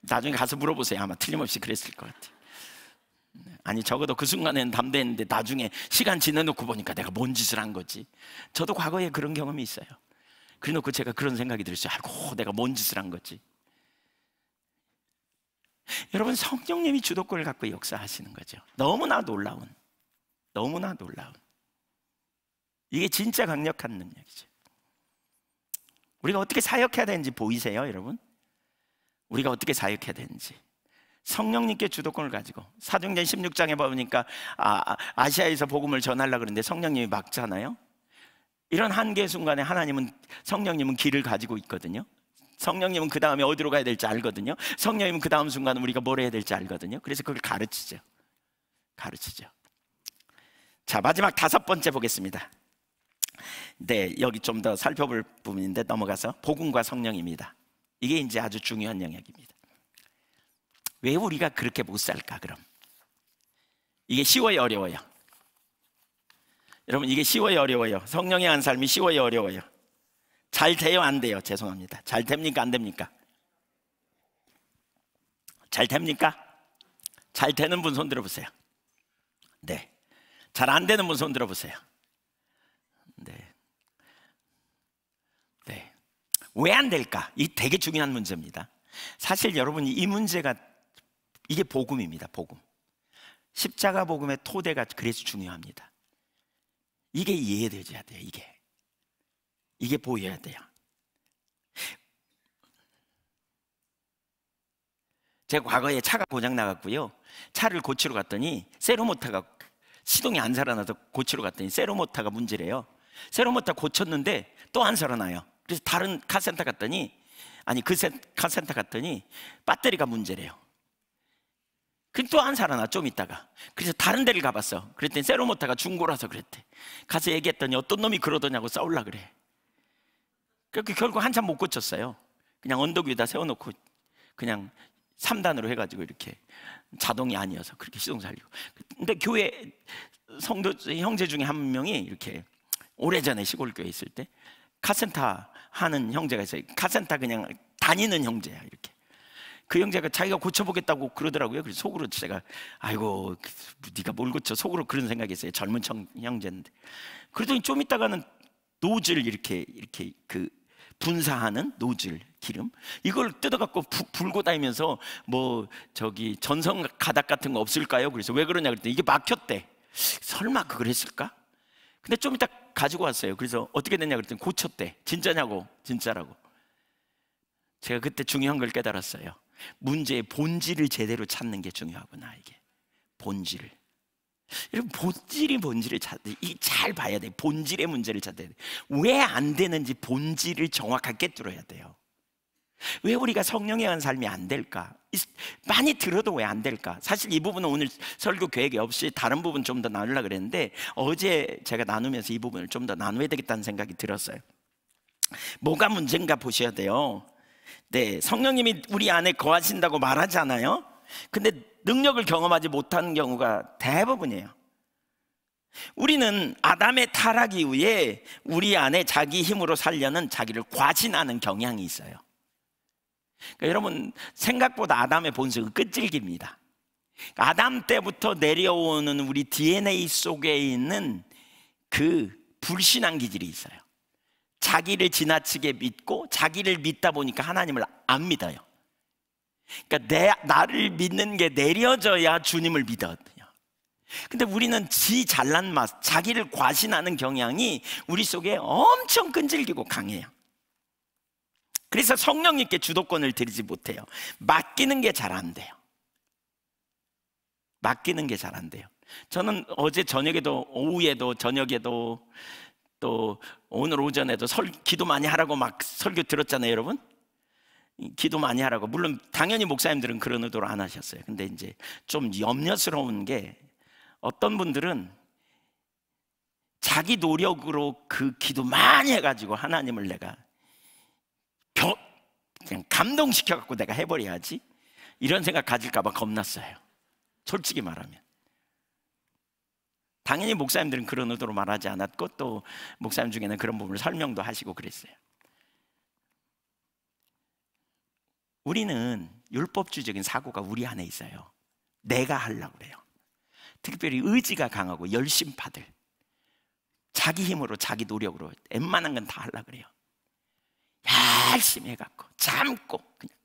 나중에 가서 물어보세요. 아마 틀림없이 그랬을 것 같아요. 아니 적어도 그 순간에는 담대했는데 나중에 시간 지내놓고 보니까 내가 뭔 짓을 한 거지 저도 과거에 그런 경험이 있어요 그래놓고 제가 그런 생각이 들었어요 아이고 내가 뭔 짓을 한 거지 여러분 성령님이 주도권을 갖고 역사하시는 거죠 너무나 놀라운 너무나 놀라운 이게 진짜 강력한 능력이죠 우리가 어떻게 사역해야 되는지 보이세요 여러분? 우리가 어떻게 사역해야 되는지 성령님께 주도권을 가지고 사도행전 16장에 보니까 아, 아, 아시아에서 복음을 전하려 그러는데 성령님이 막잖아요. 이런 한계 순간에 하나님은 성령님은 길을 가지고 있거든요. 성령님은 그 다음에 어디로 가야 될지 알거든요. 성령님은 그 다음 순간 우리가 뭘 해야 될지 알거든요. 그래서 그걸 가르치죠. 가르치죠. 자, 마지막 다섯 번째 보겠습니다. 네, 여기 좀 더 살펴볼 부분인데 넘어가서 복음과 성령입니다. 이게 이제 아주 중요한 영역입니다. 왜 우리가 그렇게 못 살까 그럼? 이게 쉬워요 어려워요? 여러분 이게 쉬워요 어려워요? 성령의 한 삶이 쉬워요 어려워요? 잘 돼요 안 돼요? 죄송합니다 잘 됩니까 안 됩니까? 잘 됩니까? 잘 되는 분 손들어 보세요 네. 잘 안 되는 분 손들어 보세요 네. 네. 왜 안 될까? 이 되게 중요한 문제입니다 사실 여러분이 문제가 이게 복음입니다, 복음. 십자가 복음의 토대가 그래서 중요합니다. 이게 이해되어야 돼요, 이게. 이게 보여야 돼요. 제가 과거에 차가 고장 나갔고요. 차를 고치러 갔더니 세로모터가 시동이 안 살아나서 고치러 갔더니 세로모터가 문제래요. 세로모타 고쳤는데 또 안 살아나요. 그래서 다른 카센터 갔더니 아니 그 카센터 갔더니 배터리가 문제래요. 근데 또안 살아나 좀 있다가 그래서 다른 데를 가봤어 그랬더니 세로모타가 중고라서 그랬대 가서 얘기했더니 어떤 놈이 그러더냐고 싸울라 그래 그렇게 결국 한참 못 고쳤어요 그냥 언덕 위에다 세워놓고 그냥 3단으로 해가지고 이렇게 자동이 아니어서 그렇게 시동 살리고 근데 교회 성도 형제 중에 한 명이 이렇게 오래전에 시골교회 있을 때 카센터 하는 형제가 있어요 카센터 그냥 다니는 형제야 이렇게 그 형제가 자기가 고쳐보겠다고 그러더라고요. 그래서 속으로 제가 아이고 네가 뭘 고쳐 속으로 그런 생각했어요. 젊은 청 형제인데 그러더니 좀 있다가는 노즐 이렇게 이렇게 그 분사하는 노즐 기름 이걸 뜯어갖고 부, 불고 다니면서 뭐 저기 전선 가닥 같은 거 없을까요? 그래서 왜 그러냐 그랬더니 이게 막혔대. 설마 그걸 했을까? 근데 좀 이따 가지고 왔어요. 그래서 어떻게 됐냐 그랬더니 고쳤대. 진짜냐고 진짜라고. 제가 그때 중요한 걸 깨달았어요. 문제의 본질을 제대로 찾는 게 중요하구나 이게 본질을. 여러분 본질이 본질을 찾이잘 봐야 돼. 본질의 문제를 찾아야 돼. 왜 안 되는지 본질을 정확하게 들어야 돼요. 왜 우리가 성령에 의한 삶이 안 될까? 많이 들어도 왜 안 될까? 사실 이 부분은 오늘 설교 계획이 없이 다른 부분 좀 더 나누려 그랬는데 어제 제가 나누면서 이 부분을 좀 더 나누어야 되겠다는 생각이 들었어요. 뭐가 문제인가 보셔야 돼요. 네, 성령님이 우리 안에 거하신다고 말하잖아요. 근데 능력을 경험하지 못하 경우가 대부분이에요. 우리는 아담의 타락 이후에 우리 안에 자기 힘으로 살려는 자기를 과신하는 경향이 있어요. 그러니까 여러분 생각보다 아담의 본성은 끈질깁니다. 아담 때부터 내려오는 우리 DNA 속에 있는 그 불신한 기질이 있어요. 자기를 지나치게 믿고 자기를 믿다 보니까 하나님을 안 믿어요. 그러니까 내 나를 믿는 게 내려져야 주님을 믿거든요. 근데 우리는 지 잘난 맛, 자기를 과신하는 경향이 우리 속에 엄청 끈질기고 강해요. 그래서 성령님께 주도권을 드리지 못해요. 맡기는 게 잘 안 돼요. 맡기는 게 잘 안 돼요. 저는 어제 저녁에도 오후에도 저녁에도 또 오늘 오전에도 설, 기도 많이 하라고 막 설교 들었잖아요, 여러분. 기도 많이 하라고. 물론 당연히 목사님들은 그런 의도로 안 하셨어요. 근데 이제 좀 염려스러운 게 어떤 분들은 자기 노력으로 그 기도 많이 해가지고 하나님을 내가 겨, 그냥 감동시켜갖고 내가 해버려야지 이런 생각 가질까봐 겁났어요. 솔직히 말하면. 당연히 목사님들은 그런 의도로 말하지 않았고 또 목사님 중에는 그런 부분을 설명도 하시고 그랬어요. 우리는 율법주의적인 사고가 우리 안에 있어요. 내가 하려고 그래요. 특별히 의지가 강하고 열심파들. 자기 힘으로 자기 노력으로 웬만한 건 다 하려고 그래요. 열심히 해갖고 참고 그냥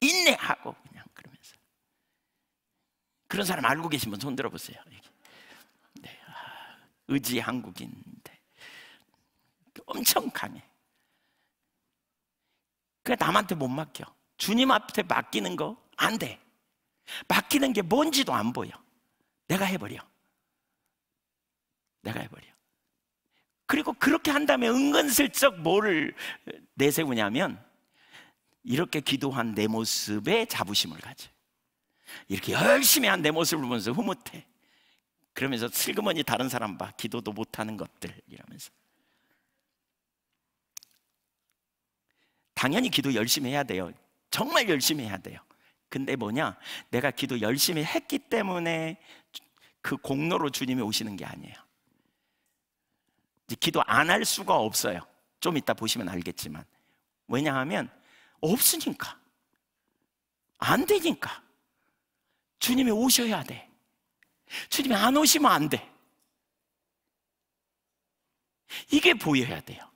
인내하고 그냥 그러면서 그런 사람 알고 계신 분 손들어 보세요. 여기. 의지 한국인인데 엄청 강해. 그래 그러니까 남한테 못 맡겨. 주님 앞에 맡기는 거 안 돼. 맡기는 게 뭔지도 안 보여. 내가 해버려. 내가 해버려. 그리고 그렇게 한 다음에 은근슬쩍 뭐를 내세우냐면 이렇게 기도한 내 모습에 자부심을 가져. 이렇게 열심히 한 내 모습을 보면서 흐뭇해. 그러면서 슬그머니 다른 사람 봐 기도도 못하는 것들 이러면서 당연히 기도 열심히 해야 돼요 정말 열심히 해야 돼요 근데 뭐냐 내가 기도 열심히 했기 때문에 그 공로로 주님이 오시는 게 아니에요 기도 안 할 수가 없어요 좀 이따 보시면 알겠지만 왜냐하면 없으니까 안 되니까 주님이 오셔야 돼 주님이 안 오시면 안 돼. 이게 보여야 돼요.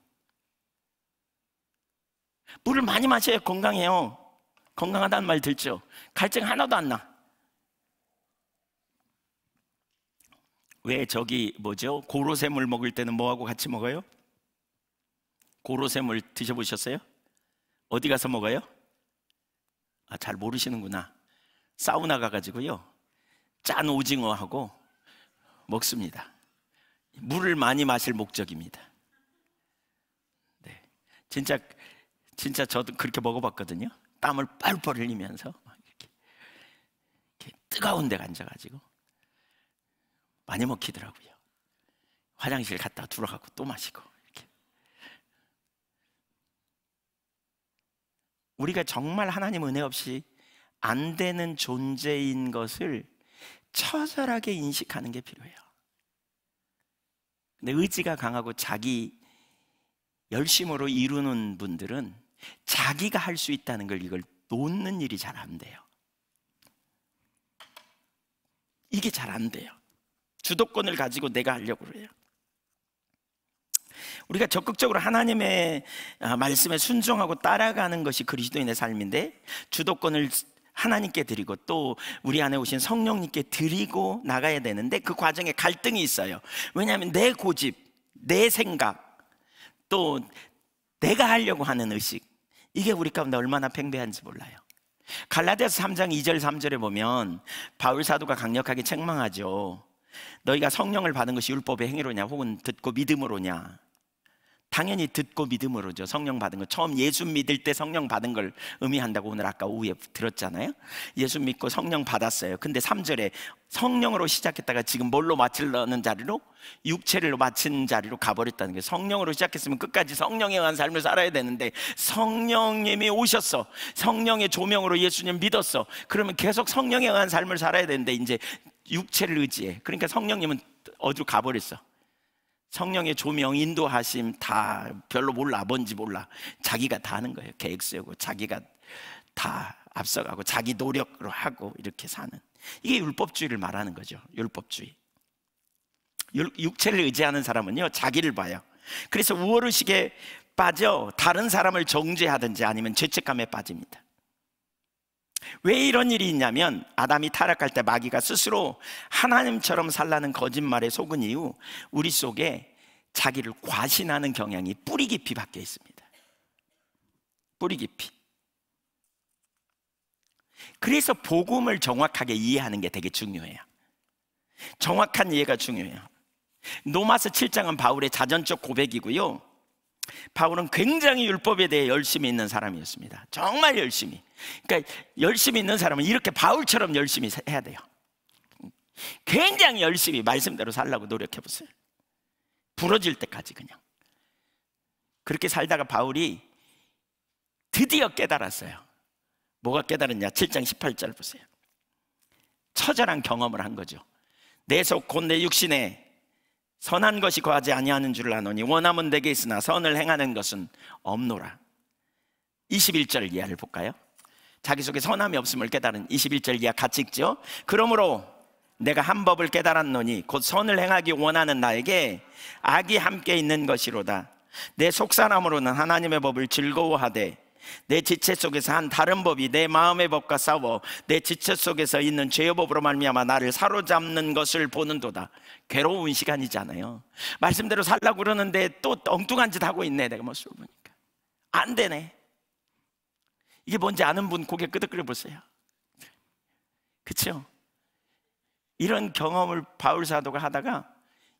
물을 많이 마셔야 건강해요. 건강하다는 말 들죠? 갈증 하나도 안 나. 왜 저기 뭐죠? 고로쇠물 먹을 때는 뭐하고 같이 먹어요? 고로쇠물 드셔보셨어요? 어디 가서 먹어요? 아, 잘 모르시는구나. 사우나 가가지고요. 짠 오징어하고 먹습니다. 물을 많이 마실 목적입니다. 네. 진짜, 진짜 저도 그렇게 먹어봤거든요. 땀을 뻘뻘 흘리면서 이렇게, 이렇게 뜨거운 데 앉아가지고 많이 먹히더라고요. 화장실 갔다 들어가고 또 마시고 이렇게. 우리가 정말 하나님 은혜 없이 안 되는 존재인 것을 처절하게 인식하는 게 필요해요. 근데 의지가 강하고 자기 열심으로 이루는 분들은 자기가 할 수 있다는 걸 이걸 놓는 일이 잘 안 돼요. 이게 잘 안 돼요. 주도권을 가지고 내가 하려고 그요 우리가 적극적으로 하나님의 아, 말씀에 순종하고 따라가는 것이 그리스도인의 삶인데 주도권을 하나님께 드리고 또 우리 안에 오신 성령님께 드리고 나가야 되는데 그 과정에 갈등이 있어요. 왜냐하면 내 고집, 내 생각, 또 내가 하려고 하는 의식 이게 우리 가운데 얼마나 팽배한지 몰라요. 갈라디아서 3장 2절 3절에 보면 바울 사도가 강력하게 책망하죠. 너희가 성령을 받은 것이 율법의 행위로냐 혹은 듣고 믿음으로냐 당연히 듣고 믿음으로죠. 성령 받은 거. 처음 예수 믿을 때 성령 받은 걸 의미한다고 오늘 아까 오후에 들었잖아요. 예수 믿고 성령 받았어요. 근데 3절에 성령으로 시작했다가 지금 뭘로 마치려는 자리로? 육체를 마친 자리로 가버렸다는 게 성령으로 시작했으면 끝까지 성령에 의한 삶을 살아야 되는데 성령님이 오셨어. 성령의 조명으로 예수님 믿었어. 그러면 계속 성령에 의한 삶을 살아야 되는데 이제 육체를 의지해. 그러니까 성령님은 어디로 가버렸어? 성령의 조명, 인도하심 다 별로 몰라, 뭔지 몰라. 자기가 다 하는 거예요. 계획 세우고 자기가 다 앞서가고 자기 노력으로 하고 이렇게 사는. 이게 율법주의를 말하는 거죠. 율법주의. 육체를 의지하는 사람은요, 자기를 봐요. 그래서 우월의식에 빠져 다른 사람을 정죄하든지 아니면 죄책감에 빠집니다. 왜 이런 일이 있냐면 아담이 타락할 때 마귀가 스스로 하나님처럼 살라는 거짓말에 속은 이후 우리 속에 자기를 과신하는 경향이 뿌리 깊이 박혀 있습니다. 뿌리 깊이. 그래서 복음을 정확하게 이해하는 게 되게 중요해요. 정확한 이해가 중요해요. 노마스 7장은 바울의 자전적 고백이고요. 바울은 굉장히 율법에 대해 열심히 있는 사람이었습니다. 정말 열심히. 그러니까 열심히 있는 사람은 이렇게 바울처럼 열심히 해야 돼요. 굉장히 열심히 말씀대로 살라고 노력해 보세요. 부러질 때까지 그냥. 그렇게 살다가 바울이 드디어 깨달았어요. 뭐가 깨달았냐? 7장 18절 보세요. 처절한 경험을 한 거죠. 내 속 곧 내 육신에 선한 것이 과하지 아니하는 줄을 아노니 원함은 내게 있으나 선을 행하는 것은 없노라. 21절 이하를 볼까요? 자기 속에 선함이 없음을 깨달은 21절 이하 같이 읽죠. 그러므로 내가 한 법을 깨달았노니 곧 선을 행하기 원하는 나에게 악이 함께 있는 것이로다. 내 속사람으로는 하나님의 법을 즐거워하되 내 지체 속에서 한 다른 법이 내 마음의 법과 싸워 내 지체 속에서 있는 죄의 법으로 말미암아 나를 사로잡는 것을 보는도다. 괴로운 시간이잖아요. 말씀대로 살라고 그러는데 또 엉뚱한 짓 하고 있네. 내가 모습을 보니까 안 되네. 이게 뭔지 아는 분 고개 끄덕거려 보세요. 그렇죠? 이런 경험을 바울 사도가 하다가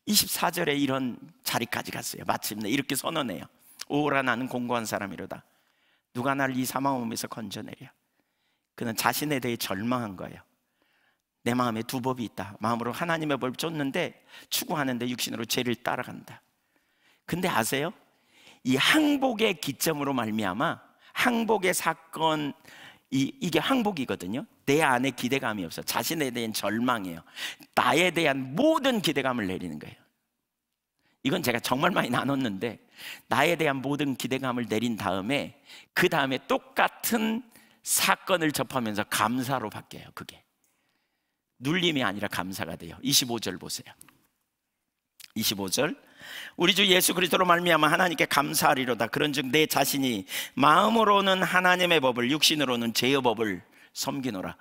24절에 이런 자리까지 갔어요. 마침내 이렇게 선언해요. 오라 나는 공고한 사람이로다. 누가 날 이 사망 몸에서 건져내려 그는 자신에 대해 절망한 거예요. 내 마음에 두 법이 있다. 마음으로 하나님의 법을 쫓는데 추구하는데 육신으로 죄를 따라간다. 근데 아세요? 이 항복의 기점으로 말미암아 항복의 사건 이, 이게 항복이거든요. 내 안에 기대감이 없어. 자신에 대한 절망이에요. 나에 대한 모든 기대감을 내리는 거예요. 이건 제가 정말 많이 나눴는데 나에 대한 모든 기대감을 내린 다음에 그 다음에 똑같은 사건을 접하면서 감사로 바뀌어요. 그게 눌림이 아니라 감사가 돼요. 25절 보세요. 25절 우리 주 예수 그리스도로 말미암아 하나님께 감사하리로다 그런즉 내 자신이 마음으로는 하나님의 법을 육신으로는 죄의 법을 섬기노라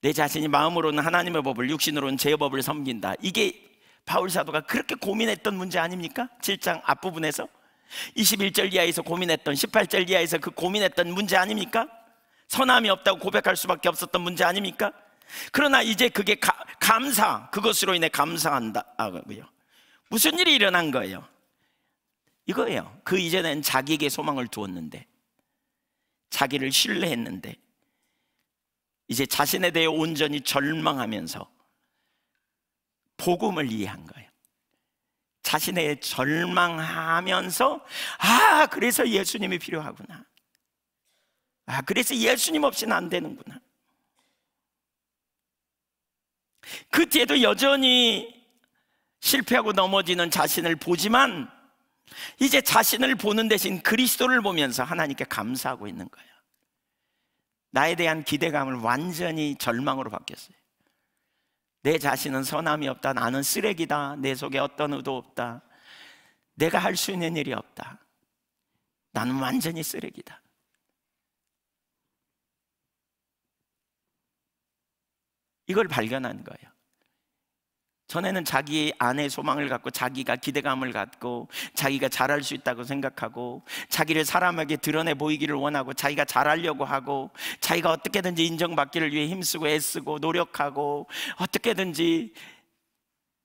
내 자신이 마음으로는 하나님의 법을 육신으로는 죄의 법을 섬긴다 이게 바울 사도가 그렇게 고민했던 문제 아닙니까? 7장 앞부분에서 21절 이하에서 고민했던 18절 이하에서 그 고민했던 문제 아닙니까? 선함이 없다고 고백할 수밖에 없었던 문제 아닙니까? 그러나 이제 그게 가, 감사 그것으로 인해 감사한다 하고요. 무슨 일이 일어난 거예요? 이거예요. 그 이전엔 자기에게 소망을 두었는데 자기를 신뢰했는데 이제 자신에 대해 온전히 절망하면서 복음을 이해한 거예요. 자신의 절망하면서 아 그래서 예수님이 필요하구나. 아 그래서 예수님 없이는 안 되는구나. 그 뒤에도 여전히 실패하고 넘어지는 자신을 보지만 이제 자신을 보는 대신 그리스도를 보면서 하나님께 감사하고 있는 거예요. 나에 대한 기대감을 완전히 절망으로 바뀌었어요. 내 자신은 선함이 없다. 나는 쓰레기다. 내 속에 어떤 의도 없다. 내가 할 수 있는 일이 없다. 나는 완전히 쓰레기다. 이걸 발견한 거예요. 전에는 자기 안에 소망을 갖고 자기가 기대감을 갖고 자기가 잘할 수 있다고 생각하고 자기를 사람에게 드러내 보이기를 원하고 자기가 잘하려고 하고 자기가 어떻게든지 인정받기를 위해 힘쓰고 애쓰고 노력하고 어떻게든지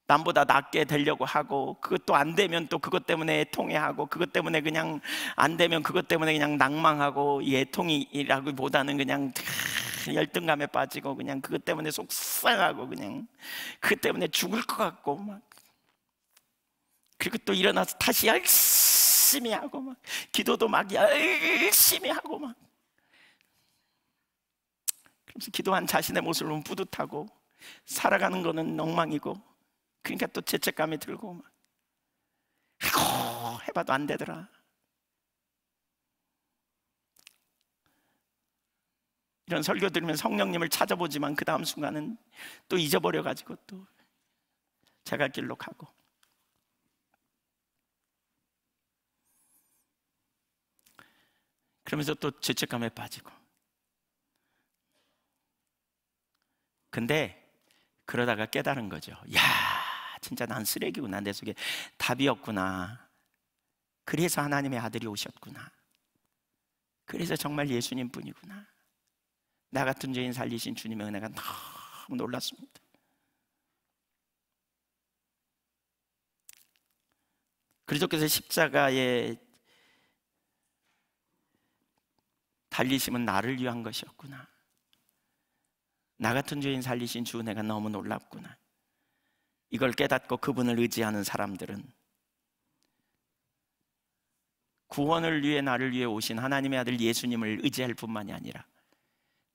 남보다 낫게 되려고 하고 그것도 안 되면 또 그것 때문에 통해하고 그것 때문에 그냥 안 되면 그것 때문에 그냥 낭망하고 예통이라고보다는 그냥 열등감에 빠지고 그냥 그것 때문에 속상하고 그냥 그것 때문에 죽을 것 같고 막 그리고 또 일어나서 다시 열심히 하고 막 기도도 막 열심히 하고 막그러서 기도한 자신의 모습을 보면 뿌듯하고 살아가는 거는 엉망이고 그러니까 또 죄책감이 들고 막아고 해봐도 안 되더라 이런 설교 들으면 성령님을 찾아보지만 그 다음 순간은 또 잊어버려 가지고 또 제가 길로 가고 그러면서 또 죄책감에 빠지고 근데 그러다가 깨달은 거죠. 야, 진짜 난 쓰레기구나. 내 속에 답이 없구나. 그래서 하나님의 아들이 오셨구나. 그래서 정말 예수님 뿐이구나. 나 같은 죄인 살리신 주님의 은혜가 너무 놀랐습니다. 그리스도께서 십자가에 달리심은 나를 위한 것이었구나. 나 같은 죄인 살리신 주 은혜가 너무 놀랍구나. 이걸 깨닫고 그분을 의지하는 사람들은 구원을 위해 나를 위해 오신 하나님의 아들 예수님을 의지할 뿐만이 아니라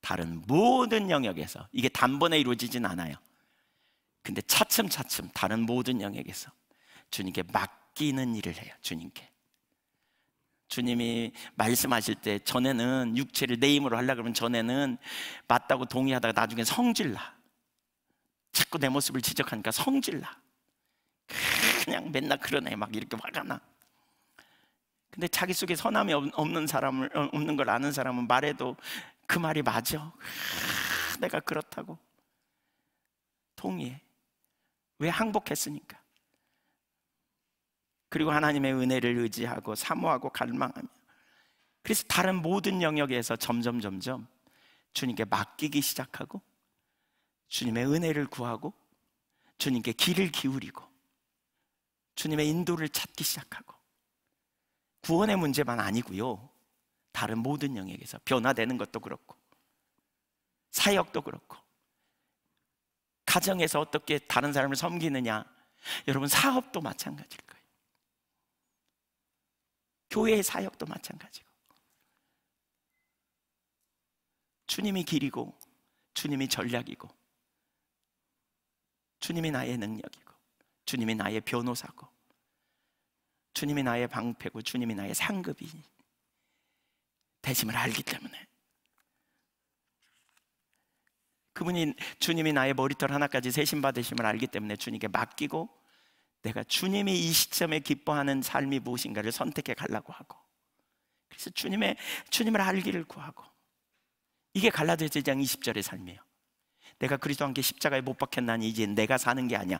다른 모든 영역에서 이게 단번에 이루어지진 않아요. 근데 차츰차츰 다른 모든 영역에서 주님께 맡기는 일을 해요. 주님께. 주님이 말씀하실 때 전에는 육체를 내 힘으로 하려 고하면 전에는 맞다고 동의하다가 나중에 성질나. 자꾸 내 모습을 지적하니까 성질나. 그냥 맨날 그러네. 막 이렇게 화가 나. 근데 자기 속에 선함이 없는 사람을 없는 걸 아는 사람은 말해도 그 말이 맞아. 내가 그렇다고. 동의해. 왜 항복했으니까. 그리고 하나님의 은혜를 의지하고 사모하고 갈망하며. 그래서 다른 모든 영역에서 점점 점점 주님께 맡기기 시작하고 주님의 은혜를 구하고 주님께 길을 기울이고 주님의 인도를 찾기 시작하고 구원의 문제만 아니고요. 다른 모든 영역에서 변화되는 것도 그렇고 사역도 그렇고 가정에서 어떻게 다른 사람을 섬기느냐 여러분 사업도 마찬가지일 거예요 교회의 사역도 마찬가지고 주님이 길이고 주님이 전략이고 주님이 나의 능력이고 주님이 나의 변호사고 주님이 나의 방패고 주님이 나의 상급이니 되심을 알기 때문에 그분이 주님이 나의 머리털 하나까지 세신 받으심을 알기 때문에 주님께 맡기고 내가 주님이 이 시점에 기뻐하는 삶이 무엇인가를 선택해 가려고 하고 그래서 주님의 주님을 알기를 구하고 이게 갈라디아 제장 20절의 삶이에요. 내가 그리스도 함께 십자가에 못 박혔나니 이제 내가 사는 게 아니야.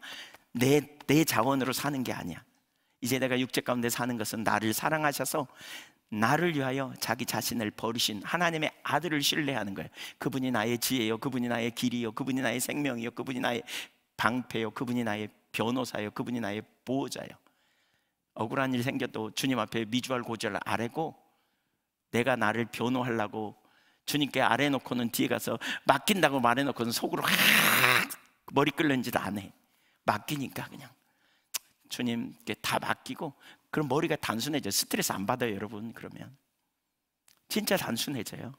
내 내 자원으로 사는 게 아니야. 이제 내가 육체 가운데 사는 것은 나를 사랑하셔서 나를 위하여 자기 자신을 버리신 하나님의 아들을 신뢰하는 거예요. 그분이 나의 지혜요, 그분이 나의 길이요, 그분이 나의 생명이요, 그분이 나의 방패요, 그분이 나의 변호사요, 그분이 나의 보호자요. 억울한 일 생겨도 주님 앞에 미주알 고절 아래고 내가 나를 변호하려고 주님께 아래 놓고는 뒤에 가서 맡긴다고 말해 놓고는 속으로 머리 끓는지안 해. 맡기니까 그냥 주님께 다 맡기고 그럼 머리가 단순해져요. 스트레스 안 받아요, 여러분. 그러면. 진짜 단순해져요.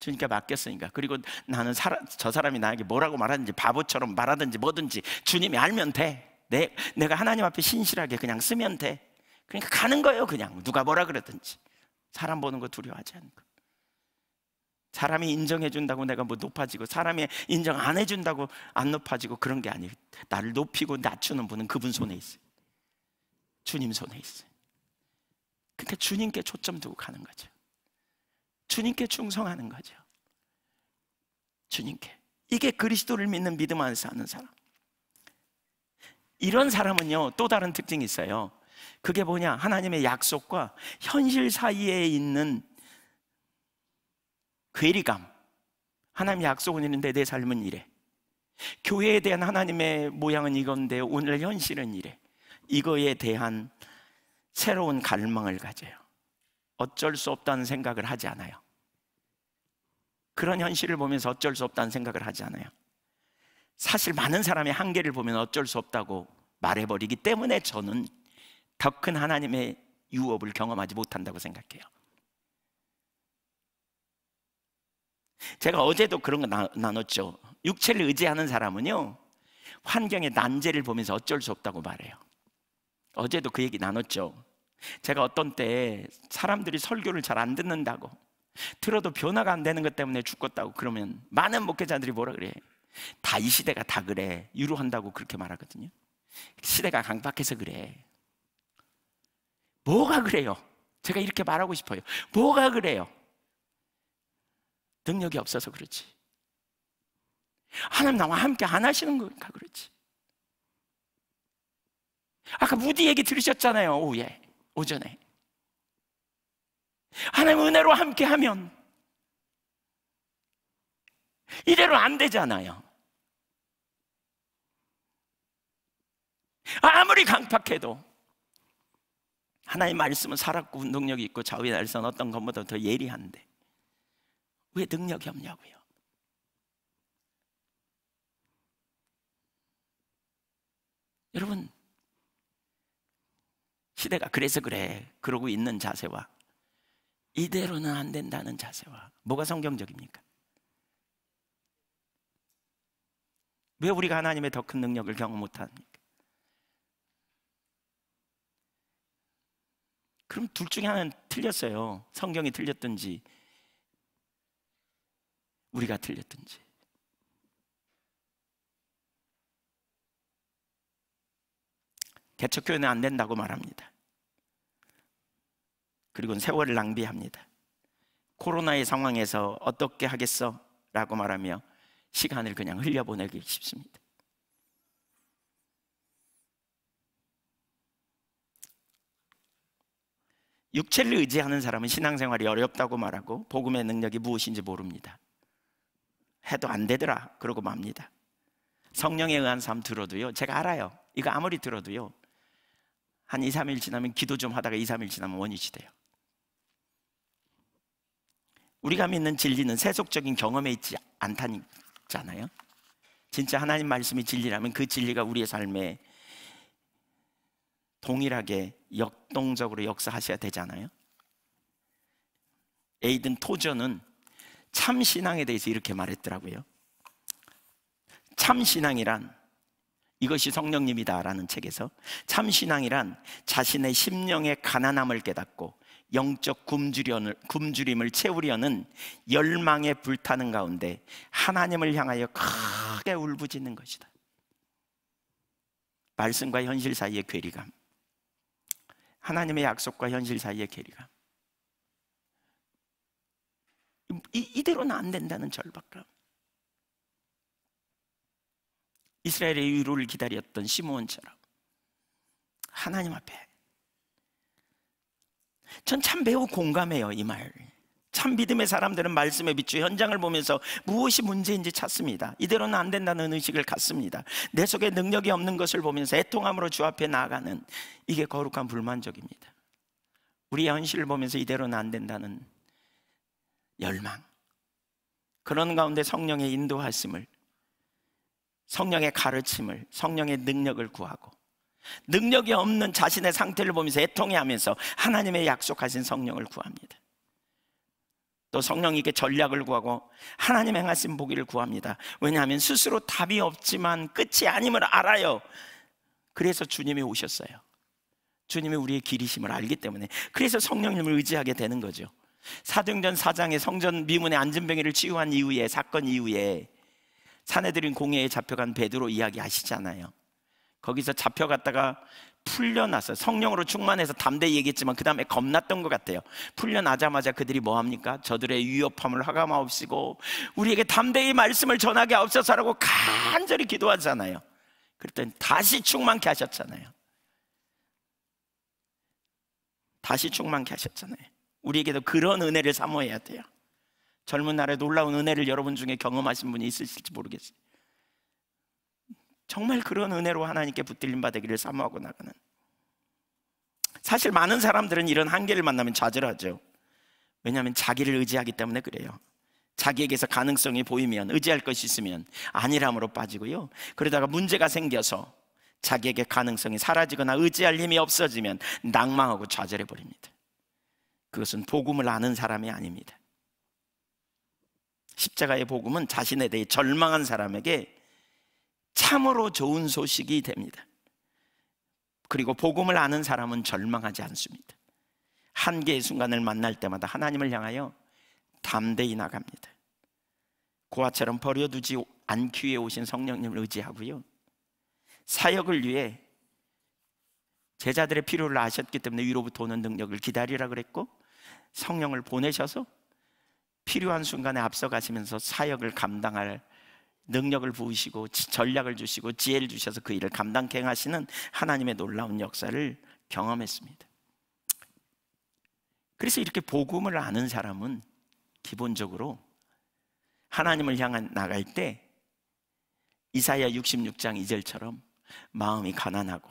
주님께 맡겼으니까. 그리고 나는 사람, 저 사람이 나에게 뭐라고 말하든지 바보처럼 말하든지 뭐든지 주님이 알면 돼. 내, 내가 하나님 앞에 신실하게 그냥 쓰면 돼. 그러니까 가는 거예요, 그냥. 누가 뭐라 그러든지. 사람 보는 거 두려워하지 않고. 사람이 인정해준다고 내가 뭐 높아지고, 사람이 인정 안 해준다고 안 높아지고 그런 게 아니에요. 나를 높이고 낮추는 분은 그분 손에 있어요. 주님 손에 있어요. 그러니까 주님께 초점 두고 가는 거죠. 주님께 충성하는 거죠. 주님께. 이게 그리스도를 믿는 믿음 안에서 하는 사람. 이런 사람은요, 또 다른 특징이 있어요. 그게 뭐냐? 하나님의 약속과 현실 사이에 있는 괴리감. 하나님 약속은 이런데 내 삶은 이래. 교회에 대한 하나님의 모양은 이건데 오늘 현실은 이래. 이거에 대한 새로운 갈망을 가져요. 어쩔 수 없다는 생각을 하지 않아요. 그런 현실을 보면서 어쩔 수 없다는 생각을 하지 않아요. 사실 많은 사람의 한계를 보면 어쩔 수 없다고 말해버리기 때문에 저는 더 큰 하나님의 유업을 경험하지 못한다고 생각해요. 제가 어제도 그런 거 나, 나눴죠. 육체를 의지하는 사람은요, 환경의 난제를 보면서 어쩔 수 없다고 말해요. 어제도 그 얘기 나눴죠. 제가 어떤 때 사람들이 설교를 잘 안 듣는다고 들어도 변화가 안 되는 것 때문에 죽었다고 그러면 많은 목회자들이 뭐라 그래? 다 이 시대가 다 그래. 유로한다고 그렇게 말하거든요. 시대가 강박해서 그래. 뭐가 그래요? 제가 이렇게 말하고 싶어요. 뭐가 그래요? 능력이 없어서 그렇지. 하나님 나와 함께 안 하시는 거니까 그렇지. 아까 무디 얘기 들으셨잖아요. 오후에, 오전에. 하나님 은혜로 함께 하면 이대로 안 되잖아요. 아, 아무리 강팍해도 하나님 말씀은 살았고 운동력이 있고 좌우의 날선 어떤 것보다 더 예리한데 왜 능력이 없냐고요? 여러분 시대가 그래서 그래 그러고 있는 자세와 이대로는 안 된다는 자세와 뭐가 성경적입니까? 왜 우리가 하나님의 더 큰 능력을 경험 못합니까? 그럼 둘 중에 하나는 틀렸어요. 성경이 틀렸든지 우리가 틀렸든지. 개척교회는 안 된다고 말합니다. 그리고 는 세월을 낭비합니다. 코로나의 상황에서 어떻게 하겠어? 라고 말하며 시간을 그냥 흘려보내기 쉽습니다. 육체를 의지하는 사람은 신앙생활이 어렵다고 말하고 복음의 능력이 무엇인지 모릅니다. 해도 안 되더라 그러고 맙니다. 성령에 의한 삶 들어도요. 제가 알아요. 이거 아무리 들어도요. 한 2, 3일 지나면 기도 좀 하다가 2, 3일 지나면 원위치 돼요. 우리가 믿는 진리는 세속적인 경험에 있지 않다잖아요. 진짜 하나님 말씀이 진리라면 그 진리가 우리의 삶에 동일하게 역동적으로 역사하셔야 되잖아요. 에이든 토저는 참 신앙에 대해서 이렇게 말했더라고요. 참 신앙이란 이것이 성령님이다라는 책에서 참신앙이란 자신의 심령의 가난함을 깨닫고 영적 굶주림을 채우려는 열망에 불타는 가운데 하나님을 향하여 크게 울부짖는 것이다. 말씀과 현실 사이의 괴리감. 하나님의 약속과 현실 사이의 괴리감. 이, 이대로는 안 된다는 절박감. 이스라엘의 위로를 기다렸던 시몬처럼 하나님 앞에 전 참 매우 공감해요 이 말. 참 믿음의 사람들은 말씀에 비추 현장을 보면서 무엇이 문제인지 찾습니다. 이대로는 안 된다는 의식을 갖습니다. 내 속에 능력이 없는 것을 보면서 애통함으로 주 앞에 나아가는 이게 거룩한 불만족입니다. 우리의 현실을 보면서 이대로는 안 된다는 열망. 그런 가운데 성령의 인도하심을 성령의 가르침을, 성령의 능력을 구하고 능력이 없는 자신의 상태를 보면서 애통해하면서 하나님의 약속하신 성령을 구합니다. 또 성령에게 전략을 구하고 하나님 행하신 보기를 구합니다. 왜냐하면 스스로 답이 없지만 끝이 아님을 알아요. 그래서 주님이 오셨어요. 주님이 우리의 길이심을 알기 때문에 그래서 성령님을 의지하게 되는 거죠. 사도전 4장의 성전 미문의 안진병이를 치유한 이후에 사건 이후에 사내들인 공예에 잡혀간 베드로 이야기 하시잖아요. 거기서 잡혀갔다가 풀려났어요. 성령으로 충만해서 담대히 얘기했지만 그 다음에 겁났던 것 같아요. 풀려나자마자 그들이 뭐합니까? 저들의 위협함을 화감하옵시고 우리에게 담대히 말씀을 전하게 하옵소서라고 간절히 기도하잖아요. 그랬더니 다시 충만케 하셨잖아요. 다시 충만케 하셨잖아요. 우리에게도 그런 은혜를 사모해야 돼요. 젊은 날에 놀라운 은혜를 여러분 중에 경험하신 분이 있으실지 모르겠어요. 정말 그런 은혜로 하나님께 붙들림 받기를 사모하고 나가는. 사실 많은 사람들은 이런 한계를 만나면 좌절하죠. 왜냐하면 자기를 의지하기 때문에 그래요. 자기에게서 가능성이 보이면 의지할 것이 있으면 아니함으로 빠지고요. 그러다가 문제가 생겨서 자기에게 가능성이 사라지거나 의지할 힘이 없어지면 낭망하고 좌절해 버립니다. 그것은 복음을 아는 사람이 아닙니다. 십자가의 복음은 자신에 대해 절망한 사람에게 참으로 좋은 소식이 됩니다. 그리고 복음을 아는 사람은 절망하지 않습니다. 한계의 순간을 만날 때마다 하나님을 향하여 담대히 나갑니다. 고아처럼 버려두지 않기 위해 오신 성령님을 의지하고요. 사역을 위해 제자들의 필요를 아셨기 때문에 위로부터 오는 능력을 기다리라 그랬고 성령을 보내셔서 필요한 순간에 앞서가시면서 사역을 감당할 능력을 부으시고 전략을 주시고 지혜를 주셔서 그 일을 감당케 하시는 하나님의 놀라운 역사를 경험했습니다. 그래서 이렇게 복음을 아는 사람은 기본적으로 하나님을 향한 나갈 때 이사야 66장 2절처럼 마음이 가난하고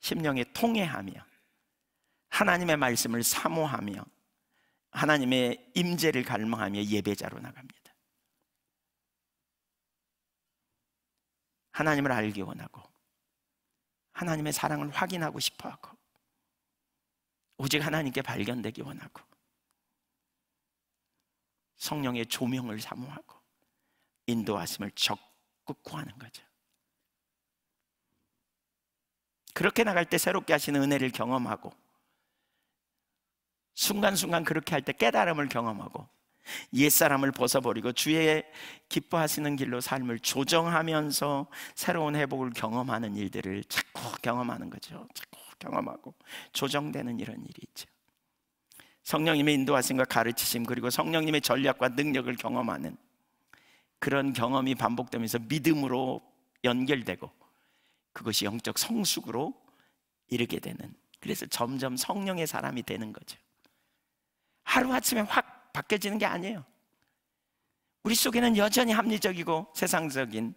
심령에 통해하며 하나님의 말씀을 사모하며 하나님의 임재를 갈망하며 예배자로 나갑니다. 하나님을 알기 원하고 하나님의 사랑을 확인하고 싶어 하고 오직 하나님께 발견되기 원하고 성령의 조명을 사모하고 인도하심을 적극 구하는 거죠. 그렇게 나갈 때 새롭게 하시는 은혜를 경험하고 순간순간 그렇게 할 때 깨달음을 경험하고 옛사람을 벗어버리고 주의 기뻐하시는 길로 삶을 조정하면서 새로운 회복을 경험하는 일들을 자꾸 경험하는 거죠. 자꾸 경험하고 조정되는 이런 일이 있죠. 성령님의 인도하심과 가르치심 그리고 성령님의 전략과 능력을 경험하는 그런 경험이 반복되면서 믿음으로 연결되고 그것이 영적 성숙으로 이르게 되는 그래서 점점 성령의 사람이 되는 거죠. 하루아침에 확 바뀌어지는 게 아니에요. 우리 속에는 여전히 합리적이고 세상적인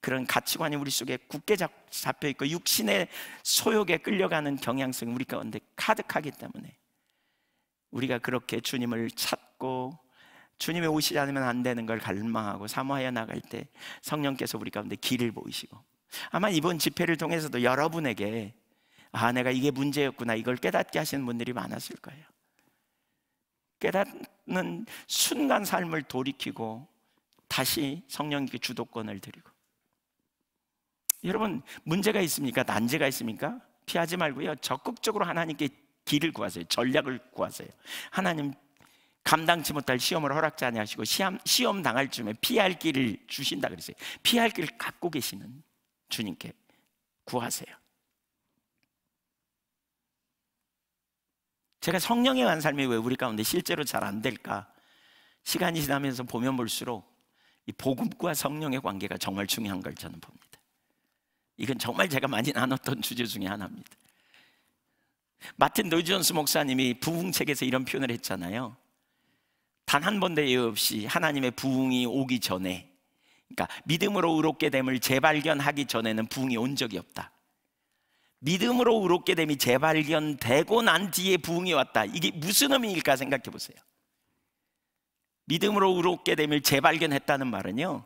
그런 가치관이 우리 속에 굳게 잡혀 있고 육신의 소욕에 끌려가는 경향성이 우리 가운데 가득하기 때문에 우리가 그렇게 주님을 찾고 주님이 오시지 않으면 안 되는 걸 갈망하고 사모하여 나갈 때 성령께서 우리 가운데 길을 보이시고 아마 이번 집회를 통해서도 여러분에게 아 내가 이게 문제였구나 이걸 깨닫게 하시는 분들이 많았을 거예요. 깨닫는 순간 삶을 돌이키고 다시 성령님께 주도권을 드리고 여러분 문제가 있습니까? 난제가 있습니까? 피하지 말고요 적극적으로 하나님께 길을 구하세요 전략을 구하세요 하나님 감당치 못할 시험을 허락지 아니하시고 시험, 시험 당할 쯤에 피할 길을 주신다 그랬어요 피할 길을 갖고 계시는 주님께 구하세요 제가 성령에 관한 삶이 왜 우리 가운데 실제로 잘 안 될까? 시간이 지나면서 보면 볼수록 이 복음과 성령의 관계가 정말 중요한 걸 저는 봅니다. 이건 정말 제가 많이 나눴던 주제 중에 하나입니다. 마틴 노이존스 목사님이 부흥책에서 이런 표현을 했잖아요. 단 한 번도 예외 없이 하나님의 부흥이 오기 전에, 그러니까 믿음으로 의롭게 됨을 재발견하기 전에는 부흥이 온 적이 없다. 믿음으로 의롭게 됨이 재발견되고 난 뒤에 부흥이 왔다. 이게 무슨 의미일까 생각해 보세요. 믿음으로 의롭게 됨을 재발견했다는 말은요.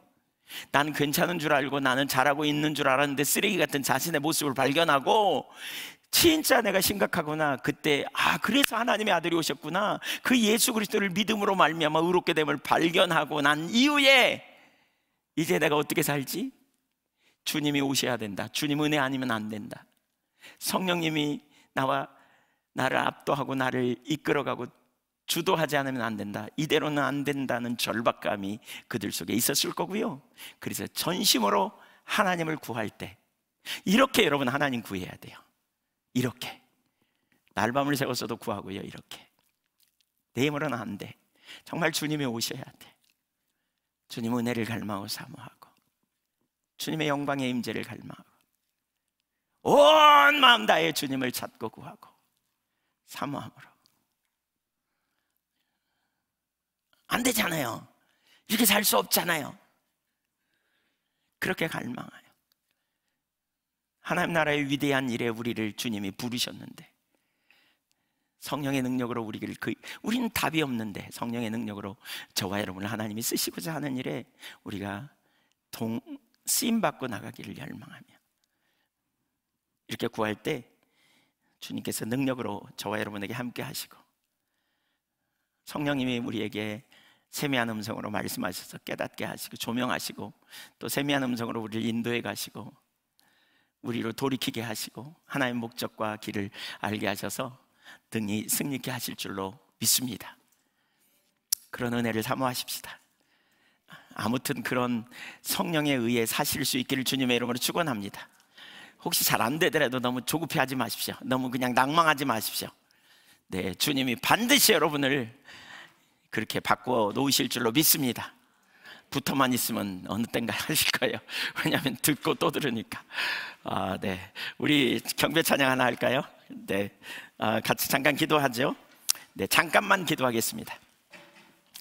나는 괜찮은 줄 알고 나는 잘하고 있는 줄 알았는데 쓰레기 같은 자신의 모습을 발견하고 진짜 내가 심각하구나. 그때 아 그래서 하나님의 아들이 오셨구나. 그 예수 그리스도를 믿음으로 말미암아 의롭게 됨을 발견하고 난 이후에 이제 내가 어떻게 살지? 주님이 오셔야 된다. 주님 은혜 아니면 안 된다. 성령님이 나와 나를 압도하고 나를 이끌어가고 주도하지 않으면 안 된다. 이대로는 안 된다는 절박감이 그들 속에 있었을 거고요. 그래서 전심으로 하나님을 구할 때 이렇게 여러분 하나님 구해야 돼요. 이렇게 날밤을 새웠어도 구하고요. 이렇게 내 힘으로는 안 돼. 정말 주님이 오셔야 돼. 주님 은혜를 갈망하고 사모하고 주님의 영광의 임재를 갈망하고 온 마음 다해 주님을 찾고 구하고 사모함으로 안 되잖아요. 이렇게 살 수 없잖아요. 그렇게 갈망하여 하나님 나라의 위대한 일에 우리를 주님이 부르셨는데 성령의 능력으로 우리를 그 우리는 답이 없는데 성령의 능력으로 저와 여러분을 하나님이 쓰시고자 하는 일에 우리가 동 쓰임 받고 나가기를 열망합니다 이렇게 구할 때 주님께서 능력으로 저와 여러분에게 함께 하시고 성령님이 우리에게 세미한 음성으로 말씀하셔서 깨닫게 하시고 조명하시고 또 세미한 음성으로 우리를 인도해 가시고 우리로 돌이키게 하시고 하나님의 목적과 길을 알게 하셔서 등이 승리케 하실 줄로 믿습니다. 그런 은혜를 사모하십시다. 아무튼 그런 성령에 의해 사실 수 있기를 주님의 이름으로 축원합니다. 혹시 잘 안 되더라도 너무 조급해하지 마십시오. 너무 그냥 낭망하지 마십시오. 네, 주님이 반드시 여러분을 그렇게 바꿔 놓으실 줄로 믿습니다. 붙어만 있으면 어느 땐가 하실 거예요. 왜냐하면 듣고 또 들으니까. 아, 네. 우리 경배 찬양 하나 할까요? 네. 아, 같이 잠깐 기도하죠. 네, 잠깐만 기도하겠습니다.